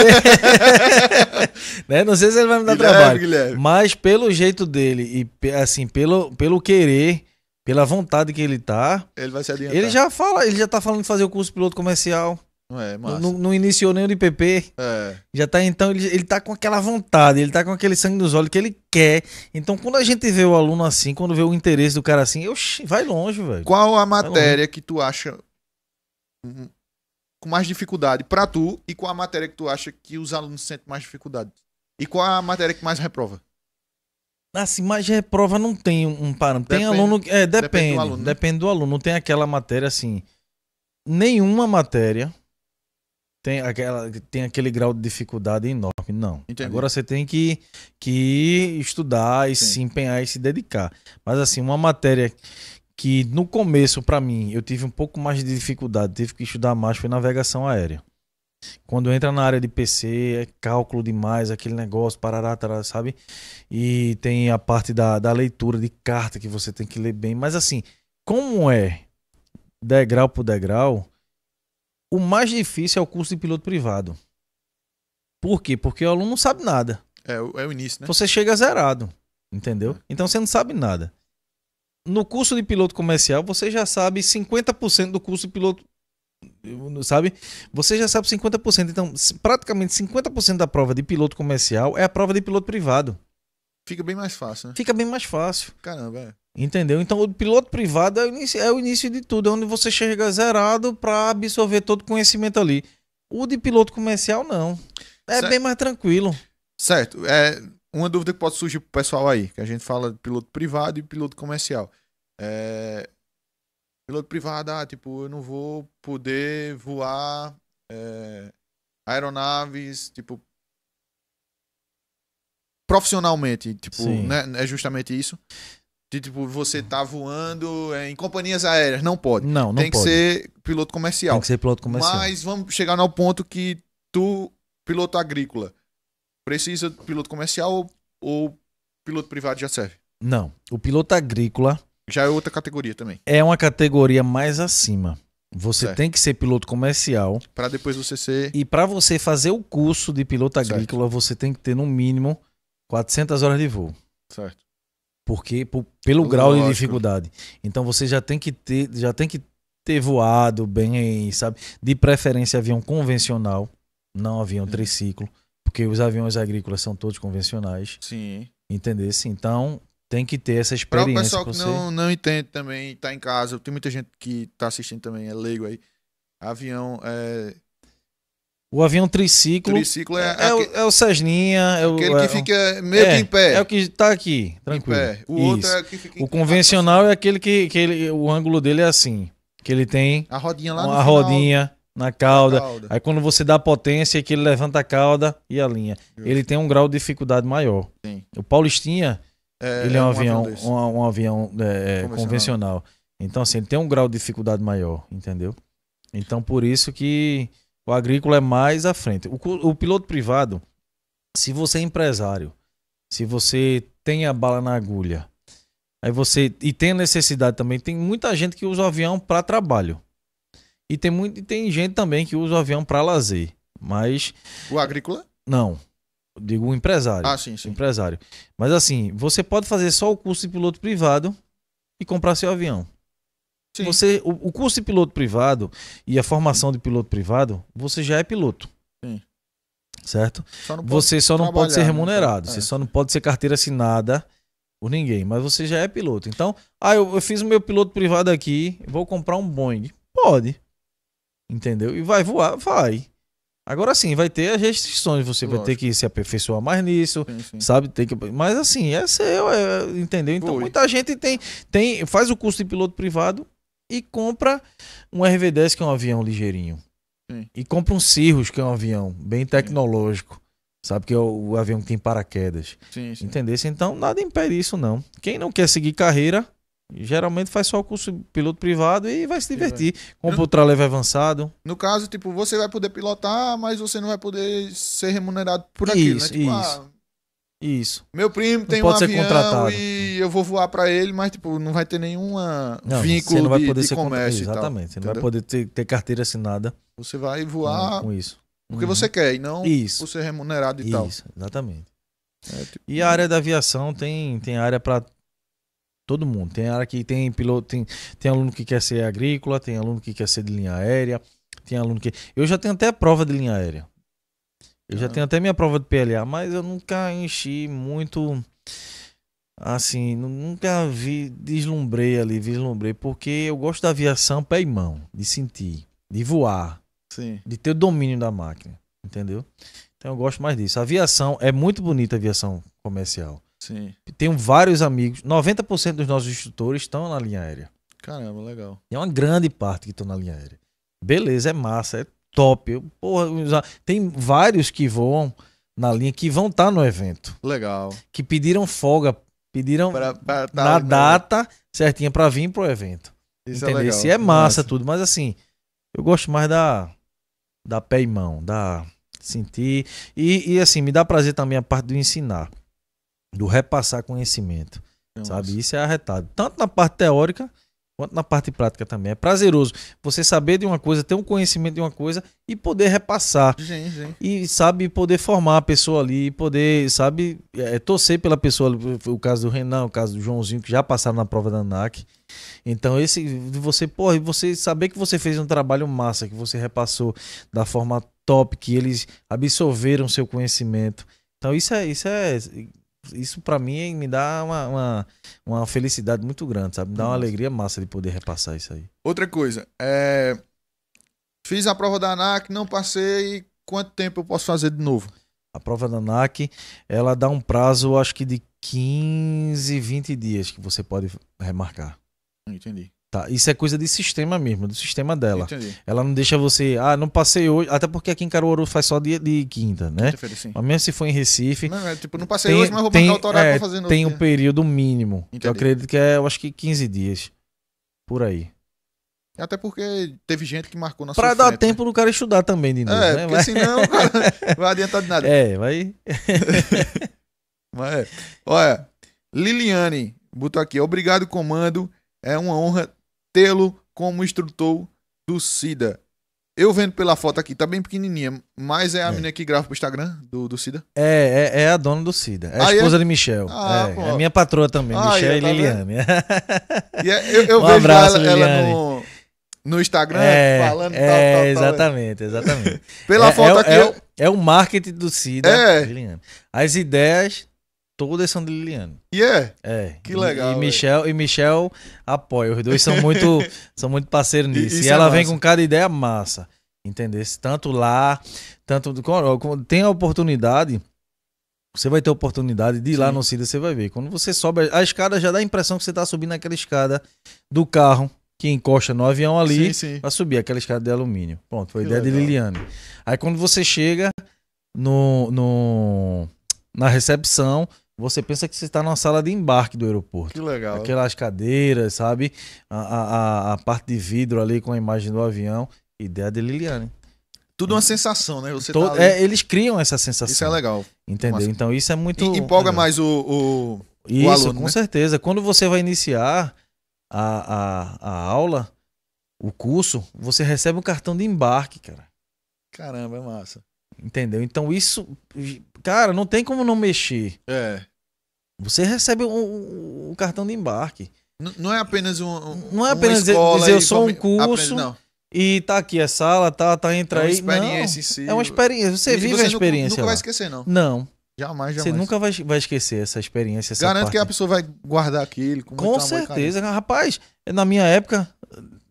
né? Não sei se ele vai me dar Guilherme, trabalho. Guilherme. Mas pelo jeito dele e assim, pelo, pelo querer, pela vontade que ele tá. Ele vai se adiantar. Ele já fala, ele já tá falando de fazer o curso piloto comercial. Não é, Não, não iniciou nem o IPP. É. Já tá, então, ele, ele tá com aquela vontade, ele tá com aquele sangue nos olhos que ele quer. Então, quando a gente vê o aluno assim, quando vê o interesse do cara assim, eu, vai longe, velho. Qual a matéria que tu acha com mais dificuldade para tu e qual a matéria que tu acha que os alunos sentem mais dificuldade? E qual a matéria que mais reprova? Assim, mas reprova não tem um parâmetro. Tem aluno. É, depende. Depende do aluno. Né? depende do aluno. Não tem aquela matéria assim. Nenhuma matéria tem, aquela, tem aquele grau de dificuldade enorme. Não. Entendi. Agora você tem que, que estudar e Sim. se empenhar e se dedicar. Mas assim, uma matéria que no começo, para mim, eu tive um pouco mais de dificuldade, tive que estudar mais, foi navegação aérea. Quando entra na área de PC, é cálculo demais, aquele negócio, parará, tará, sabe? E tem a parte da, da leitura de carta que você tem que ler bem. Mas assim, como é degrau por degrau, o mais difícil é o curso de piloto privado. Por quê? Porque o aluno não sabe nada. É, é o início, né? Você chega zerado, entendeu? É. Então você não sabe nada. No curso de piloto comercial, você já sabe 50% do curso de piloto sabe? Você já sabe 50%. Então, praticamente 50% da prova de piloto comercial é a prova de piloto privado. Fica bem mais fácil, né? Fica bem mais fácil. Caramba, é. Entendeu? Então, o piloto privado é o início, é o início de tudo, é onde você chega zerado para absorver todo o conhecimento ali. O de piloto comercial, não. É certo. bem mais tranquilo. Certo. É uma dúvida que pode surgir pro pessoal aí, que a gente fala de piloto privado e piloto comercial. É... Piloto privado, ah, tipo, eu não vou poder voar é... aeronaves, tipo, profissionalmente, tipo, né? é justamente isso? De tipo, você tá voando é, em companhias aéreas. Não pode. Não, não Tem pode. que ser piloto comercial. Tem que ser piloto comercial. Mas vamos chegar no ponto que tu, piloto agrícola, precisa de piloto comercial ou, ou piloto privado já serve? Não. O piloto agrícola. Já é outra categoria também. É uma categoria mais acima. Você certo. tem que ser piloto comercial. Para depois você ser. E para você fazer o curso de piloto agrícola, certo. você tem que ter no mínimo 400 horas de voo. Certo porque por, pelo Lógico. grau de dificuldade. Então você já tem que ter, já tem que ter voado bem, sabe? De preferência avião convencional, não avião uhum. triciclo, porque os aviões agrícolas são todos convencionais. Sim. Entendesse? Então, tem que ter essa experiência. Para o pessoal que você... não, não entende também, está em casa, tem muita gente que está assistindo também, é leigo aí. Avião é o avião triciclo. Triciclo é. É, aquele, é o cesninha É aquele que é fica meio é, que em é, pé. É o que está aqui, tranquilo. O Isso. outro é que fica O convencional é aquele que, que ele, o ângulo dele é assim. Que ele tem. A rodinha lá uma, no A rodinha na cauda. cauda. Aí quando você dá potência, que ele levanta a cauda e a linha. Justo. Ele tem um grau de dificuldade maior. Sim. O Paulistinha, é, ele é, é um, um avião, avião um, um, avião é, convencional. convencional. Então, assim, ele tem um grau de dificuldade maior, entendeu? Então, por isso que o agrícola é mais à frente. O, o piloto privado, se você é empresário, se você tem a bala na agulha, aí você e tem a necessidade também, tem muita gente que usa o avião para trabalho. E tem muito e tem gente também que usa o avião para lazer, mas o agrícola? Não. Digo um empresário. Ah, sim, sim. Empresário. Mas assim, você pode fazer só o curso de piloto privado e comprar seu avião. Sim. Você, o, o, curso de piloto privado e a formação de piloto privado, você já é piloto. Sim. Certo? Só você só não pode ser né? remunerado. Né? Você só não pode ser carteira assinada por ninguém. Mas você já é piloto. Então, ah, eu, eu fiz o meu piloto privado aqui, vou comprar um Boeing. Pode. Entendeu? E vai voar, vai. Agora sim, vai ter as restrições, você Lógico. vai ter que se aperfeiçoar mais nisso, sim, sim. sabe? Tem que, mas assim, é seu, é, entendeu? Então muita gente tem, tem faz o curso de piloto privado e compra um RV-10, que é um avião ligeirinho. Sim. E compra um Cirrus, que é um avião bem tecnológico. Sim. Sabe que é o, o, avião que tem paraquedas. Sim, sim. Entendesse? Então, nada impede isso, não. Quem não quer seguir carreira, geralmente faz só o curso de piloto privado e vai se divertir. Compra o traleve avançado. No caso, tipo, você vai poder pilotar, mas você não vai poder ser remunerado por aquilo, né? isso, né? Tipo, ah, isso. Ah, isso. Meu primo tem um avião contratado. e eu vou voar para ele, mas tipo, não vai ter nenhuma não, vínculo não vai de, poder de ser comércio contra... Exatamente. Tal, você não vai poder ter, ter, carteira assinada. Você vai voar com, com isso. Porque uhum. você quer e não isso. por ser remunerado e isso, tal. Isso, exatamente. É, tipo... E a área da aviação tem, tem área para todo mundo. Tem área que tem piloto, tem, tem aluno que quer ser agrícola, tem aluno que quer ser de linha aérea, tem aluno que. Eu já tenho até prova de linha aérea. Eu já tá. tenho até minha prova de PLA, mas eu nunca enchi muito. Assim, nunca vi, deslumbrei ali, vislumbrei, porque eu gosto da aviação pé e mão, de sentir, de voar, Sim. de ter o domínio da máquina, entendeu? Então eu gosto mais disso. A aviação, é muito bonita a aviação comercial. Sim. Tenho vários amigos, 90% dos nossos instrutores estão na linha aérea. Caramba, legal. É uma grande parte que estão na linha aérea. Beleza, é massa, é top. Porra, tem vários que voam na linha que vão estar tá no evento. Legal. Que pediram folga, pediram pra, pra tá na data certinha para vir pro evento. Isso é entendeu? é legal. Se é massa, tudo, mas assim, eu gosto mais da da pé e mão, da sentir e, e assim me dá prazer também a parte do ensinar, do repassar conhecimento, Nossa. É sabe? Isso é arretado, tanto na parte teórica quanto na parte prática também. É prazeroso você saber de uma coisa, ter um conhecimento de uma coisa e poder repassar. Sim, sim. E, sabe, poder formar a pessoa ali, poder, sabe, é, é torcer pela pessoa. O caso do Renan, o caso do Joãozinho, que já passaram na prova da ANAC. Então, esse, você, porra, você saber que você fez um trabalho massa, que você repassou da forma top, que eles absorveram seu conhecimento. Então, isso é, isso é isso para mim me dá uma, uma, uma, felicidade muito grande, sabe? Me dá uma alegria massa de poder repassar isso aí. Outra coisa, é... fiz a prova da ANAC, não passei, quanto tempo eu posso fazer de novo? A prova da ANAC, ela dá um prazo, acho que de 15, 20 dias que você pode remarcar. Entendi. Tá, isso é coisa de sistema mesmo, do sistema dela. Entendi. Ela não deixa você, ah, não passei hoje, até porque aqui em Caruaru faz só de, de quinta, né? Sim. Mas mesmo se for em Recife. Não, é, tipo, não passei tem, hoje, mas vou tem, o autoral é, pra fazer no Tem um período mínimo, eu acredito que é, eu acho que 15 dias. Por aí. Até porque teve gente que marcou na pra sua Pra dar frente, né? tempo né? do cara estudar também de é, novo. É, né? porque mas... senão cara vai adiantar de nada. É, vai. mas, é. olha, Liliane botou aqui, obrigado, comando. É uma honra tê-lo como instrutor do SIDA. Eu vendo pela foto aqui, tá bem pequenininha, mas é a é. menina que grava pro Instagram do, do Cida? É, é, é a dona do Cida. É a ah, é? esposa é... de Michel. Ah, é, é minha patroa também, ah, Michel é, e tá Liliane. e é, eu, eu um vejo abraço, ela, ela no, no Instagram falando é, tal, tal, Exatamente, tal. exatamente. pela foto aqui. É, eu... é o marketing do Cida. É. Liliane. As ideias todas são de Liliane. E yeah. É? é? Que legal. E, e Michel, e Michel apoia. Os dois são muito, são muito parceiros nisso. E, e ela é vem com cada ideia massa. Entendesse? Tanto lá, tanto. Tem a oportunidade. Você vai ter a oportunidade de ir Sim. lá no Cida, você vai ver. Quando você sobe a escada, já dá a impressão que você está subindo aquela escada do carro que encosta no avião ali para subir aquela escada de alumínio. Pronto, foi que ideia legal. de Liliane. Aí quando você chega no, no na recepção, você pensa que você está numa sala de embarque do aeroporto. Que legal. Aquelas cadeiras, sabe? A, a, a parte de vidro ali com a imagem do avião. Ideia de Liliane. Tudo uma sensação, né? Você Todo, tá é, ali... é, eles criam essa sensação. Isso é legal. Entendeu? Mas... Então isso é muito. E, empolga mais o, o, isso, aluno. Com né? certeza. Quando você vai iniciar a, a, a aula, o curso, você recebe um cartão de embarque, cara. Caramba, é massa. Entendeu? Então isso Cara, não tem como não mexer. É. Você recebe o um, um cartão de embarque. não é apenas um. um não é apenas dizer, eu sou um curso. Aprende, e tá aqui a sala, tá, tá entra aí. É uma experiência não, si, É uma experiência. Você vive você a experiência. Nunca, nunca vai esquecer, não. Não. Jamais, jamais. Você nunca vai, vai esquecer essa experiência. Essa Garanto parte. que a pessoa vai guardar aquilo. É com, tá com certeza. Rapaz, na minha época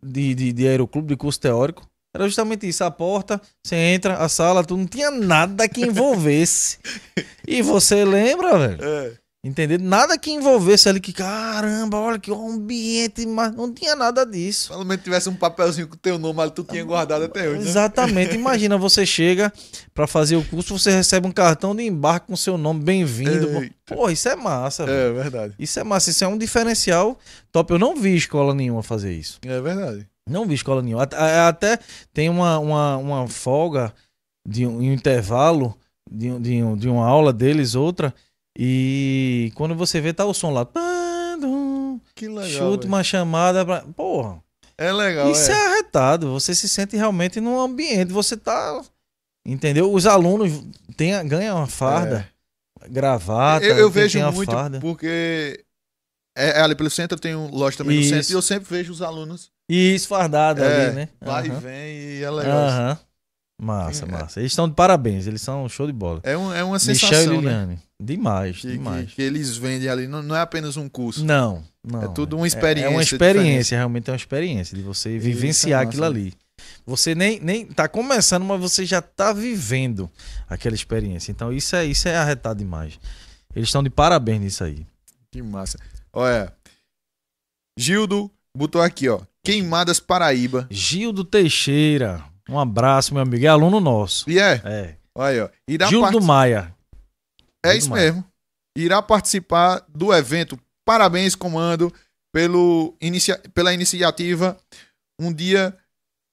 de, de, de aeroclube, de curso teórico, era justamente isso, a porta, você entra, a sala, tu não tinha nada que envolvesse. e você lembra, velho? É. Entendeu? Nada que envolvesse ali que, caramba, olha que ambiente, mas não tinha nada disso. Pelo menos tivesse um papelzinho com teu nome ali, tu tinha guardado até hoje. Né? Exatamente. Imagina, você chega para fazer o curso, você recebe um cartão de embarque com seu nome, bem-vindo. Pô, isso é massa. É verdade. Isso é massa, isso é um diferencial top. Eu não vi escola nenhuma fazer isso. É verdade. Não vi escola nenhuma. Até tem uma, uma, uma folga de um, um intervalo de, um, de, de uma aula deles, outra. E quando você vê, tá o som lá. Que legal. Chuta uma chamada pra. Porra. É legal. Isso é. é arretado. Você se sente realmente num ambiente. Você tá. Entendeu? Os alunos tem, ganham uma farda. É. Gravata. Eu, eu vejo muito farda. porque é, é, ali pelo centro, tem um loja também Isso. no centro, e eu sempre vejo os alunos. E esfardado é, ali, né? Vai uhum. e vem e é legal. Aham. Massa, é. massa. Eles estão de parabéns, eles são show de bola. É, um, é uma sensação. Michel e né? Liliane. Né? Demais, que, demais. Que, que, eles vendem ali, não, não, é apenas um curso. Não, não. É tudo uma experiência. É, é uma experiência, realmente é uma experiência de você é vivenciar aquilo né? ali. Você nem, nem tá começando, mas você já tá vivendo aquela experiência. Então isso é, isso é arretado demais. Eles estão de parabéns nisso aí. Que massa. Olha. É. Gildo botou aqui, ó. Queimadas Paraíba. Gildo Teixeira. Um abraço, meu amigo. É aluno nosso. E é? É. Olha, ó. Irá Gildo part... Maia. É Gildo isso Maia. mesmo. Irá participar do evento. Parabéns, comando, pelo inicia... pela iniciativa. Um dia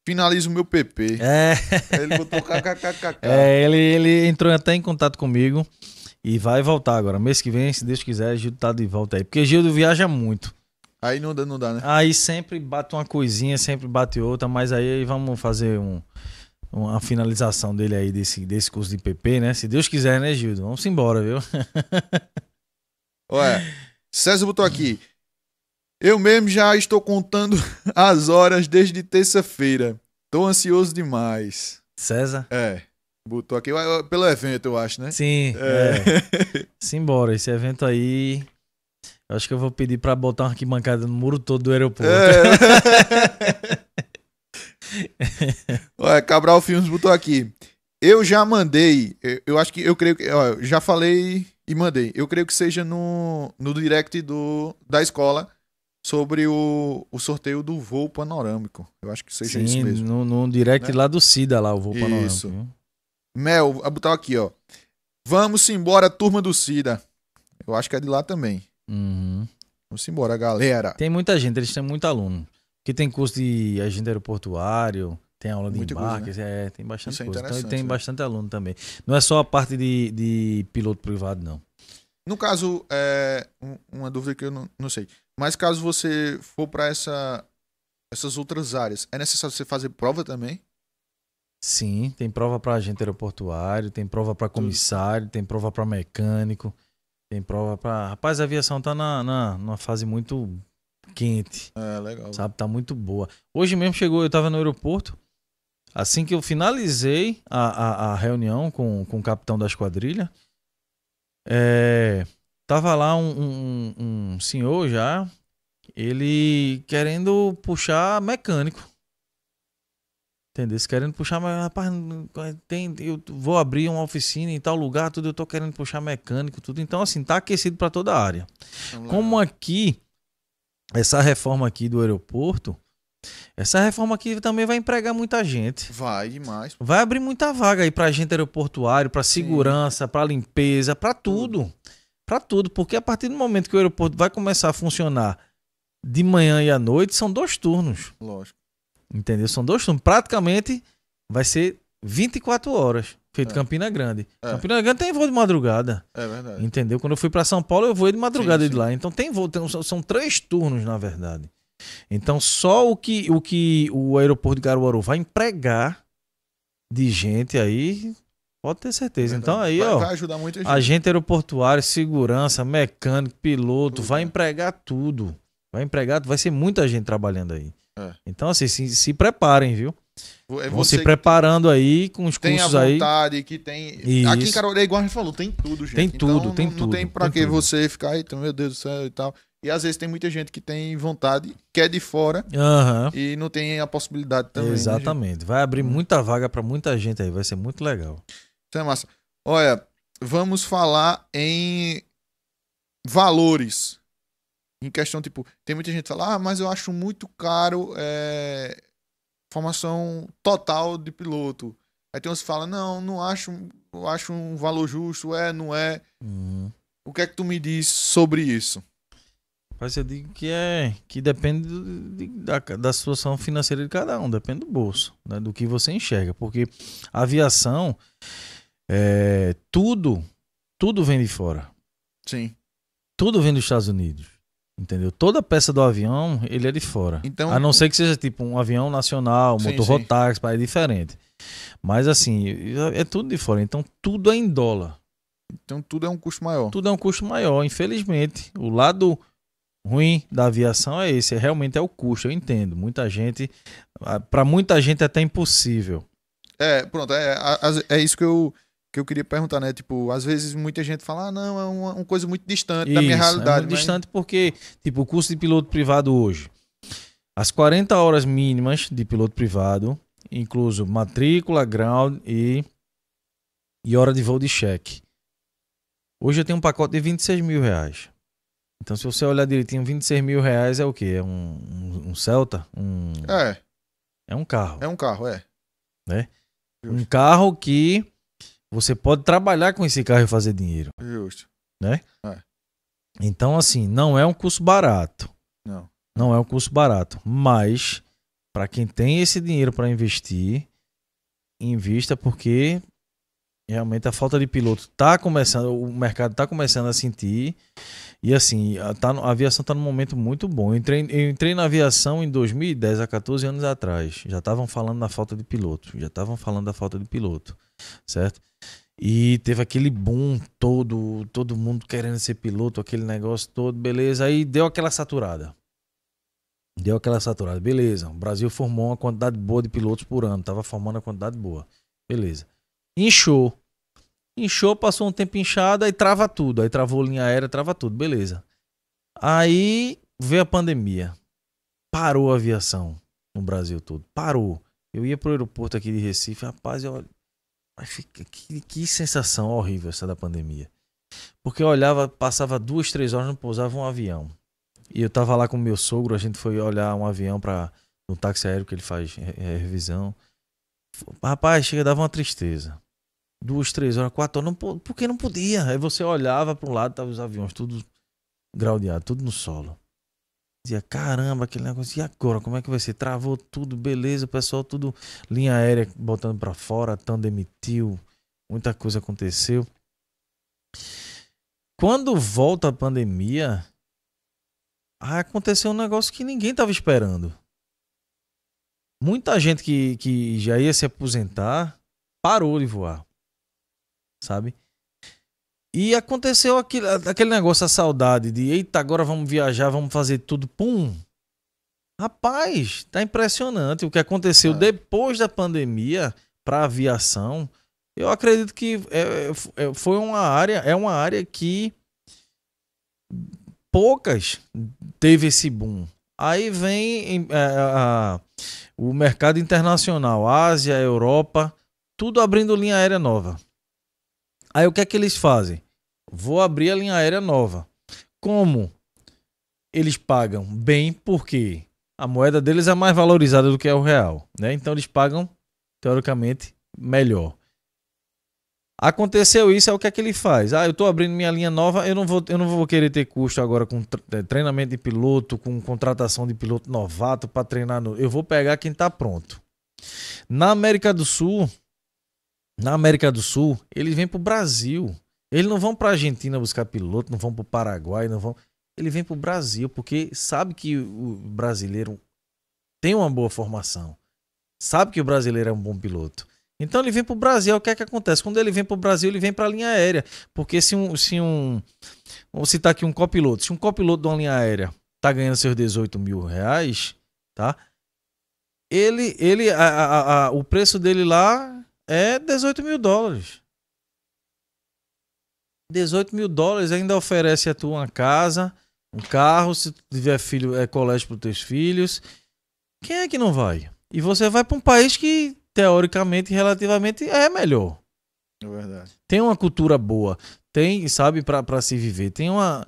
finalizo o meu PP. É. Ele botou kkkk. É, ele, ele entrou até em contato comigo. E vai voltar agora. Mês que vem, se Deus quiser, Gildo tá de volta aí. Porque Gildo viaja muito. Aí não dá, não dá, né? Aí sempre bate uma coisinha, sempre bate outra, mas aí vamos fazer um, uma finalização dele aí, desse, desse curso de PP, né? Se Deus quiser, né, Gildo? Vamos embora, viu? Olha, César botou aqui. Eu mesmo já estou contando as horas desde terça-feira. Tô ansioso demais. César? É. Botou aqui pelo evento, eu acho, né? Sim. É. é. Simbora, esse evento aí. Eu acho que eu vou pedir pra botar uma arquibancada no muro todo do aeroporto. É. Cabral Filmes botou aqui. Eu já mandei. Eu, eu acho que eu creio que. Ó, já falei e mandei. Eu creio que seja no, no direct do, da escola sobre o, o sorteio do voo panorâmico. Eu acho que seja Sim, isso mesmo. No, no direct né? lá do Cida, lá, o voo isso. panorâmico. Mel, vou botar aqui, ó. Vamos embora, turma do Cida. Eu acho que é de lá também. Uhum. Vamos embora, galera. Tem muita gente, eles têm muito aluno. Que tem curso de agente aeroportuário, tem aula de Muita coisa, né? é, tem bastante Isso é coisa. É então, tem né? bastante aluno também. Não é só a parte de, de piloto privado, não. No caso, é, uma dúvida que eu não, não sei. Mas caso você for para essa, essas outras áreas, é necessário você fazer prova também? Sim, tem prova para agente aeroportuário, tem prova para comissário, tem prova para mecânico, tem prova para. Rapaz, a aviação tá na, na, numa fase muito quente. É, legal. Sabe, tá muito boa. Hoje mesmo chegou, eu tava no aeroporto. Assim que eu finalizei a, a, a reunião com, com o capitão da esquadrilha, é, tava lá um, um, um senhor já, ele querendo puxar mecânico. Entendeu? Querendo puxar, mas rapaz, tem, eu vou abrir uma oficina em tal lugar, tudo, eu tô querendo puxar mecânico, tudo. Então, assim, tá aquecido para toda a área. Como aqui, essa reforma aqui do aeroporto, essa reforma aqui também vai empregar muita gente. Vai demais. Vai abrir muita vaga aí para gente aeroportuário, para segurança, para limpeza, para tudo. tudo. Para tudo, porque a partir do momento que o aeroporto vai começar a funcionar de manhã e à noite, são dois turnos. Lógico. Entendeu? São dois turnos. Praticamente vai ser 24 horas. Feito é. Campina Grande. É. Campina Grande tem voo de madrugada. É verdade. Entendeu? Quando eu fui para São Paulo, eu vou de madrugada sim, de sim. lá. Então tem voo. Tem, são, são três turnos, na verdade. Então só o que, o que o aeroporto de Garuaru vai empregar de gente aí, pode ter certeza. Verdade. Então aí, vai, ó, vai ajudar muito a gente. agente aeroportuário, segurança, mecânico, piloto, tudo. vai empregar tudo. Vai empregar, vai ser muita gente trabalhando aí. É. Então, assim, se, se preparem, viu? É Vão se preparando aí com os tem cursos a vontade, aí. que tem. Aqui em Carolina, é igual a gente falou, tem tudo, gente. Tem tudo, então, tem não, tudo. Não tem pra tem que tudo. você ficar aí, então, meu Deus do céu e tal. E às vezes tem muita gente que tem vontade, quer é de fora uhum. e não tem a possibilidade também. Né, Exatamente. Né, vai abrir uhum. muita vaga para muita gente aí, vai ser muito legal. Isso então, é massa. Olha, vamos falar em valores. Em questão, tipo, tem muita gente que fala, ah, mas eu acho muito caro é, formação total de piloto. Aí tem uns que falam, não, não acho, eu acho um valor justo, é, não é. Uhum. O que é que tu me diz sobre isso? Mas eu digo que é que depende do, de, da, da situação financeira de cada um, depende do bolso, né, do que você enxerga. Porque aviação, é, tudo, tudo vem de fora. Sim. Tudo vem dos Estados Unidos. Entendeu? Toda peça do avião, ele é de fora. Então, a não ser que seja tipo um avião nacional, um sim, motor Rotax, é diferente. Mas assim, é tudo de fora. Então tudo é em dólar. Então tudo é um custo maior. Tudo é um custo maior, infelizmente. O lado ruim da aviação é esse, é realmente é o custo, eu entendo. Muita gente, ah, para muita gente é até impossível. É, pronto, é, é, é isso que eu que eu queria perguntar, né? Tipo, às vezes muita gente fala, ah, não, é uma, uma coisa muito distante Isso, da minha realidade. É muito mas... Né? distante porque, tipo, o curso de piloto privado hoje, as 40 horas mínimas de piloto privado, incluso matrícula, ground e, e hora de voo de cheque. Hoje eu tenho um pacote de 26 mil reais. Então, se você olhar direitinho, 26 mil reais é o quê? É um, um, um Celta? Um... É. É um carro. É um carro, é. Né? Um carro que você pode trabalhar com esse carro e fazer dinheiro. Justo. Né? É. Então, assim, não é um curso barato. Não. Não é um curso barato. Mas, para quem tem esse dinheiro para investir, invista porque realmente a falta de piloto está começando, o mercado está começando a sentir. E assim, tá, a aviação está num momento muito bom. Eu entrei, eu entrei na aviação em 2010, há 14 anos atrás. Já estavam falando da falta de piloto. Já estavam falando da falta de piloto, certo? E teve aquele boom todo, todo mundo querendo ser piloto, aquele negócio todo, beleza. Aí deu aquela saturada. Deu aquela saturada, beleza. O Brasil formou uma quantidade boa de pilotos por ano, tava formando uma quantidade boa, beleza. Inchou. Inchou, passou um tempo inchado, aí trava tudo. Aí travou a linha aérea, trava tudo, beleza. Aí veio a pandemia. Parou a aviação no Brasil todo. Parou. Eu ia pro aeroporto aqui de Recife, rapaz, eu... que, que sensação horrível essa da pandemia. Porque eu olhava, passava duas, três horas, não pousava um avião. E eu tava lá com meu sogro, a gente foi olhar um avião para um táxi aéreo que ele faz é, é, revisão. Rapaz, chega, dava uma tristeza duas, três horas, quatro horas, não, porque não podia. Aí você olhava para um lado, tava os aviões tudo graudeado, tudo no solo. Dizia, caramba, aquele negócio, e agora? Como é que vai ser? Travou tudo, beleza, pessoal, tudo, linha aérea botando para fora, tão demitiu, muita coisa aconteceu. Quando volta a pandemia, aconteceu um negócio que ninguém estava esperando. Muita gente que, que já ia se aposentar parou de voar sabe? E aconteceu aquele, aquele negócio, a saudade de eita, agora vamos viajar, vamos fazer tudo, pum. Rapaz, tá impressionante o que aconteceu é. depois da pandemia para aviação. Eu acredito que é, é, foi uma área, é uma área que poucas teve esse boom. Aí vem é, a, o mercado internacional, Ásia, Europa, tudo abrindo linha aérea nova. Aí o que é que eles fazem? Vou abrir a linha aérea nova. Como eles pagam bem, porque a moeda deles é mais valorizada do que é o real, né? Então eles pagam teoricamente melhor. Aconteceu isso, é o que é que ele faz? Ah, eu estou abrindo minha linha nova, eu não vou, eu não vou querer ter custo agora com eh, treinamento de piloto, com contratação de piloto novato para treinar. No... Eu vou pegar quem está pronto. Na América do Sul, na América do Sul, eles vêm para o Brasil. Eles não vão para a Argentina buscar piloto, não vão para o Paraguai, não vão. Ele vem para o Brasil porque sabe que o brasileiro tem uma boa formação, sabe que o brasileiro é um bom piloto. Então ele vem para o Brasil. É o que é que acontece? Quando ele vem para o Brasil, ele vem para a linha aérea, porque se um, se um, vou citar aqui um copiloto, se um copiloto de uma linha aérea tá ganhando seus 18 mil reais, tá? Ele, ele, a, a, a, o preço dele lá é 18 mil dólares. 18 mil dólares ainda oferece a tu uma casa, um carro, se tu tiver filho, é colégio para os teus filhos. Quem é que não vai? E você vai para um país que, teoricamente, relativamente, é melhor. É verdade. Tem uma cultura boa. Tem, sabe, para se viver. Tem uma.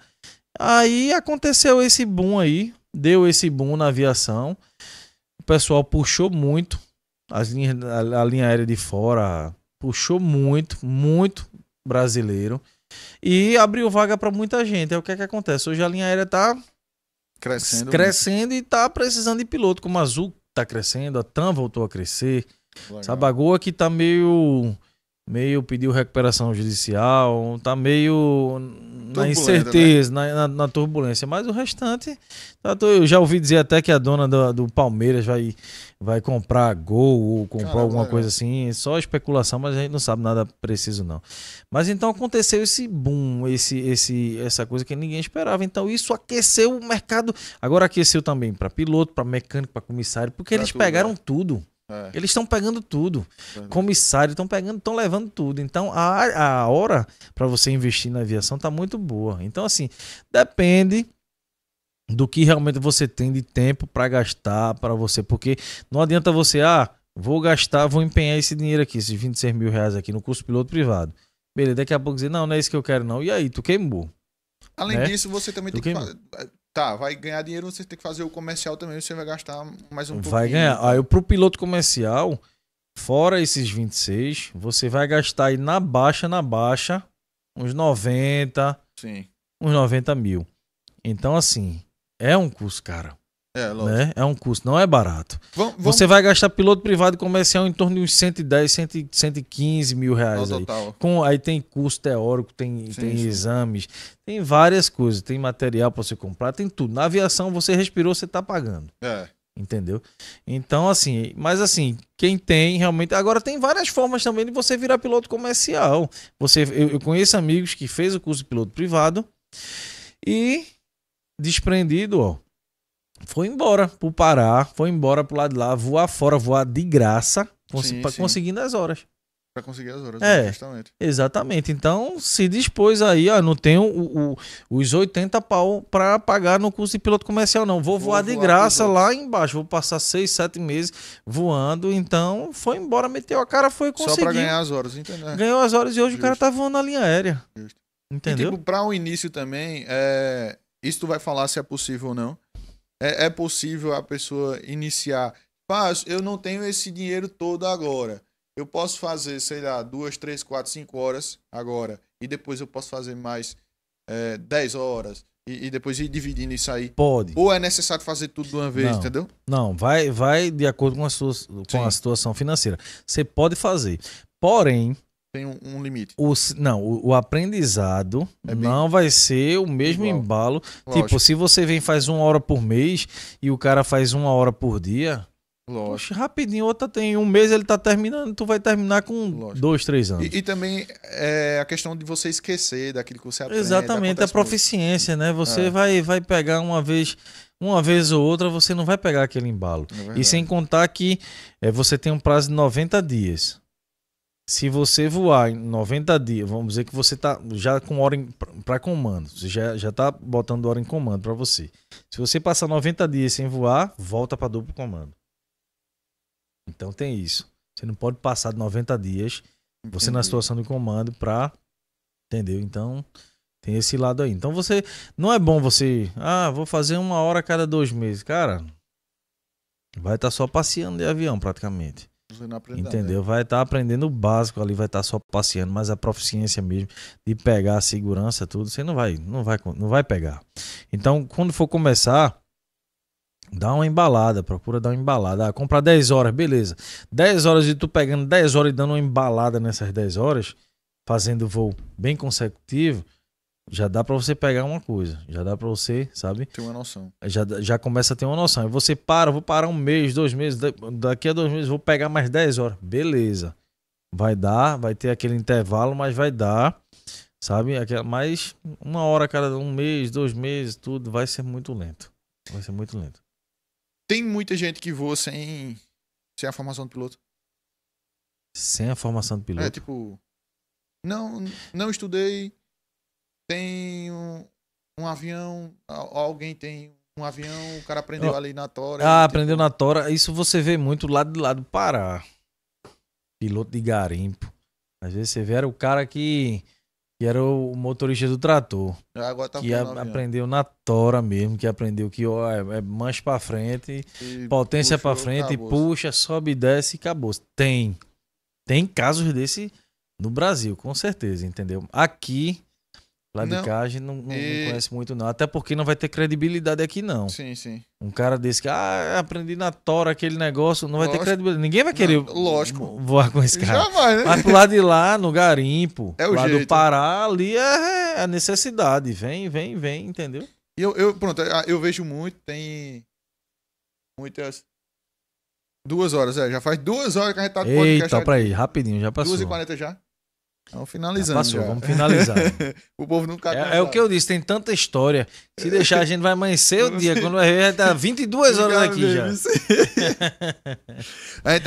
Aí aconteceu esse boom aí. Deu esse boom na aviação. O pessoal puxou muito as linhas, a, a linha aérea de fora puxou muito, muito brasileiro. E abriu vaga para muita gente. É o que é que acontece. Hoje a linha aérea tá crescendo, crescendo e tá precisando de piloto, como a Azul tá crescendo, a TAM voltou a crescer. Legal. bagoa que tá meio meio pediu recuperação judicial, tá meio na incerteza, né? na, na, na, turbulência. Mas o restante, tá eu já ouvi dizer até que a dona do, do Palmeiras vai, vai comprar gol ou comprar Caramba, alguma é. coisa assim. Só especulação, mas a gente não sabe nada preciso, não. Mas então aconteceu esse boom, esse, esse, essa coisa que ninguém esperava. Então isso aqueceu o mercado. Agora aqueceu também para piloto, para mecânico, para comissário, porque pra eles tudo, pegaram né? tudo. É. Eles estão pegando tudo. É. Comissário, estão pegando, estão levando tudo. Então a, a hora para você investir na aviação tá muito boa. Então, assim, depende do que realmente você tem de tempo para gastar para você. Porque não adianta você, ah, vou gastar, vou empenhar esse dinheiro aqui, esses 26 mil reais aqui no curso piloto privado. Beleza, daqui a pouco dizer, não, não é isso que eu quero, não. E aí, tu queimou. Além né? disso, você também tu tem queimou. que Tá, vai ganhar dinheiro, você tem que fazer o comercial também, você vai gastar mais um vai Vai ganhar. Aí pro piloto comercial, fora esses 26, você vai gastar aí na baixa, na baixa, uns 90. Sim. Uns 90 mil. Então, assim, é um custo, cara. É, lógico. Né? É um custo, não é barato. vamos... Você vai gastar piloto privado comercial em torno de uns 110, 100, 115 mil reais. aí. Com, aí tem curso teórico, tem, sim, tem sim. exames, tem várias coisas, tem material para você comprar, tem tudo. Na aviação, você respirou, você está pagando. É. Entendeu? Então, assim, mas assim, quem tem realmente. Agora tem várias formas também de você virar piloto comercial. Você, eu, eu conheço amigos que fez o curso de piloto privado e desprendido, ó foi embora pro Pará, foi embora pro lado de lá, voar fora, voar de graça, cons sim, pra, sim. conseguindo as horas. Pra conseguir as horas, é, justamente. Exatamente. Então, se dispôs aí, ó, não tenho o, o, os 80 pau pra pagar no curso de piloto comercial, não. Vou, vou voar, voar de graça lá embaixo, vou passar 6, 7 meses voando. Então, foi embora, meteu a cara, foi conseguir. Só pra ganhar as horas, entendeu? É. Ganhou as horas e hoje Justo. o cara tá voando na linha aérea. Justo. Entendeu? E, tipo, pra um início também, é... isso tu vai falar se é possível ou não é, é possível a pessoa iniciar. Mas eu não tenho esse dinheiro todo agora. Eu posso fazer, sei lá, duas, três, quatro, cinco horas agora. E depois eu posso fazer mais é, dez horas. E, e, depois ir dividindo isso aí. Pode. Ou é necessário fazer tudo de uma vez, não, entendeu? Não, vai, vai de acordo com a, sua, com a situação financeira. Você pode fazer. Porém, tem um, um limite. O, não, o, o aprendizado é não vai ser o mesmo Igual. embalo. Lógico. Tipo, se você vem faz uma hora por mês e o cara faz uma hora por dia. Lógico. Poxa, rapidinho, outra tem um mês, ele tá terminando, tu vai terminar com Lógico. dois, três anos. E, e, também é a questão de você esquecer daquilo que você aprende. Exatamente, é a proficiência, muito. né? Você é. vai, vai pegar uma vez uma vez ou outra você não vai pegar aquele embalo. É e sem contar que é, você tem um prazo de 90 dias. Se você voar em 90 dias, vamos dizer que você está já com hora para comando, você já já está botando hora em comando para você. Se você passar 90 dias sem voar, volta para duplo comando. Então tem isso. Você não pode passar de 90 dias você na situação de comando para entendeu? Então tem esse lado aí. Então você não é bom você, ah, vou fazer uma hora a cada dois meses, cara. Vai estar tá só passeando de avião praticamente. Você não Entendeu? Né? Vai estar tá aprendendo o básico ali, vai estar tá só passeando, mas a proficiência mesmo de pegar a segurança, tudo, você não vai, não vai, não vai pegar. Então, quando for começar, Dá uma embalada, procura dar uma embalada. Ah, comprar 10 horas, beleza. 10 horas e tu pegando 10 horas e dando uma embalada nessas 10 horas, fazendo voo bem consecutivo, já dá para você pegar uma coisa, já dá para você, sabe? Tem uma noção. Já, já começa a ter uma noção. Aí você para, vou parar um mês, dois meses, daqui a dois meses vou pegar mais 10 horas. Beleza. Vai dar, vai ter aquele intervalo, mas vai dar, sabe? Aquela, mas uma hora cada um mês, dois meses, tudo, vai ser muito lento. Vai ser muito lento. Tem muita gente que voa sem, sem a formação de piloto. Sem a formação de é, piloto? É, tipo, não, não estudei, tem um, um avião, alguém tem um avião, o cara aprendeu ali na Tora. Ah, né, aprendeu tipo... na Tora. Isso você vê muito lá de lá do Pará. Piloto de garimpo. Às vezes você vê era o cara que, que era o motorista do trator. Ah, agora tá que a, aprendeu na Tora mesmo, que aprendeu que ó, é, é mancha pra frente, e potência puxa, pra frente, puxa, sobe, desce e acabou. Tem. Tem casos desse no Brasil, com certeza, entendeu? Aqui Lá não. de Cagem não, não, e... não, conhece muito, não. Até porque não vai ter credibilidade aqui, não. Sim, sim. Um cara desse que, ah, aprendi na Tora aquele negócio, não vai lógico. ter credibilidade. Ninguém vai querer não, lógico. voar com esse cara. Jamais, né? Mas pro lado de lá, no Garimpo, é o lá jeito. do Pará, ali é, é a necessidade. Vem, vem, vem, entendeu? E eu, eu, pronto, eu vejo muito, tem muitas. Duas horas, é. Já faz duas horas que a gente tá com o podcast. Eita, aí, rapidinho, já passou. Duas e quarenta já? Então, finalizando. Já passou, já. vamos finalizar. o povo nunca. É, é, o que eu disse, tem tanta história. Se deixar, a gente vai amanhecer o dia. Quando vai ver, tá 22 horas aqui já. a, gente,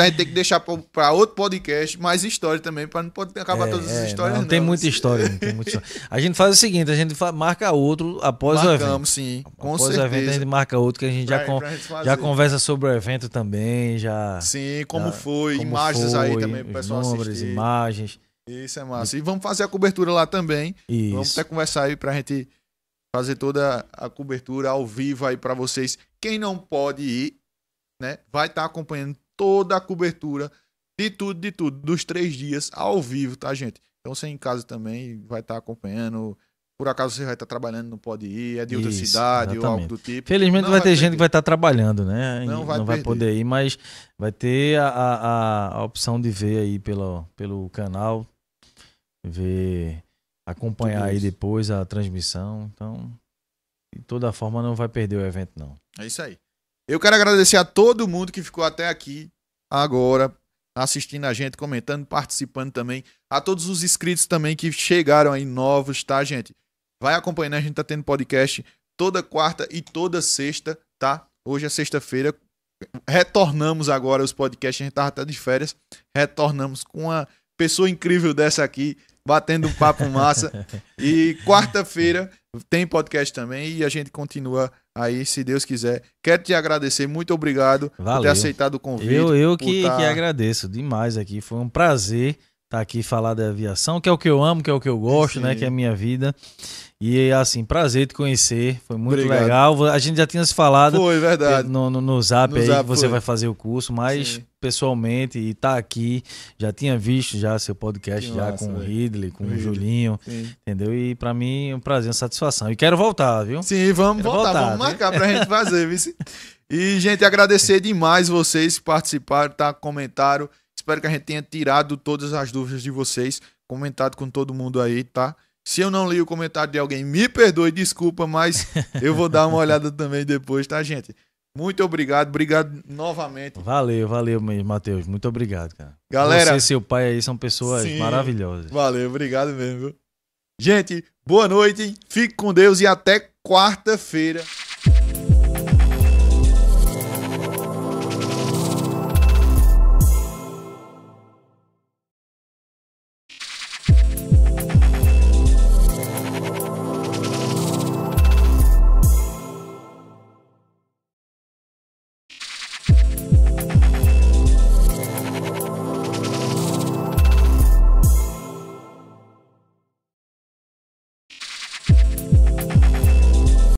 a gente tem que deixar para outro podcast mais história também, para não pode acabar é, todas as é, histórias. Não, não. Tem, muita história, não, tem muita história. A gente faz o seguinte: a gente marca outro após Marcamos, o evento. Marcamos, sim. Com após certeza. o evento, a gente marca outro, que a gente pra, já, com, gente já conversa sobre o evento também. já Sim, como já, foi, como imagens foi, aí também para o pessoal números, assistir. imagens. Isso é massa. E vamos fazer a cobertura lá também. Isso. Vamos até conversar aí pra gente fazer toda a cobertura ao vivo aí para vocês. Quem não pode ir, né, vai estar tá acompanhando toda a cobertura de tudo, de tudo, dos três dias ao vivo, tá, gente? Então você em casa também vai estar tá acompanhando. Por acaso você vai estar tá trabalhando, não pode ir, é de outra Isso, cidade exatamente. ou algo do tipo. Felizmente vai, ter perder. gente que vai estar tá trabalhando, né? Não, vai, não vai, poder ir, mas vai ter a, a, a opção de ver aí pelo, pelo canal ver, acompanhar aí depois a transmissão. Então, de toda forma, não vai perder o evento, não. É isso aí. Eu quero agradecer a todo mundo que ficou até aqui agora, assistindo a gente, comentando, participando também. A todos os inscritos também que chegaram aí novos, tá, gente? Vai acompanhando, a gente tá tendo podcast toda quarta e toda sexta, tá? Hoje é sexta-feira. Retornamos agora os podcasts, a gente tava até de férias. Retornamos com uma pessoa incrível dessa aqui batendo um papo massa. e quarta-feira tem podcast também e a gente continua aí, se Deus quiser. Quero te agradecer, muito obrigado Valeu. por ter aceitado o convite. Eu, eu que, tá... que agradeço demais aqui, foi um prazer estar tá aqui falar da aviação, que é o que eu amo, que é o que eu gosto, né, Sim. né, que é a minha vida. E assim, prazer te conhecer, foi muito Obrigado. legal. A gente já tinha se falado. Foi, verdade. No, no, no zap no aí que você foi. vai fazer o curso, mas Sim. pessoalmente e tá aqui, já tinha visto já seu podcast já massa, com véio. o Ridley, com Ridley. o Julinho, Sim. entendeu? E para mim é um prazer, uma satisfação. E quero voltar, viu? Sim, vamos voltar, voltar vamos marcar pra gente fazer, viu? E gente, agradecer demais vocês que participaram, tá comentaram. Espero que a gente tenha tirado todas as dúvidas de vocês, comentado com todo mundo aí, tá? Se eu não li o comentário de alguém, me perdoe, desculpa, mas eu vou dar uma olhada também depois, tá, gente? Muito obrigado, obrigado novamente. Valeu, valeu Matheus. Muito obrigado, cara. Galera. Você e seu pai aí são pessoas sim, maravilhosas. Valeu, obrigado mesmo. Gente, boa noite, fique com Deus e até quarta-feira.